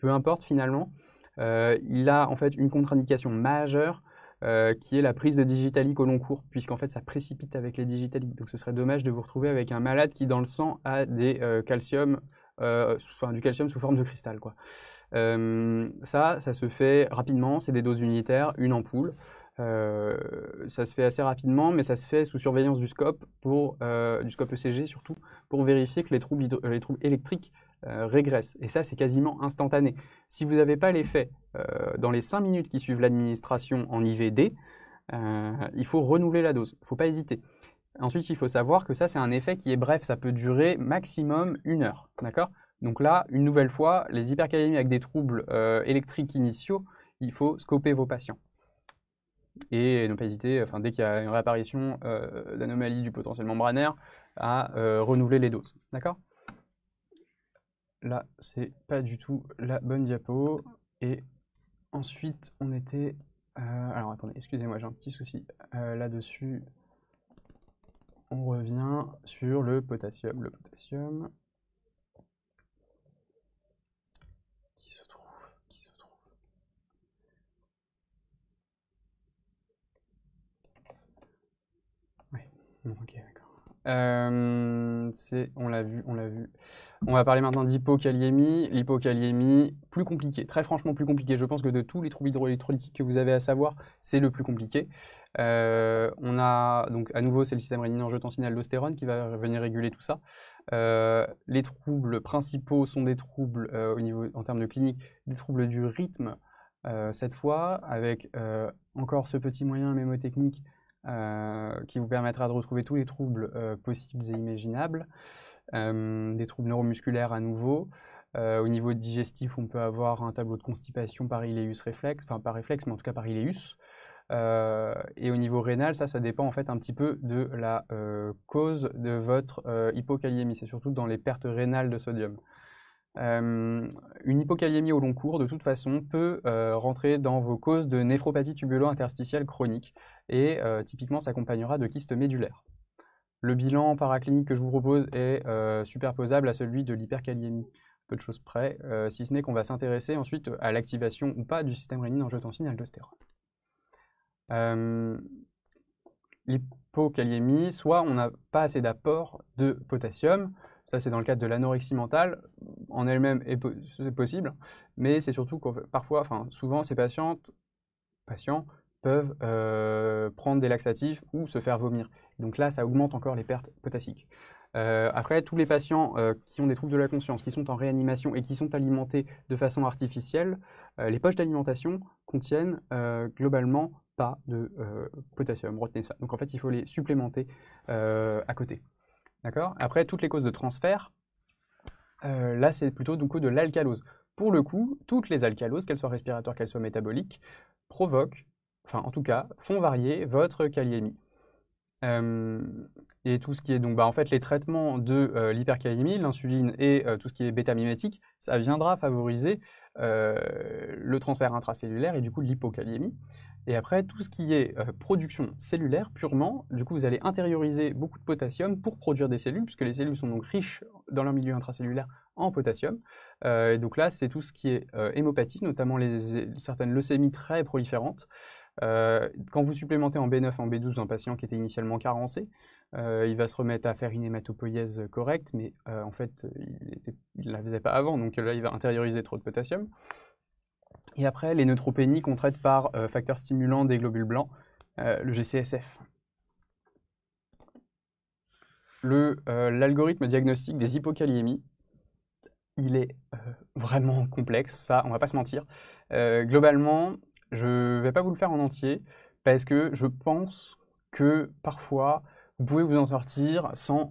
S1: peu importe finalement. il a en fait une contre-indication majeure euh, qui est la prise de digitalique au long cours, puisqu'en fait ça précipite avec les digitaliques. Donc ce serait dommage de vous retrouver avec un malade qui dans le sang a euh, euh, du calcium sous forme de cristal. ça, ça se fait rapidement, c'est des doses unitaires, une ampoule. ça se fait assez rapidement, mais ça se fait sous surveillance du scope, pour, du scope ECG surtout, pour vérifier que les troubles électriques euh, régresse. Et ça, c'est quasiment instantané. Si vous n'avez pas l'effet euh, dans les 5 minutes qui suivent l'administration en IVD, euh, il faut renouveler la dose. Il ne faut pas hésiter. Ensuite, il faut savoir que ça, c'est un effet qui est bref. Ça peut durer maximum une heure. D'accord Donc là, une nouvelle fois, les hypercalémies avec des troubles électriques initiaux, il faut scoper vos patients et ne pas hésiter, enfin, dès qu'il y a une réapparition euh, d'anomalie du potentiel membranaire, à renouveler les doses. D'accord là, c'est pas du tout la bonne diapo. Et ensuite, on était... Euh, alors attendez, excusez-moi, j'ai un petit souci. Euh, là-dessus, on revient sur le potassium. Le potassium... Qui se trouve Qui se trouve ok, euh, c'est, on l'a vu, on l'a vu. On va parler maintenant d'hypokaliémie. L'hypokaliémie, plus compliqué, très franchement plus compliqué. Je pense que de tous les troubles hydroélectrolytiques que vous avez à savoir, c'est le plus compliqué. Euh, on a donc à nouveau, c'est le système rénine signal aldostérone qui va venir réguler tout ça. Euh, les troubles principaux sont des troubles au niveau, en termes de clinique, des troubles du rythme. cette fois, avec encore ce petit moyen mémotechnique euh, qui vous permettra de retrouver tous les troubles euh, possibles et imaginables, euh, des troubles neuromusculaires à nouveau. au niveau digestif, on peut avoir un tableau de constipation par iléus réflexe, enfin par réflexe, mais en tout cas par iléus. et au niveau rénal, ça, ça dépend en fait un petit peu de la cause de votre hypokaliémie. C'est surtout dans les pertes rénales de sodium. une hypokaliémie au long cours, de toute façon, peut rentrer dans vos causes de néphropathie tubulo-interstitielle chronique et euh, typiquement s'accompagnera de kystes médulaires. Le bilan paraclinique que je vous propose est euh, superposable à celui de l'hyperkaliémie, peu de choses près, euh, si ce n'est qu'on va s'intéresser ensuite à l'activation ou pas du système rénine-angiotensine-aldostérone. L'hypokaliémie, soit on n'a pas assez d'apport de potassium, ça, c'est dans le cadre de l'anorexie mentale. En elle-même, c'est possible, mais c'est surtout que parfois, enfin, souvent, ces patientes, patients peuvent euh, prendre des laxatifs ou se faire vomir. Donc là, ça augmente encore les pertes potassiques. Euh, après, tous les patients euh, qui ont des troubles de la conscience, qui sont en réanimation et qui sont alimentés de façon artificielle, les poches d'alimentation contiennent globalement pas de potassium. Retenez ça. Donc en fait, il faut les supplémenter à côté. D'accord Après, toutes les causes de transfert, là, c'est plutôt du de l'alcalose. Pour le coup, toutes les alcaloses, qu'elles soient respiratoires, qu'elles soient métaboliques, provoquent enfin en tout cas, font varier votre kaliémie. Euh, et tout ce qui est donc, bah, en fait, les traitements de euh, l'hyperkaliémie, l'insuline et euh, tout ce qui est bêta-mimétique, ça viendra favoriser le transfert intracellulaire et du coup l'hypokaliémie. Et après, tout ce qui est production cellulaire purement, du coup, vous allez intérioriser beaucoup de potassium pour produire des cellules, puisque les cellules sont donc riches dans leur milieu intracellulaire en potassium. et donc là, c'est tout ce qui est hémopathie, notamment certaines leucémies très proliférantes. Euh, quand vous supplémentez en B9, en B12 un patient qui était initialement carencé, euh, il va se remettre à faire une hématopoïèse correcte, mais euh, en fait, il ne la faisait pas avant, donc là, il va intérioriser trop de potassium. Et après, les neutropénies qu'on traite par facteur stimulant des globules blancs, le GCSF. L'algorithme diagnostique des hypokaliémies, il est vraiment complexe, ça, on ne va pas se mentir. globalement, je ne vais pas vous le faire en entier parce que je pense que parfois, vous pouvez vous en sortir sans...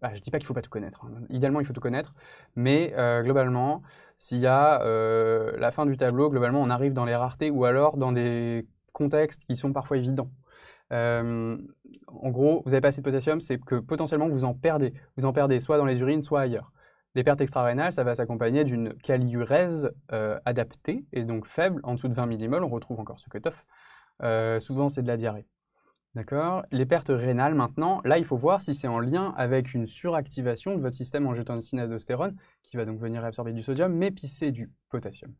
S1: Ah, je ne dis pas qu'il ne faut pas tout connaître. Hein. Idéalement, il faut tout connaître. Mais euh, globalement, s'il y a euh, la fin du tableau, globalement, on arrive dans les raretés ou alors dans des contextes qui sont parfois évidents. Euh, en gros, vous n'avez pas assez de potassium, c'est que potentiellement vous en perdez. Vous en perdez soit dans les urines, soit ailleurs. Les pertes extrarénales, ça va s'accompagner d'une caliurèse euh, adaptée et donc faible, en dessous de 20 millimoles, on retrouve encore ce cutoff. Euh, souvent, c'est de la diarrhée. D'accord Les pertes rénales, maintenant, là, il faut voir si c'est en lien avec une suractivation de votre système en jetant angiotensine-aldostérone, qui va donc venir absorber du sodium, mais pisser du potassium.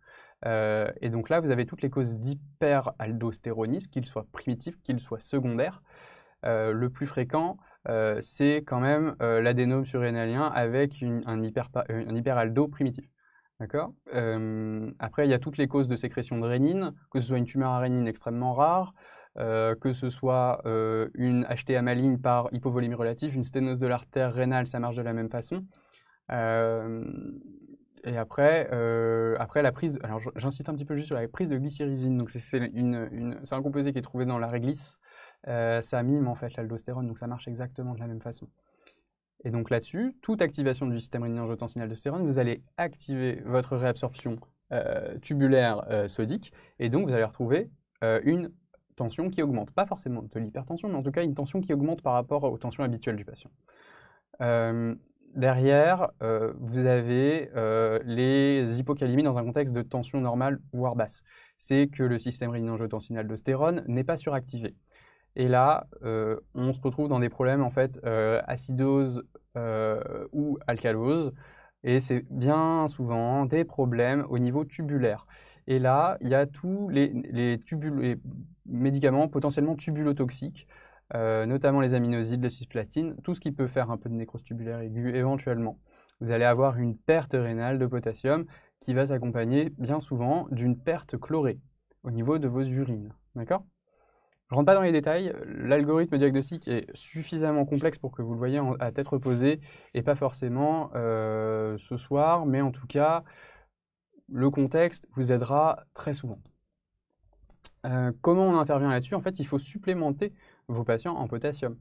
S1: Euh, et donc là, vous avez toutes les causes d'hyperaldostéronisme, qu'il soit primitif, qu'il soit secondaire, le plus fréquent, euh, c'est quand même euh, l'adénome surrénalien avec euh, un, hyperaldo primitif. D'accord Après, il y a toutes les causes de sécrétion de rénine, que ce soit une tumeur à rénine extrêmement rare, que ce soit une HTA maligne par hypovolémie relative, une sténose de l'artère rénale, ça marche de la même façon. Et après, après la prise, alors j'insiste un petit peu juste sur la prise de glycyrrhizine. Donc c'est un composé qui est trouvé dans la réglisse, euh, ça mime en fait l'aldostérone, donc ça marche exactement de la même façon. Et donc là-dessus, toute activation du système de stérone, vous allez activer votre réabsorption euh, tubulaire euh, sodique, et donc vous allez retrouver une tension qui augmente. Pas forcément de l'hypertension, mais en tout cas une tension qui augmente par rapport aux tensions habituelles du patient. derrière, vous avez les hypocalimies dans un contexte de tension normale, voire basse. C'est que le système de d'ostérone n'est pas suractivé. Et là, euh, on se retrouve dans des problèmes en fait euh, acidose euh, ou alcalose. Et c'est bien souvent des problèmes au niveau tubulaire. Et là, il y a tous les, médicaments potentiellement tubulotoxiques, notamment les aminosides, les cisplatine, tout ce qui peut faire un peu de nécrose tubulaire aiguë éventuellement. Vous allez avoir une perte rénale de potassium qui va s'accompagner bien souvent d'une perte chlorée au niveau de vos urines. D'accord je ne rentre pas dans les détails, l'algorithme diagnostique est suffisamment complexe pour que vous le voyez à tête reposée, et pas forcément euh, ce soir, mais en tout cas, le contexte vous aidera très souvent. Euh, comment on intervient là-dessus En fait, il faut supplémenter vos patients en potassium.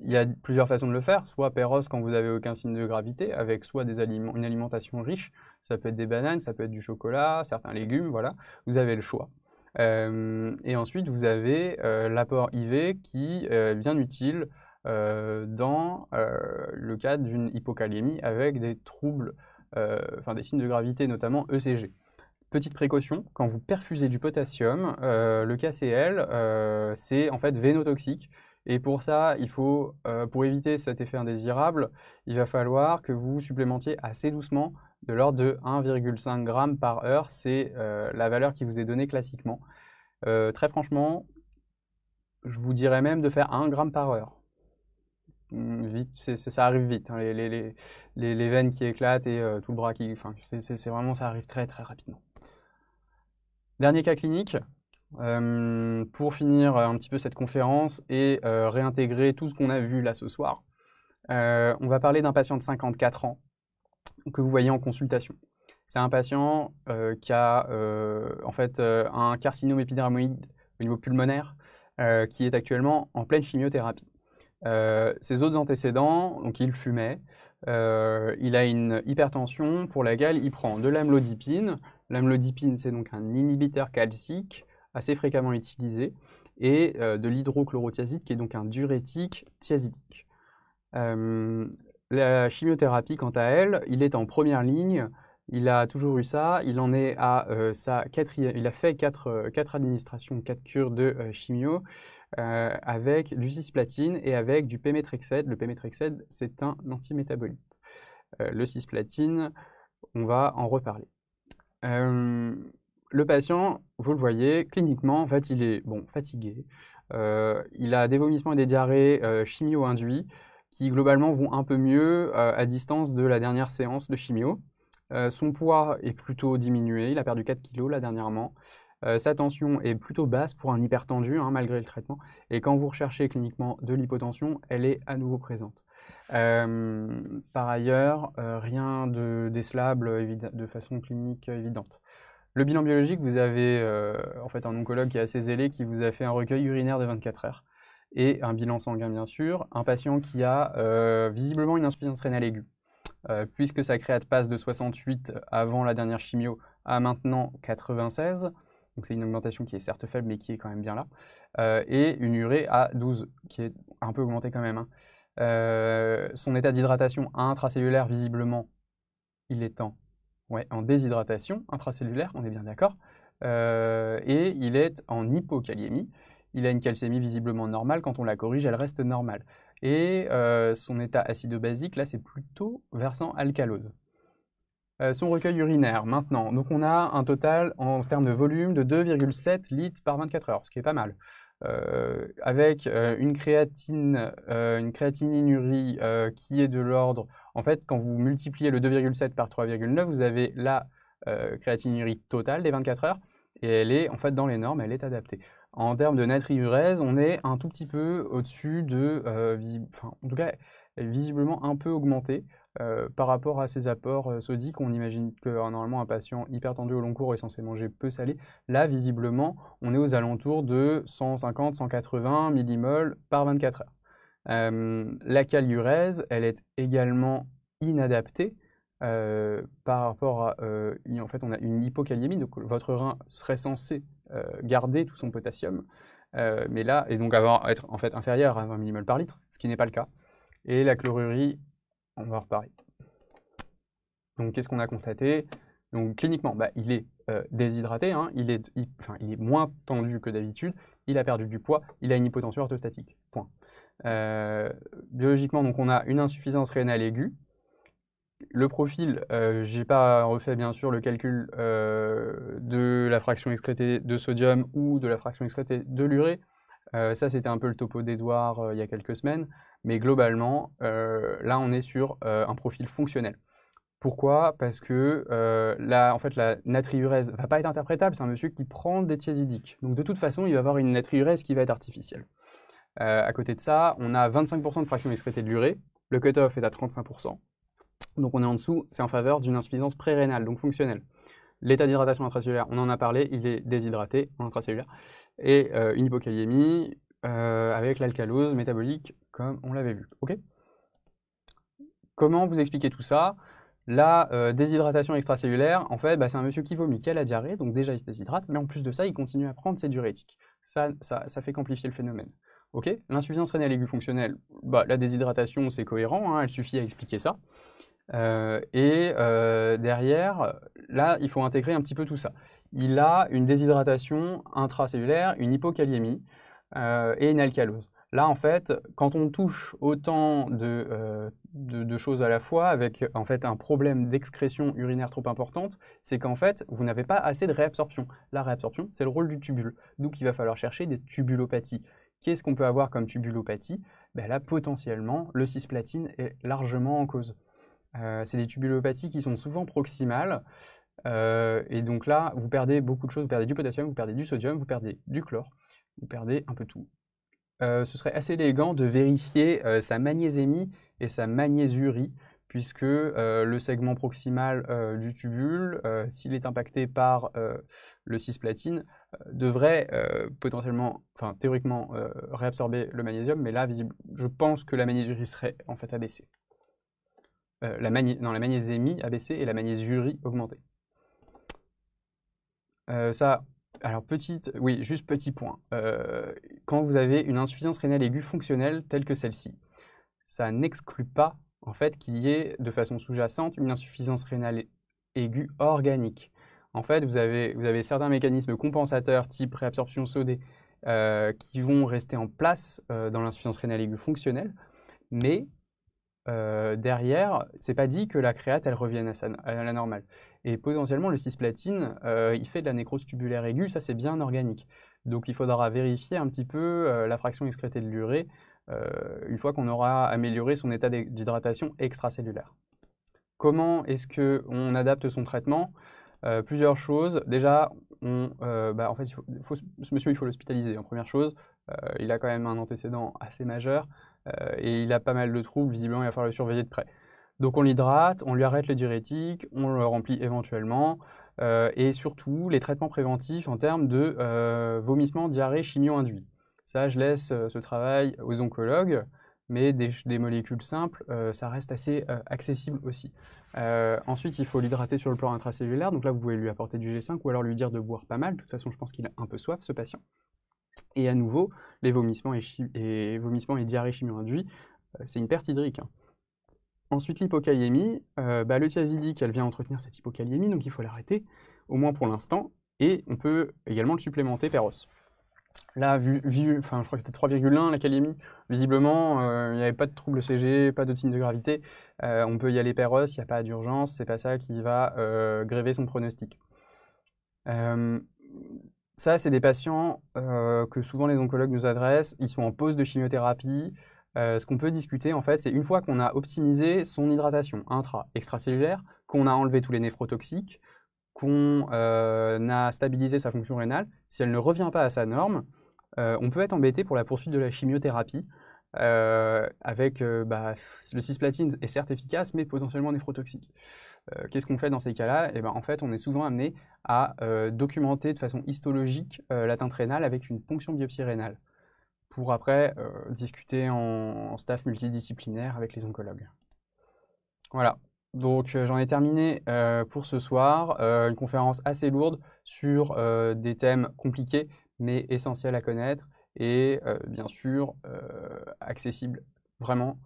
S1: Il y a plusieurs façons de le faire, soit péros quand vous n'avez aucun signe de gravité, avec soit une alimentation riche, ça peut être des bananes, ça peut être du chocolat, certains légumes, voilà, vous avez le choix. Euh, et ensuite, vous avez euh, l'apport IV qui euh, est bien utile dans le cas d'une hypocalémie avec des troubles, enfin des signes de gravité, notamment ECG. Petite précaution, quand vous perfusez du potassium, le KCl, c'est en fait vénotoxique. Et pour ça, il faut, pour éviter cet effet indésirable, il va falloir que vous supplémentiez assez doucement de l'ordre de 1,5 g par heure. C'est euh, la valeur qui vous est donnée classiquement. Euh, très franchement, je vous dirais même de faire 1 g par heure. Mmh, vite, ça arrive vite. Hein, les, veines qui éclatent et euh, tout le bras qui. Enfin, c'est vraiment, ça arrive très très rapidement. Dernier cas clinique, pour finir un petit peu cette conférence et réintégrer tout ce qu'on a vu là ce soir, on va parler d'un patient de 54 ans que vous voyez en consultation. C'est un patient euh, qui a euh, en fait euh, un carcinome épidermoïde au niveau pulmonaire qui est actuellement en pleine chimiothérapie. ses autres antécédents, donc il fumait, il a une hypertension pour laquelle il prend de l'amlodipine. L'amlodipine, c'est donc un inhibiteur calcique assez fréquemment utilisé, et de l'hydrochlorothiazide, qui est donc un diurétique thiazidique la chimiothérapie, quant à elle, il est en première ligne. Il a toujours eu ça. Il en est à euh, sa quatrième. Il a fait quatre, euh, administrations, quatre cures de euh, chimio avec du cisplatine et avec du pémétrexède. Le pémétrexède, c'est un antimétabolite. le cisplatine, on va en reparler. le patient, vous le voyez, cliniquement, en fait, il est bon, fatigué. il a des vomissements et des diarrhées chimio-induits qui globalement vont un peu mieux euh, à distance de la dernière séance de chimio. Euh, son poids est plutôt diminué, il a perdu 4 kg la dernièrement. Euh, sa tension est plutôt basse pour un hypertendu, hein, malgré le traitement. Et quand vous recherchez cliniquement de l'hypotension, elle est à nouveau présente. par ailleurs, rien de décelable de façon clinique évidente. Le bilan biologique, vous avez en fait un oncologue qui est assez zélé, qui vous a fait un recueil urinaire de 24 heures et un bilan sanguin bien sûr, un patient qui a euh, visiblement une insuffisance rénale aiguë. Euh, puisque sa créate passe de 68 avant la dernière chimio à maintenant 96, donc c'est une augmentation qui est certes faible mais qui est quand même bien là, euh, et une urée à 12 qui est un peu augmentée quand même. Hein. son état d'hydratation intracellulaire visiblement, il est en, en déshydratation intracellulaire, on est bien d'accord, et il est en hypokaliémie. Il a une calcémie visiblement normale. Quand on la corrige, elle reste normale. Et euh, son état acido-basique, là, c'est plutôt versant alcalose. Euh, son recueil urinaire, maintenant. Donc, on a un total en termes de volume de 2,7 litres par 24 heures, ce qui est pas mal. Euh, avec une, créatine, une créatininurie qui est de l'ordre. En fait, quand vous multipliez le 2,7 par 3,9, vous avez la créatinurie totale des 24 heures et elle est en fait dans les normes, elle est adaptée. En termes de natriurèse, on est un tout petit peu au-dessus de, euh, enfin, en tout cas, visiblement un peu augmenté euh, par rapport à ses apports euh, sodiques. On imagine que normalement un patient hyper tendu au long cours est censé manger peu salé. Là, visiblement, on est aux alentours de 150-180 millimoles par 24 heures. la calurèse, elle est également inadaptée par rapport à... en fait, on a une hypokaliémie, donc votre rein serait censé euh, garder tout son potassium. Euh, mais là, et donc avoir, être en fait inférieur à 20 millimoles par litre, ce qui n'est pas le cas. Et la chlorurie, on va reparler. Donc qu'est-ce qu'on a constaté Donc cliniquement, bah, il est euh, déshydraté, hein, il, est, est, moins tendu que d'habitude, il a perdu du poids, il a une hypotension orthostatique. Point. biologiquement, donc on a une insuffisance rénale aiguë, le profil, je euh, j'ai pas refait bien sûr le calcul euh, de la fraction excrétée de sodium ou de la fraction excrétée de l'urée. Euh, ça, c'était un peu le topo d'Edouard il y a quelques semaines. Mais globalement, là, on est sur un profil fonctionnel. Pourquoi Parce que la, en fait, la natriurèse va pas être interprétable. C'est un monsieur qui prend des thiazidiques. Donc, de toute façon, il va avoir une natriurèse qui va être artificielle. à côté de ça, on a 25% de fraction excrétée de l'urée. Le cutoff est à 35%. Donc on est en dessous, c'est en faveur d'une insuffisance prérénale, donc fonctionnelle. L'état d'hydratation intracellulaire, on en a parlé, il est déshydraté en intracellulaire. Et euh, une hypokaliémie euh, avec l'alcalose métabolique, comme on l'avait vu. Comment vous expliquer tout ça La euh, déshydratation extracellulaire, en fait, bah, c'est un monsieur qui vomit, qui a la diarrhée, donc déjà il se déshydrate, mais en plus de ça, il continue à prendre ses diurétiques. Ça, ça, fait qu'amplifier le phénomène. L'insuffisance rénale aiguë fonctionnelle, bah, la déshydratation, c'est cohérent, hein, elle suffit à expliquer ça. Euh, et euh, derrière, là, il faut intégrer un petit peu tout ça. Il a une déshydratation intracellulaire, une hypokaliémie euh, et une alcalose. Là, en fait, quand on touche autant de, choses à la fois, avec en fait un problème d'excrétion urinaire trop importante, c'est qu'en fait, vous n'avez pas assez de réabsorption. La réabsorption, c'est le rôle du tubule. Donc, il va falloir chercher des tubulopathies. Qu'est-ce qu'on peut avoir comme tubulopathie ben Là, potentiellement, le cisplatine est largement en cause. Euh, c'est des tubulopathies qui sont souvent proximales. Euh, et donc là, vous perdez beaucoup de choses. Vous perdez du potassium, vous perdez du sodium, vous perdez du chlore, vous perdez un peu tout. Euh, ce serait assez élégant de vérifier sa magnésémie et sa magnésurie puisque le segment proximal du tubule, s'il est impacté par le cisplatine, devrait potentiellement, enfin théoriquement, réabsorber le magnésium, mais là, je pense que la magnésurie serait en fait abaissée. Euh, la, la magnésémie a et la magnésurie augmentée. Euh, ça, alors petite, oui, juste petit point. Euh, quand vous avez une insuffisance rénale aiguë fonctionnelle telle que celle-ci, ça n'exclut pas en fait qu'il y ait de façon sous-jacente une insuffisance rénale aiguë organique. En fait, vous avez, vous avez certains mécanismes compensateurs type réabsorption sodée qui vont rester en place dans l'insuffisance rénale aiguë fonctionnelle, mais euh, derrière, c'est pas dit que la créate, elle revienne à, la normale. Et potentiellement, le cisplatine, euh, il fait de la nécrose tubulaire aiguë, ça c'est bien organique. Donc il faudra vérifier un petit peu euh, la fraction excrétée de l'urée une fois qu'on aura amélioré son état d'hydratation extracellulaire. Comment est-ce qu'on adapte son traitement Plusieurs choses. Déjà, bah, en fait, il ce monsieur, il faut l'hospitaliser. En première chose, il a quand même un antécédent assez majeur. Euh, et il a pas mal de troubles, visiblement il va falloir le surveiller de près. Donc on l'hydrate, on lui arrête le diurétique, on le remplit éventuellement, euh, et surtout les traitements préventifs en termes de euh, vomissements, vomissement, diarrhée, chimio induit. Ça, je laisse ce travail aux oncologues, mais des, des molécules simples, ça reste assez accessible aussi. ensuite, il faut l'hydrater sur le plan intracellulaire, donc là, vous pouvez lui apporter du G5 ou alors lui dire de boire pas mal. De toute façon, je pense qu'il a un peu soif, ce patient. Et à nouveau, les vomissements et, et vomissements et chimio-induits, euh, c'est une perte hydrique. Hein. Ensuite, l'hypocalémie, euh, bah, le thiazidique, elle vient entretenir cette hypokaliémie, donc il faut l'arrêter, au moins pour l'instant, et on peut également le supplémenter os. Là, vu, enfin, je crois que c'était 3,1 la calémie, visiblement, euh, il n'y avait pas de trouble CG, pas de signe de gravité, on peut y aller os, il n'y a pas d'urgence, c'est pas ça qui va gréver son pronostic. Ça, c'est des patients euh, que souvent les oncologues nous adressent. Ils sont en pause de chimiothérapie. Euh, ce qu'on peut discuter, en fait, c'est une fois qu'on a optimisé son hydratation intra-extracellulaire, qu'on a enlevé tous les néphrotoxiques, qu'on euh, a stabilisé sa fonction rénale, si elle ne revient pas à sa norme, on peut être embêté pour la poursuite de la chimiothérapie. Euh, avec euh, bah, le cisplatine est certes efficace, mais potentiellement néphrotoxique. Euh, qu'est-ce qu'on fait dans ces cas-là eh ben, En fait, on est souvent amené à documenter de façon histologique l'atteinte rénale avec une ponction biopsie rénale, pour après discuter en, staff multidisciplinaire avec les oncologues. Voilà, donc j'en ai terminé pour ce soir. une conférence assez lourde sur des thèmes compliqués, mais essentiels à connaître et bien sûr accessible. Vraiment,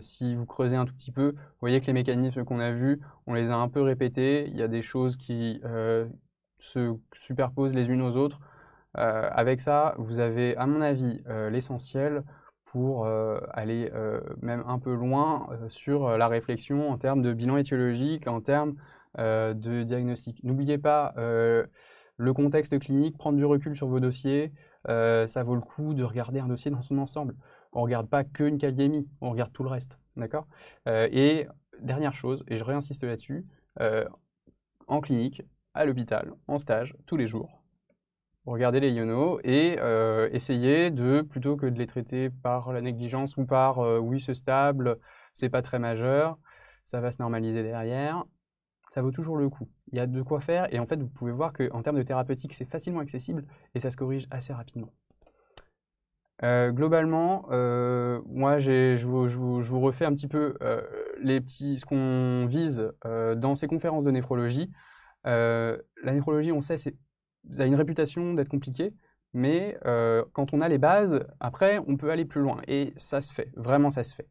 S1: si vous creusez un tout petit peu, vous voyez que les mécanismes qu'on a vus, on les a un peu répétés. Il y a des choses qui se superposent les unes aux autres. avec ça, vous avez, à mon avis, l'essentiel pour aller même un peu loin sur la réflexion en termes de bilan étiologique, en termes de diagnostic. N'oubliez pas le contexte clinique, prendre du recul sur vos dossiers, euh, ça vaut le coup de regarder un dossier dans son ensemble. On ne regarde pas qu'une KVMI, on regarde tout le reste. D'accord euh, Et dernière chose, et je réinsiste là-dessus, euh, en clinique, à l'hôpital, en stage, tous les jours, regardez les ionos et essayez de, plutôt que de les traiter par la négligence ou par oui, ce stable, c'est pas très majeur, ça va se normaliser derrière, ça vaut toujours le coup. Il y a de quoi faire et en fait, vous pouvez voir qu'en termes de thérapeutique, c'est facilement accessible et ça se corrige assez rapidement. Euh, globalement, euh, moi, je vous, vous, refais un petit peu euh, les petits, ce qu'on vise dans ces conférences de néphrologie. la néphrologie, on sait, ça a une réputation d'être compliqué, mais quand on a les bases, après, on peut aller plus loin. Et ça se fait, vraiment, ça se fait.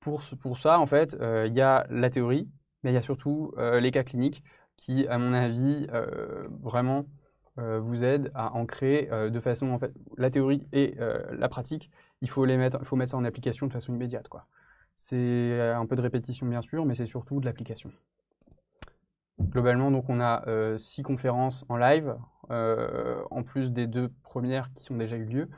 S1: Pour, pour, ça, en fait, il y a la théorie, mais il y a surtout euh, les cas cliniques qui, à mon avis, euh, vraiment euh, vous aident à ancrer de façon, en fait, la théorie et la pratique, il faut, les mettre, faut mettre ça en application de façon immédiate. C'est un peu de répétition, bien sûr, mais c'est surtout de l'application. Globalement, donc, on a six conférences en live, en plus des deux premières qui ont déjà eu lieu,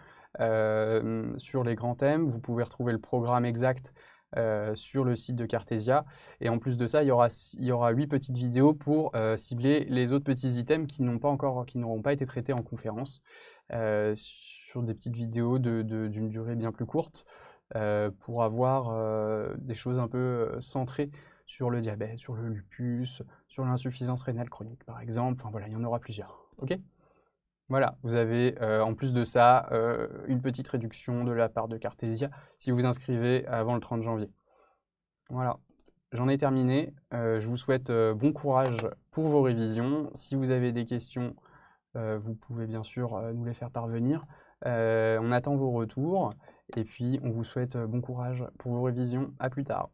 S1: sur les grands thèmes. Vous pouvez retrouver le programme exact euh, sur le site de Cartesia. Et en plus de ça, il y aura, il y aura 8 petites vidéos pour euh, cibler les autres petits items qui n'ont pas encore, qui n'auront pas été traités en conférence, euh, sur des petites vidéos d'une de, durée bien plus courte, pour avoir des choses un peu centrées sur le diabète, sur le lupus, sur l'insuffisance rénale chronique par exemple. Enfin voilà, il y en aura plusieurs. OK voilà, vous avez euh, en plus de ça euh, une petite réduction de la part de Cartesia si vous vous inscrivez avant le 30 janvier. Voilà, j'en ai terminé. Euh, je vous souhaite bon courage pour vos révisions. Si vous avez des questions, vous pouvez bien sûr nous les faire parvenir. on attend vos retours et puis on vous souhaite bon courage pour vos révisions. À plus tard.